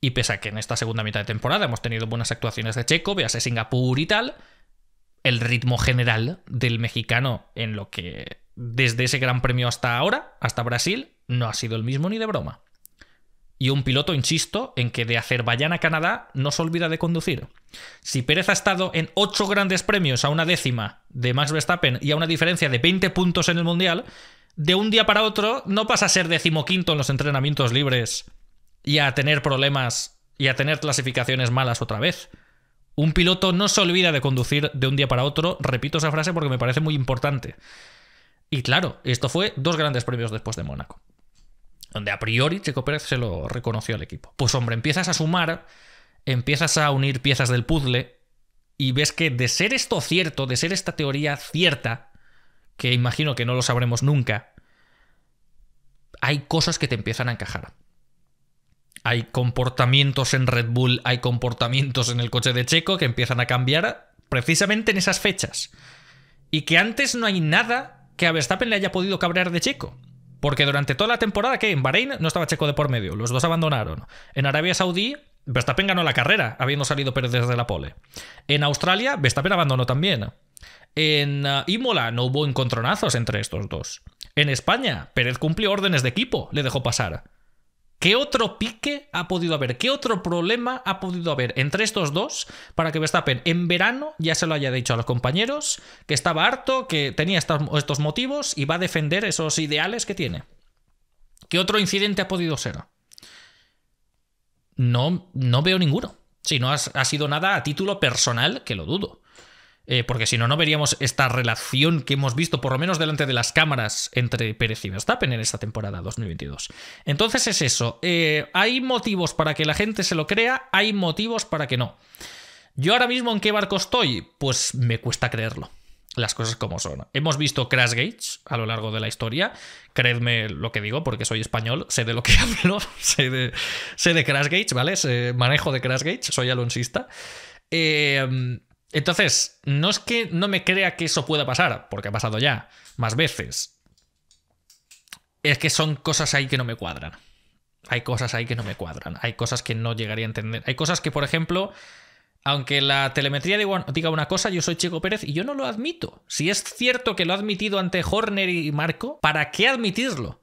Speaker 1: Y pese a que en esta segunda mitad de temporada hemos tenido buenas actuaciones de Checo, veas Singapur y tal, el ritmo general del mexicano en lo que desde ese Gran Premio hasta ahora, hasta Brasil, no ha sido el mismo ni de broma. Y un piloto, insisto, en que de Azerbaiyán a Canadá no se olvida de conducir. Si Pérez ha estado en 8 grandes premios a una décima de Max Verstappen y a una diferencia de 20 puntos en el Mundial, de un día para otro no pasa a ser decimoquinto en los entrenamientos libres y a tener problemas y a tener clasificaciones malas otra vez. Un piloto no se olvida de conducir de un día para otro. Repito esa frase porque me parece muy importante. Y claro, esto fue dos grandes premios después de Mónaco. Donde a priori Checo Pérez se lo reconoció al equipo. Pues hombre, empiezas a sumar, empiezas a unir piezas del puzzle y ves que de ser esto cierto, de ser esta teoría cierta, que imagino que no lo sabremos nunca, hay cosas que te empiezan a encajar. Hay comportamientos en Red Bull, hay comportamientos en el coche de Checo que empiezan a cambiar precisamente en esas fechas. Y que antes no hay nada que a Verstappen le haya podido cabrear de Checo. Porque durante toda la temporada que en Bahrein no estaba Checo de por medio, los dos abandonaron. En Arabia Saudí, Verstappen ganó la carrera, habiendo salido Pérez desde la pole. En Australia, Verstappen abandonó también. En uh, Imola no hubo encontronazos entre estos dos. En España, Pérez cumplió órdenes de equipo, le dejó pasar. ¿Qué otro pique ha podido haber? ¿Qué otro problema ha podido haber entre estos dos para que Verstappen en verano ya se lo haya dicho a los compañeros, que estaba harto, que tenía estos motivos y va a defender esos ideales que tiene? ¿Qué otro incidente ha podido ser? No, no veo ninguno. Si no ha sido nada a título personal, que lo dudo. Eh, porque si no, no veríamos esta relación que hemos visto, por lo menos delante de las cámaras, entre Pérez y Verstappen en esta temporada 2022. Entonces es eso, eh, hay motivos para que la gente se lo crea, hay motivos para que no. Yo ahora mismo en qué barco estoy, pues me cuesta creerlo las cosas como son. Hemos visto Crash Gates a lo largo de la historia. Creedme lo que digo, porque soy español, sé de lo que <laughs> hablo, sé de, sé Crash Gates, ¿vale? manejo de Crash Gates, soy alonsista. Eh, entonces, no es que no me crea que eso pueda pasar, porque ha pasado ya más veces. Es que son cosas ahí que no me cuadran. Hay cosas ahí que no me cuadran. Hay cosas que no llegaría a entender. Hay cosas que, por ejemplo, aunque la telemetría diga una cosa, yo soy Chico Pérez y yo no lo admito. Si es cierto que lo ha admitido ante Horner y Marco, ¿para qué admitirlo?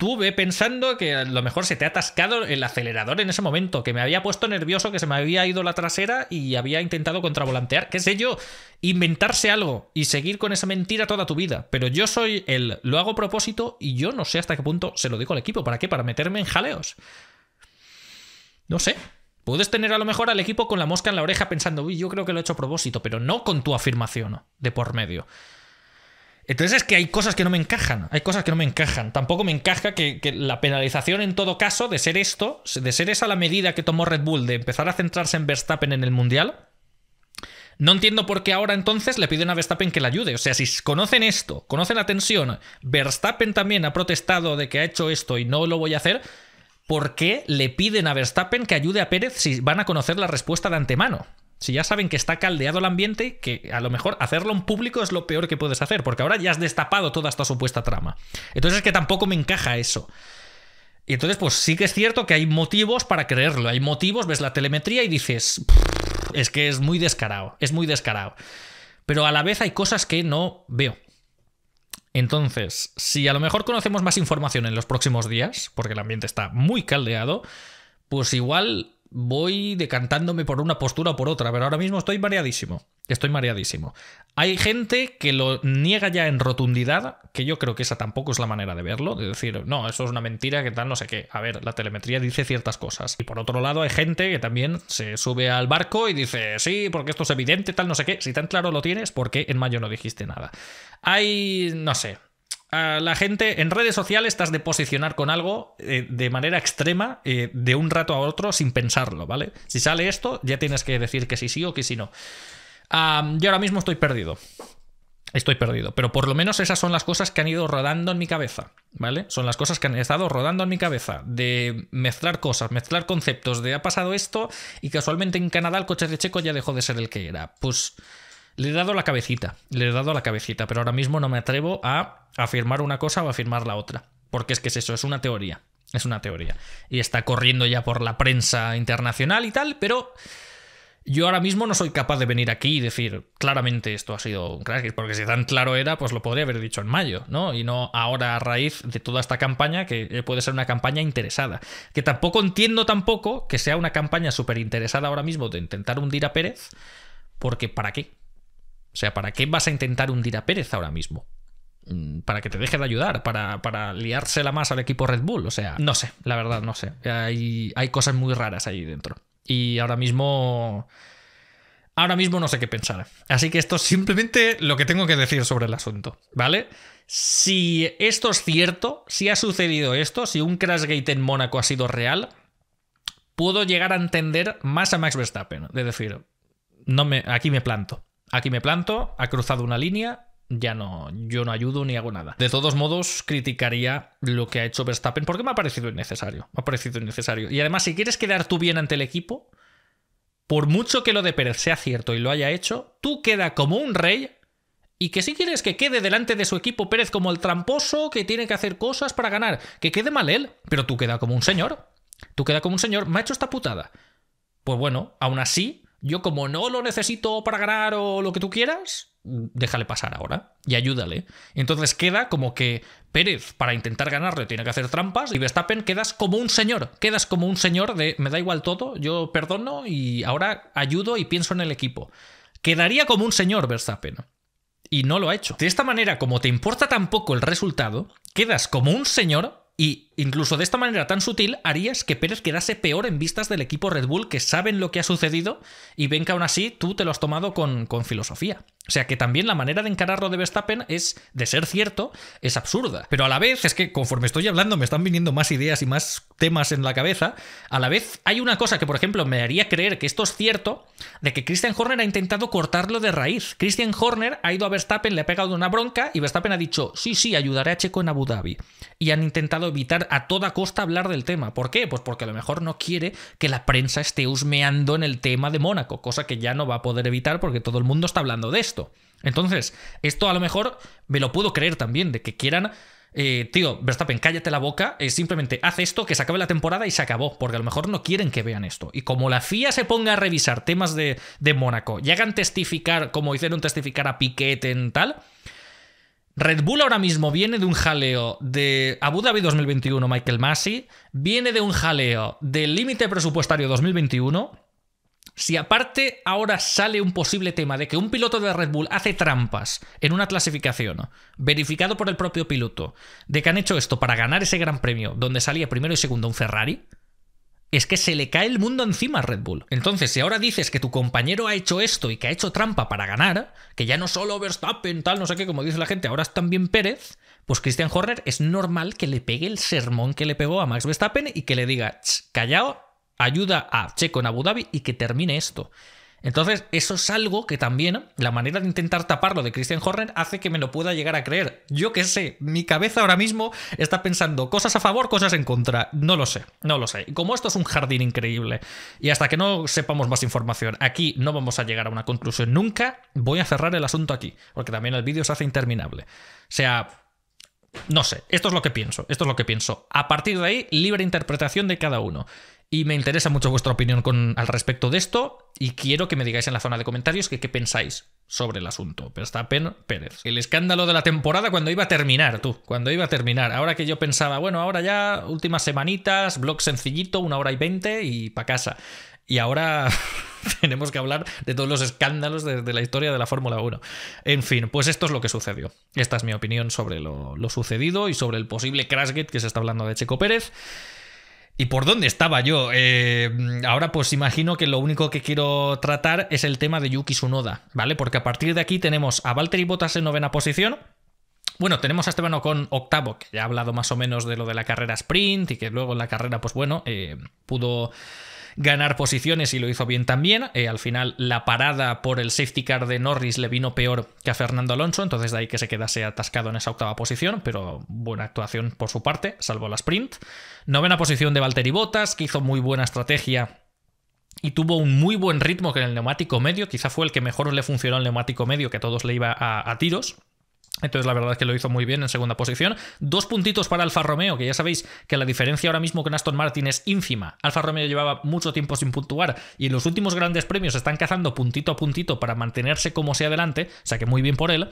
Speaker 1: estuve pensando que a lo mejor se te ha atascado el acelerador en ese momento, que me había puesto nervioso, que se me había ido la trasera y había intentado contravolantear, qué sé yo, inventarse algo y seguir con esa mentira toda tu vida. Pero yo soy el, lo hago a propósito y yo no sé hasta qué punto se lo digo al equipo. ¿Para qué? Para meterme en jaleos. No sé. Puedes tener a lo mejor al equipo con la mosca en la oreja pensando, uy, yo creo que lo he hecho a propósito, pero no con tu afirmación de por medio. Entonces es que hay cosas que no me encajan, hay cosas que no me encajan. Tampoco me encaja que, la penalización en todo caso de ser esto, de ser esa la medida que tomó Red Bull de empezar a centrarse en Verstappen en el Mundial. No entiendo por qué ahora entonces le piden a Verstappen que le ayude. O sea, si conocen esto, conocen la tensión, Verstappen también ha protestado de que ha hecho esto y no lo voy a hacer, ¿por qué le piden a Verstappen que ayude a Pérez si van a conocer la respuesta de antemano? Si ya saben que está caldeado el ambiente, que a lo mejor hacerlo en público es lo peor que puedes hacer, porque ahora ya has destapado toda esta supuesta trama. Entonces es que tampoco me encaja eso. Y entonces, pues sí que es cierto que hay motivos para creerlo. Hay motivos, ves la telemetría y dices, es que es muy descarado, es muy descarado. Pero a la vez hay cosas que no veo. Entonces, si a lo mejor conocemos más información en los próximos días, porque el ambiente está muy caldeado, pues igual voy decantándome por una postura o por otra, pero ahora mismo estoy mareadísimo. Estoy mareadísimo. Hay gente que lo niega ya en rotundidad, que yo creo que esa tampoco es la manera de verlo, de decir, no, eso es una mentira, que tal, no sé qué. A ver, la telemetría dice ciertas cosas. Y por otro lado, hay gente que también se sube al barco y dice, sí, porque esto es evidente, tal, no sé qué. Si tan claro lo tienes, ¿por qué en mayo no dijiste nada? Hay, no sé, la gente en redes sociales estás de posicionar con algo eh, de manera extrema eh, de un rato a otro sin pensarlo, ¿vale? Si sale esto, ya tienes que decir que sí sí o que sí no. yo ahora mismo estoy perdido. Estoy perdido, pero por lo menos esas son las cosas que han ido rodando en mi cabeza, ¿vale? Son las cosas que han estado rodando en mi cabeza, de mezclar cosas, mezclar conceptos, de ha pasado esto y casualmente en Canadá el coche de Checo ya dejó de ser el que era. Pues le he dado la cabecita, le he dado la cabecita, pero ahora mismo no me atrevo a afirmar una cosa o a afirmar la otra. Porque es que es eso, es una teoría. Es una teoría. Y está corriendo ya por la prensa internacional y tal, pero yo ahora mismo no soy capaz de venir aquí y decir claramente esto ha sido un crack, porque si tan claro era, pues lo podría haber dicho en mayo, ¿no? Y no ahora a raíz de toda esta campaña, que puede ser una campaña interesada. Que tampoco entiendo tampoco que sea una campaña súper interesada ahora mismo de intentar hundir a Pérez, porque ¿para qué? O sea, ¿para qué vas a intentar hundir a Pérez ahora mismo? Mm, para que te deje de ayudar, para, para liársela más al equipo Red Bull. O sea, no sé, la verdad, no sé. Hay, hay cosas muy raras ahí dentro. Y ahora mismo. Ahora mismo no sé qué pensar. Así que esto es simplemente lo que tengo que decir sobre el asunto, ¿vale? Si esto es cierto, si ha sucedido esto, si un crash gate en Mónaco ha sido real, puedo llegar a entender más a Max Verstappen. De decir, no me, aquí me planto. Aquí me planto, ha cruzado una línea, ya no, yo no ayudo ni hago nada. De todos modos, criticaría lo que ha hecho Verstappen porque me ha parecido innecesario. Me ha parecido innecesario. Y además, si quieres quedar tú bien ante el equipo, por mucho que lo de Pérez sea cierto y lo haya hecho, tú queda como un rey. Y que si quieres que quede delante de su equipo Pérez como el tramposo que tiene que hacer cosas para ganar, que quede mal él, pero tú queda como un señor. Tú queda como un señor, me ha hecho esta putada. Pues bueno, aún así, yo como no lo necesito para ganar o lo que tú quieras, déjale pasar ahora y ayúdale. Entonces queda como que Pérez para intentar ganarle tiene que hacer trampas y Verstappen quedas como un señor, quedas como un señor de me da igual todo, yo perdono y ahora ayudo y pienso en el equipo. Quedaría como un señor Verstappen. Y no lo ha hecho. De esta manera, como te importa tampoco el resultado, quedas como un señor y incluso de esta manera tan sutil harías que Pérez quedase peor en vistas del equipo Red Bull que saben lo que ha sucedido y ven que aún así tú te lo has tomado con, con filosofía. O sea que también la manera de encararlo de Verstappen es, de ser cierto, es absurda. Pero a la vez, es que conforme estoy hablando me están viniendo más ideas y más temas en la cabeza, a la vez hay una cosa que, por ejemplo, me haría creer que esto es cierto, de que Christian Horner ha intentado cortarlo de raíz. Christian Horner ha ido a Verstappen, le ha pegado una bronca y Verstappen ha dicho, sí, sí, ayudaré a Checo en Abu Dhabi. Y han intentado evitar a toda costa hablar del tema. ¿Por qué? Pues porque a lo mejor no quiere que la prensa esté husmeando en el tema de Mónaco, cosa que ya no va a poder evitar porque todo el mundo está hablando de esto. Entonces, esto a lo mejor me lo puedo creer también, de que quieran eh, tío, Verstappen, cállate la boca, eh, simplemente haz esto, que se acabe la temporada y se acabó, porque a lo mejor no quieren que vean esto. Y como la FIA se ponga a revisar temas de, de Mónaco y hagan testificar, como hicieron testificar a Piquet en tal, Red Bull ahora mismo viene de un jaleo de Abu Dhabi 2021, Michael Massey, viene de un jaleo del límite presupuestario 2021 si aparte ahora sale un posible tema de que un piloto de Red Bull hace trampas en una clasificación, verificado por el propio piloto, de que han hecho esto para ganar ese gran premio, donde salía primero y segundo un Ferrari, es que se le cae el mundo encima a Red Bull. Entonces, si ahora dices que tu compañero ha hecho esto y que ha hecho trampa para ganar, que ya no solo Verstappen, tal, no sé qué, como dice la gente, ahora es también Pérez, pues Christian Horner es normal que le pegue el sermón que le pegó a Max Verstappen y que le diga, callao ayuda a Checo en Abu Dhabi y que termine esto. Entonces, eso es algo que también la manera de intentar taparlo de Christian Horner hace que me lo pueda llegar a creer. Yo qué sé, mi cabeza ahora mismo está pensando cosas a favor, cosas en contra. No lo sé, no lo sé. como esto es un jardín increíble y hasta que no sepamos más información, aquí no vamos a llegar a una conclusión nunca, voy a cerrar el asunto aquí, porque también el vídeo se hace interminable. O sea, no sé, esto es lo que pienso, esto es lo que pienso. A partir de ahí, libre interpretación de cada uno. Y me interesa mucho vuestra opinión al respecto de esto y quiero que me digáis en la zona de comentarios qué pensáis sobre el asunto. Pero está Pérez. El escándalo de la temporada cuando iba a terminar, tú, cuando iba a terminar. Ahora que yo pensaba, bueno, ahora ya últimas semanitas, blog sencillito, una hora y veinte y pa' casa. Y ahora <laughs> tenemos que hablar de todos los escándalos de, la historia de la Fórmula 1. En fin, pues esto es lo que sucedió. Esta es mi opinión sobre lo, lo sucedido y sobre el posible crashgate que se está hablando de Checo Pérez. ¿Y por dónde estaba yo? Eh, ahora pues imagino que lo único que quiero tratar es el tema de Yuki Tsunoda, ¿vale? Porque a partir de aquí tenemos a Valtteri Bottas en novena posición. Bueno, tenemos a Esteban Ocon octavo, que ya ha hablado más o menos de lo de la carrera sprint y que luego en la carrera, pues bueno, eh, pudo ganar posiciones y lo hizo bien también. Eh, al final la parada por el safety car de Norris le vino peor que a Fernando Alonso, entonces de ahí que se quedase atascado en esa octava posición, pero buena actuación por su parte, salvo la sprint. Novena posición de Valtteri Bottas, que hizo muy buena estrategia y tuvo un muy buen ritmo con el neumático medio, quizá fue el que mejor le funcionó el neumático medio, que a todos le iba a tiros. Entonces la verdad es que lo hizo muy bien en segunda posición. Dos puntitos para Alfa Romeo, que ya sabéis que la diferencia ahora mismo con Aston Martin es ínfima. Alfa Romeo llevaba mucho tiempo sin puntuar y los últimos grandes premios están cazando puntito a puntito para mantenerse como sea adelante, o sea que muy bien por él.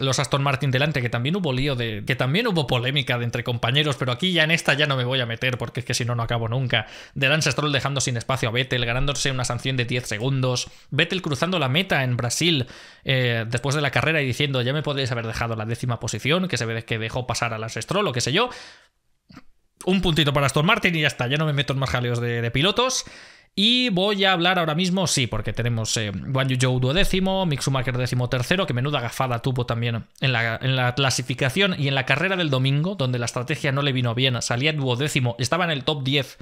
Speaker 1: los Aston Martin delante, que también hubo lío de... que también hubo polémica de entre compañeros, pero aquí ya en esta ya no me voy a meter porque es que si no, no acabo nunca. De Lance Stroll dejando sin espacio a Vettel, ganándose una sanción de 10 segundos. Vettel cruzando la meta en Brasil eh, después de la carrera y diciendo, ya me Podéis haber dejado la décima posición, que se ve que dejó pasar a las Stroll o qué sé yo. Un puntito para Aston Martin y ya está, ya no me meto en más jaleos de, pilotos. Y voy a hablar ahora mismo, sí, porque tenemos eh, Guan Yu duodécimo, Mick Schumacher décimo tercero, que menuda gafada tuvo también en la, en la, clasificación y en la carrera del domingo, donde la estrategia no le vino bien, salía duodécimo, estaba en el top 10,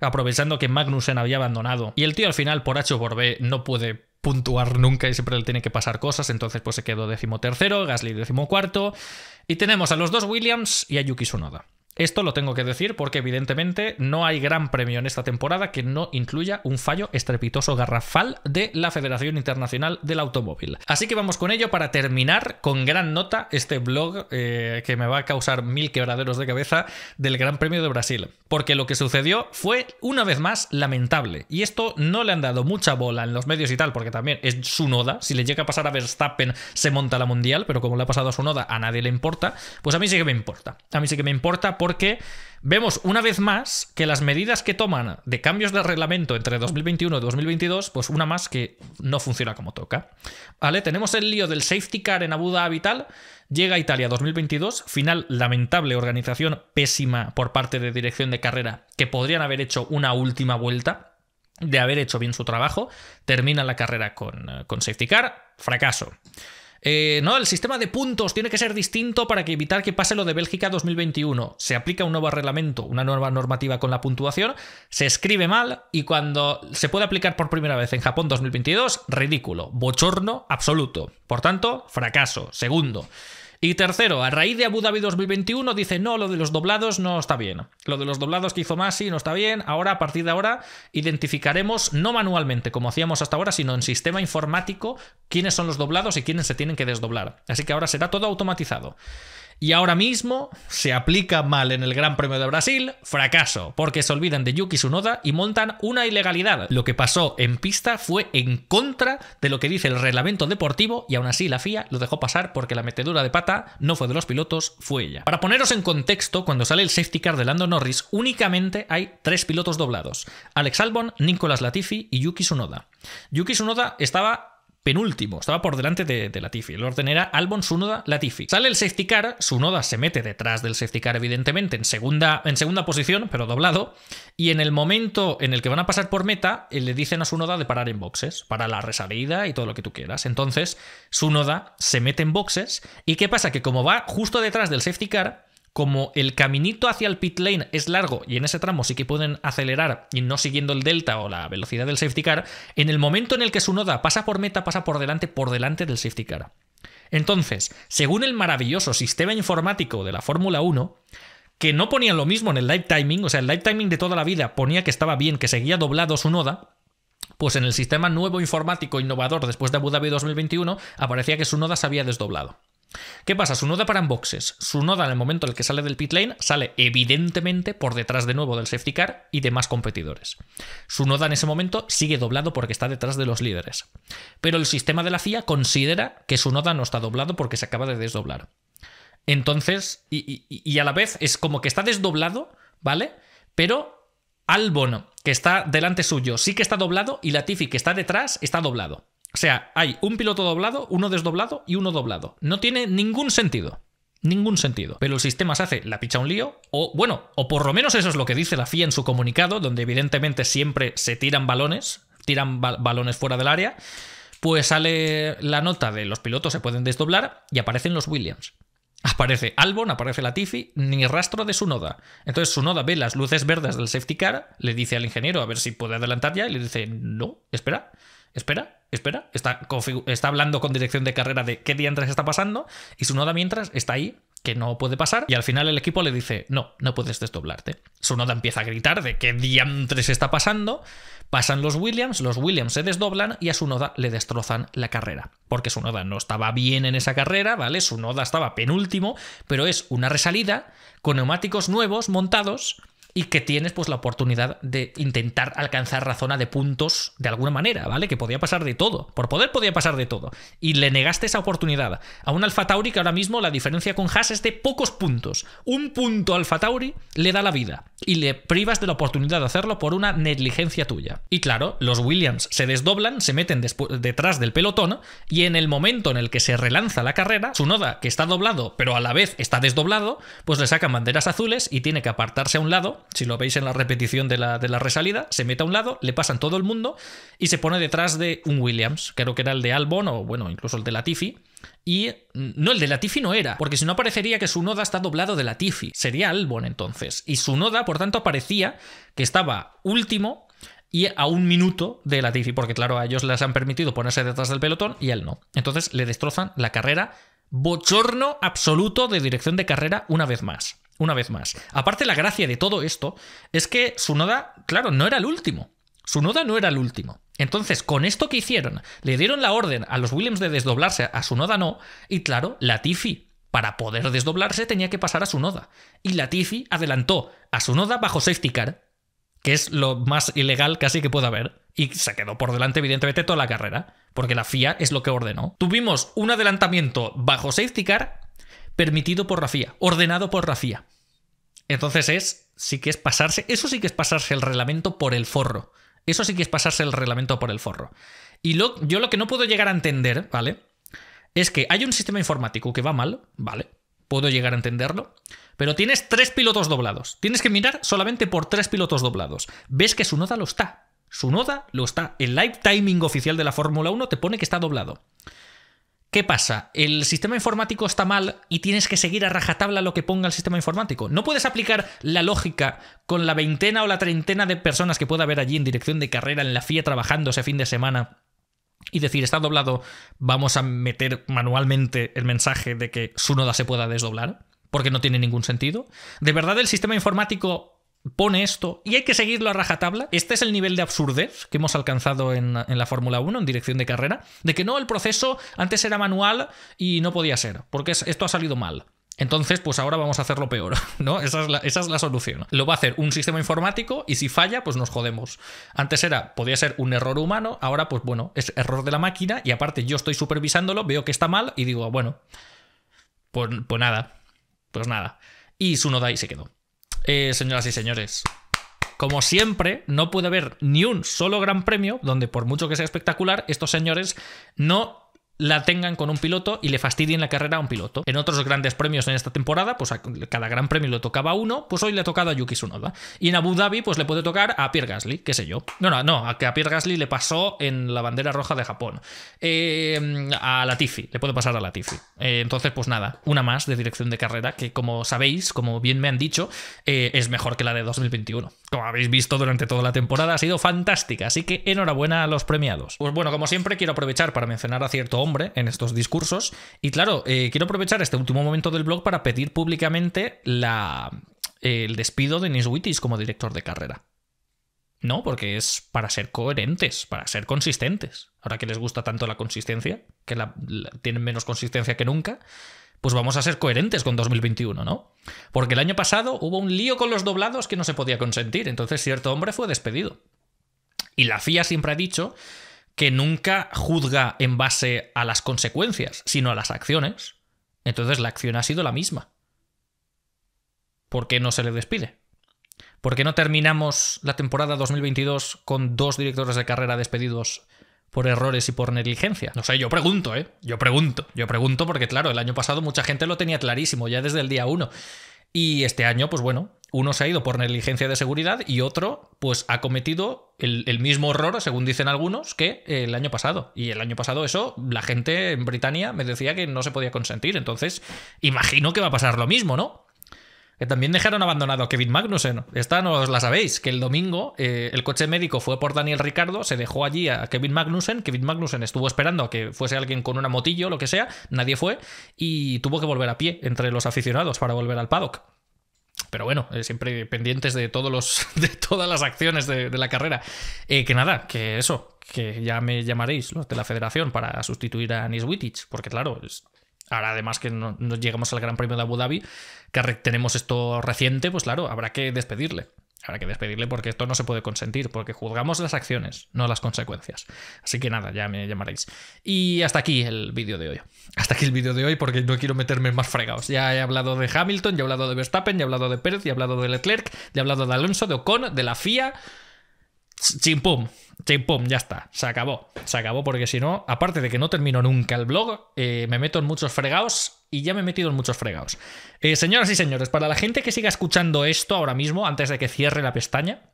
Speaker 1: aprovechando que Magnussen había abandonado. Y el tío al final, por H o no puede puntuar nunca y siempre le tiene que pasar cosas, entonces pues se quedó décimo tercero, Gasly décimo cuarto, y tenemos a los dos Williams y a Yuki Tsunoda. Esto lo tengo que decir porque evidentemente no hay gran premio en esta temporada que no incluya un fallo estrepitoso garrafal de la Federación Internacional del Automóvil. Así que vamos con ello para terminar con gran nota este blog eh, que me va a causar mil quebraderos de cabeza del Gran Premio de Brasil. Porque lo que sucedió fue una vez más lamentable. Y esto no le han dado mucha bola en los medios y tal porque también es su noda. Si le llega a pasar a Verstappen se monta la mundial, pero como le ha pasado a su noda a nadie le importa, pues a mí sí que me importa. A mí sí que me importa porque vemos una vez más que las medidas que toman de cambios de reglamento entre 2021 y 2022, pues una más que no funciona como toca. ¿Vale? Tenemos el lío del safety car en Abu Dhabi Llega a Italia 2022, final lamentable, organización pésima por parte de dirección de carrera, que podrían haber hecho una última vuelta de haber hecho bien su trabajo, termina la carrera con, eh, con safety car, fracaso. Eh, no, el sistema de puntos tiene que ser distinto para que evitar que pase lo de Bélgica 2021. Se aplica un nuevo reglamento, una nueva normativa con la puntuación, se escribe mal y cuando se puede aplicar por primera vez en Japón 2022, ridículo, bochorno absoluto. Por tanto, fracaso. Segundo. Y tercero, a raíz de Abu Dhabi 2021 dice, no, lo de los doblados no está bien. Lo de los doblados que hizo Masi no está bien. Ahora, a partir de ahora, identificaremos, no manualmente, como hacíamos hasta ahora, sino en sistema informático, quiénes son los doblados y quiénes se tienen que desdoblar. Así que ahora será todo automatizado. Y ahora mismo se aplica mal en el Gran Premio de Brasil, fracaso, porque se olvidan de Yuki Tsunoda y montan una ilegalidad. Lo que pasó en pista fue en contra de lo que dice el reglamento deportivo y aún así la FIA lo dejó pasar porque la metedura de pata no fue de los pilotos, fue ella. Para poneros en contexto, cuando sale el safety car de Lando Norris, únicamente hay tres pilotos doblados: Alex Albon, Nicolas Latifi y Yuki Tsunoda. Yuki Tsunoda estaba penúltimo, estaba por delante de, Latifi. El orden era Albon, Sunoda, Latifi. Sale el safety car, Sunoda se mete detrás del safety car, evidentemente, en segunda, en segunda posición, pero doblado. Y en el momento en el que van a pasar por meta, eh, le dicen a Sunoda de parar en boxes, para la resalida y todo lo que tú quieras. Entonces, Sunoda se mete en boxes. ¿Y qué pasa? Que como va justo detrás del safety car, como el caminito hacia el pit lane es largo y en ese tramo sí que pueden acelerar y no siguiendo el delta o la velocidad del safety car, en el momento en el que su noda pasa por meta, pasa por delante, por delante del safety car. Entonces, según el maravilloso sistema informático de la Fórmula 1, que no ponía lo mismo en el live timing, o sea, el live timing de toda la vida ponía que estaba bien, que seguía doblado su noda, pues en el sistema nuevo informático innovador después de Abu Dhabi 2021 aparecía que su noda se había desdoblado. ¿Qué pasa? Su noda para en boxes. Su noda en el momento en el que sale del pit lane sale evidentemente por detrás de nuevo del safety car y de más competidores. Su noda en ese momento sigue doblado porque está detrás de los líderes. Pero el sistema de la FIA considera que su noda no está doblado porque se acaba de desdoblar. Entonces, y, y a la vez es como que está desdoblado, ¿vale? Pero Albon, que está delante suyo, sí que está doblado y Latifi, que está detrás, está doblado. O sea, hay un piloto doblado, uno desdoblado y uno doblado. No tiene ningún sentido. Ningún sentido. Pero el sistema se hace la picha un lío, o bueno, o por lo menos eso es lo que dice la FIA en su comunicado, donde evidentemente siempre se tiran balones, tiran balones fuera del área, pues sale la nota de los pilotos se pueden desdoblar y aparecen los Williams. Aparece Albon, aparece Latifi, ni rastro de su Noda. Entonces Noda ve las luces verdes del safety car, le dice al ingeniero a ver si puede adelantar ya y le dice, no, espera espera, espera, está, está hablando con dirección de carrera de qué diantres está pasando y su Noda mientras está ahí que no puede pasar y al final el equipo le dice no, no puedes desdoblarte. Su Noda empieza a gritar de qué diantres está pasando, pasan los Williams, los Williams se desdoblan y a su Noda le destrozan la carrera, porque su Noda no estaba bien en esa carrera, ¿vale? Noda estaba penúltimo, pero es una resalida con neumáticos nuevos montados y que tienes pues la oportunidad de intentar alcanzar la zona de puntos de alguna manera, ¿vale? Que podía pasar de todo, por poder podía pasar de todo y le negaste esa oportunidad. A un Alfa Tauri que ahora mismo la diferencia con Haas es de pocos puntos. Un punto Alfa Tauri le da la vida y le privas de la oportunidad de hacerlo por una negligencia tuya. Y claro, los Williams se desdoblan, se meten detrás del pelotón y en el momento en el que se relanza la carrera, su noda que está doblado pero a la vez está desdoblado, pues le sacan banderas azules y tiene que apartarse a un lado si lo veis en la repetición de la, de la resalida, se mete a un lado, le pasan todo el mundo y se pone detrás de un Williams, creo que era el de Albon o bueno, incluso el de Latifi. Y mm, no, el de Latifi no era, porque si no aparecería que su noda está doblado de Latifi, sería Albon entonces. Y su noda, por tanto, parecía que estaba último y a un minuto de Latifi, porque claro, a ellos les han permitido ponerse detrás del pelotón y a él no. Entonces le destrozan la carrera bochorno absoluto de dirección de carrera una vez más. Una vez más. Aparte, la gracia de todo esto es que su noda, claro, no era el último. Su noda no era el último. Entonces, con esto que hicieron, le dieron la orden a los Williams de desdoblarse, a su noda, no, y claro, Latifi, para poder desdoblarse, tenía que pasar a su noda. Y Latifi adelantó a su noda bajo safety car, que es lo más ilegal casi que pueda haber, y se quedó por delante, evidentemente, toda la carrera porque la FIA es lo que ordenó. Tuvimos un adelantamiento bajo safety car permitido por la FIA, ordenado por la FIA. Entonces es, sí que es pasarse, eso sí que es pasarse el reglamento por el forro. Eso sí que es pasarse el reglamento por el forro. Y yo lo que no puedo llegar a entender, ¿vale? Es que hay un sistema informático que va mal, ¿vale? Puedo llegar a entenderlo. Pero tienes tres pilotos doblados. Tienes que mirar solamente por tres pilotos doblados. Ves que su nota lo está. Su noda lo está. El live timing oficial de la Fórmula 1 te pone que está doblado. ¿Qué pasa? El sistema informático está mal y tienes que seguir a rajatabla lo que ponga el sistema informático. No puedes aplicar la lógica con la veintena o la treintena de personas que pueda haber allí en dirección de carrera, en la FIA, trabajando ese fin de semana y decir, está doblado, vamos a meter manualmente el mensaje de que su noda se pueda desdoblar, porque no tiene ningún sentido. ¿De verdad el sistema informático pone esto y hay que seguirlo a rajatabla. Este es el nivel de absurdez que hemos alcanzado en, la Fórmula 1, en dirección de carrera, de que no, el proceso antes era manual y no podía ser, porque esto ha salido mal. Entonces, pues ahora vamos a hacerlo peor, <laughs> ¿no? Esa es, la, solución. Lo va a hacer un sistema informático y si falla, pues nos jodemos. Antes era, podía ser un error humano, ahora, pues bueno, es error de la máquina y aparte yo estoy supervisándolo, veo que está mal y digo, ah, bueno, pues, pues nada, pues nada. Y y se quedó. Eh, señoras y señores, como siempre, no puede haber ni un solo gran premio donde, por mucho que sea espectacular, estos señores no la tengan con un piloto y le fastidien la carrera a un piloto. En otros grandes premios en esta temporada, pues a cada gran premio le tocaba a uno, pues hoy le ha tocado a Yuki Tsunoda. Y en Abu Dhabi, pues le puede tocar a Pierre Gasly, qué sé yo. No, no, no, a que a Pierre Gasly le pasó en la bandera roja de Japón. Eh, a Latifi, le puede pasar a Latifi. Eh, entonces, pues nada, una más de dirección de carrera que, como sabéis, como bien me han dicho, eh, es mejor que la de 2021. Como habéis visto durante toda la temporada, ha sido fantástica, así que enhorabuena a los premiados. Pues bueno, como siempre, quiero aprovechar para mencionar a cierto hombre en estos discursos. Y claro, eh, quiero aprovechar este último momento del blog para pedir públicamente la, el despido de Niswitis como director de carrera. No, porque es para ser coherentes, para ser consistentes. Ahora que les gusta tanto la consistencia, que la, tienen menos consistencia que nunca, pues vamos a ser coherentes con 2021, ¿no? Porque el año pasado hubo un lío con los doblados que no se podía consentir, entonces cierto hombre fue despedido. Y la FIA siempre ha dicho que nunca juzga en base a las consecuencias, sino a las acciones, entonces la acción ha sido la misma. ¿Por qué no se le despide? ¿Por qué no terminamos la temporada 2022 con dos directores de carrera despedidos por errores y por negligencia? No sé, yo pregunto, ¿eh? Yo pregunto, yo pregunto porque claro, el año pasado mucha gente lo tenía clarísimo ya desde el día uno. Y este año, pues bueno, uno se ha ido por negligencia de seguridad y otro, pues ha cometido el, el mismo horror, según dicen algunos, que el año pasado. Y el año pasado eso, la gente en Britania me decía que no se podía consentir. Entonces, imagino que va a pasar lo mismo, ¿no? Que también dejaron abandonado a Kevin Magnussen. Esta no os la sabéis, que el domingo eh, el coche médico fue por Daniel Ricardo, se dejó allí a Kevin Magnussen. Kevin Magnussen estuvo esperando a que fuese alguien con una motillo, lo que sea, nadie fue, y tuvo que volver a pie entre los aficionados para volver al paddock. Pero bueno, eh, siempre pendientes de, todos los, <laughs> de todas las acciones de, la carrera. Eh, que nada, que eso, que ya me llamaréis los de la federación para sustituir a Wittich, porque claro, es, Ahora, además, que no, llegamos al Gran Premio de Abu Dhabi, que tenemos esto reciente, pues claro, habrá que despedirle. Habrá que despedirle porque esto no se puede consentir, porque juzgamos las acciones, no las consecuencias. Así que nada, ya me llamaréis. Y hasta aquí el vídeo de hoy. Hasta aquí el vídeo de hoy porque no quiero meterme más fregados. Ya he hablado de Hamilton, ya he hablado de Verstappen, ya he hablado de Pérez, ya he hablado de Leclerc, ya he hablado de Alonso, de Ocon, de la FIA. Chimpum ya está, se acabó, se acabó porque si no, aparte de que no termino nunca el blog, eh, me meto en muchos fregados y ya me he metido en muchos fregados. Eh, señoras y señores, para la gente que siga escuchando esto ahora mismo, antes de que cierre la pestaña,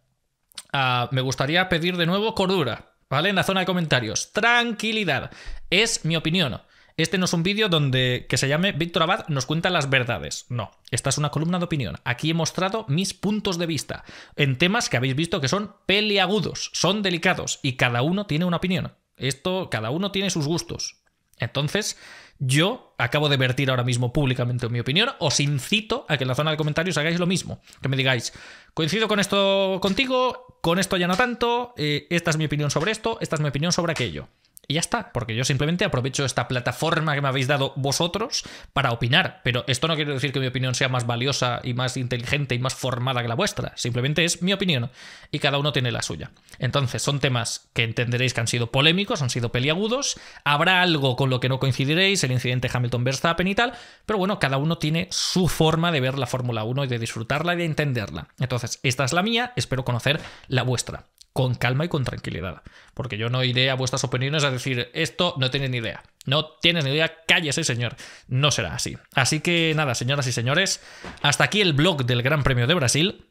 Speaker 1: ah, me gustaría pedir de nuevo cordura, ¿vale? En la zona de comentarios, tranquilidad, es mi opinión. Este no es un vídeo donde que se llame Víctor Abad nos cuenta las verdades. No, esta es una columna de opinión. Aquí he mostrado mis puntos de vista en temas que habéis visto que son peliagudos, son delicados y cada uno tiene una opinión. Esto, cada uno tiene sus gustos. Entonces, yo acabo de vertir ahora mismo públicamente mi opinión, os incito a que en la zona de comentarios hagáis lo mismo, que me digáis, coincido con esto contigo, con esto ya no tanto, eh, esta es mi opinión sobre esto, esta es mi opinión sobre aquello y ya está, porque yo simplemente aprovecho esta plataforma que me habéis dado vosotros para opinar, pero esto no quiere decir que mi opinión sea más valiosa y más inteligente y más formada que la vuestra, simplemente es mi opinión y cada uno tiene la suya. Entonces, son temas que entenderéis que han sido polémicos, han sido peliagudos, habrá algo con lo que no coincidiréis, el incidente Hamilton-Verstappen y tal, pero bueno, cada uno tiene su forma de ver la Fórmula 1 y de disfrutarla y de entenderla. Entonces, esta es la mía, espero conocer la vuestra con calma y con tranquilidad. Porque yo no iré a vuestras opiniones a decir, esto no tienen ni idea. No tienen ni idea, cállese, señor. No será así. Así que nada, señoras y señores, hasta aquí el blog del Gran Premio de Brasil.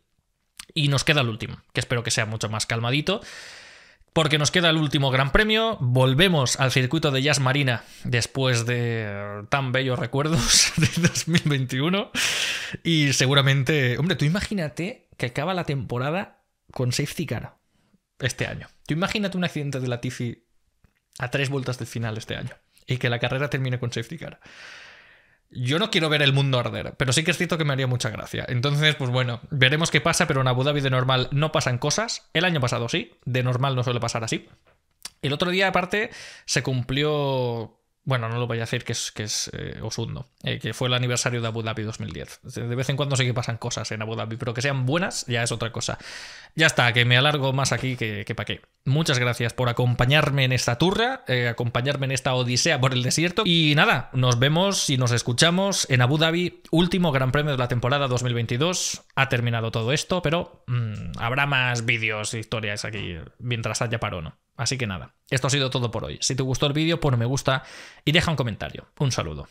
Speaker 1: Y nos queda el último, que espero que sea mucho más calmadito. Porque nos queda el último Gran Premio, volvemos al circuito de Jazz Marina después de tan bellos recuerdos <laughs> de 2021 y seguramente, hombre, tú imagínate que acaba la temporada con safety car este año. Tú imagínate un accidente de la Tifi a tres vueltas del final este año y que la carrera termine con safety car. Yo no quiero ver el mundo arder, pero sí que es cierto que me haría mucha gracia. Entonces, pues bueno, veremos qué pasa, pero en Abu Dhabi de normal no pasan cosas. El año pasado sí, de normal no suele pasar así. El otro día, aparte, se cumplió bueno, no lo voy a decir que es, que es eh, Osundo, eh, que fue el aniversario de Abu Dhabi 2010. De vez en cuando sí que pasan cosas en Abu Dhabi, pero que sean buenas ya es otra cosa. Ya está, que me alargo más aquí que, pa' para qué. Muchas gracias por acompañarme en esta turra, eh, acompañarme en esta odisea por el desierto. Y nada, nos vemos y nos escuchamos en Abu Dhabi, último Gran Premio de la temporada 2022. Ha terminado todo esto, pero mm, habrá más vídeos e historias aquí mientras haya parón. ¿no? Así que nada, esto ha sido todo por hoy. Si te gustó el vídeo, pon me gusta y deja un comentario. Un saludo.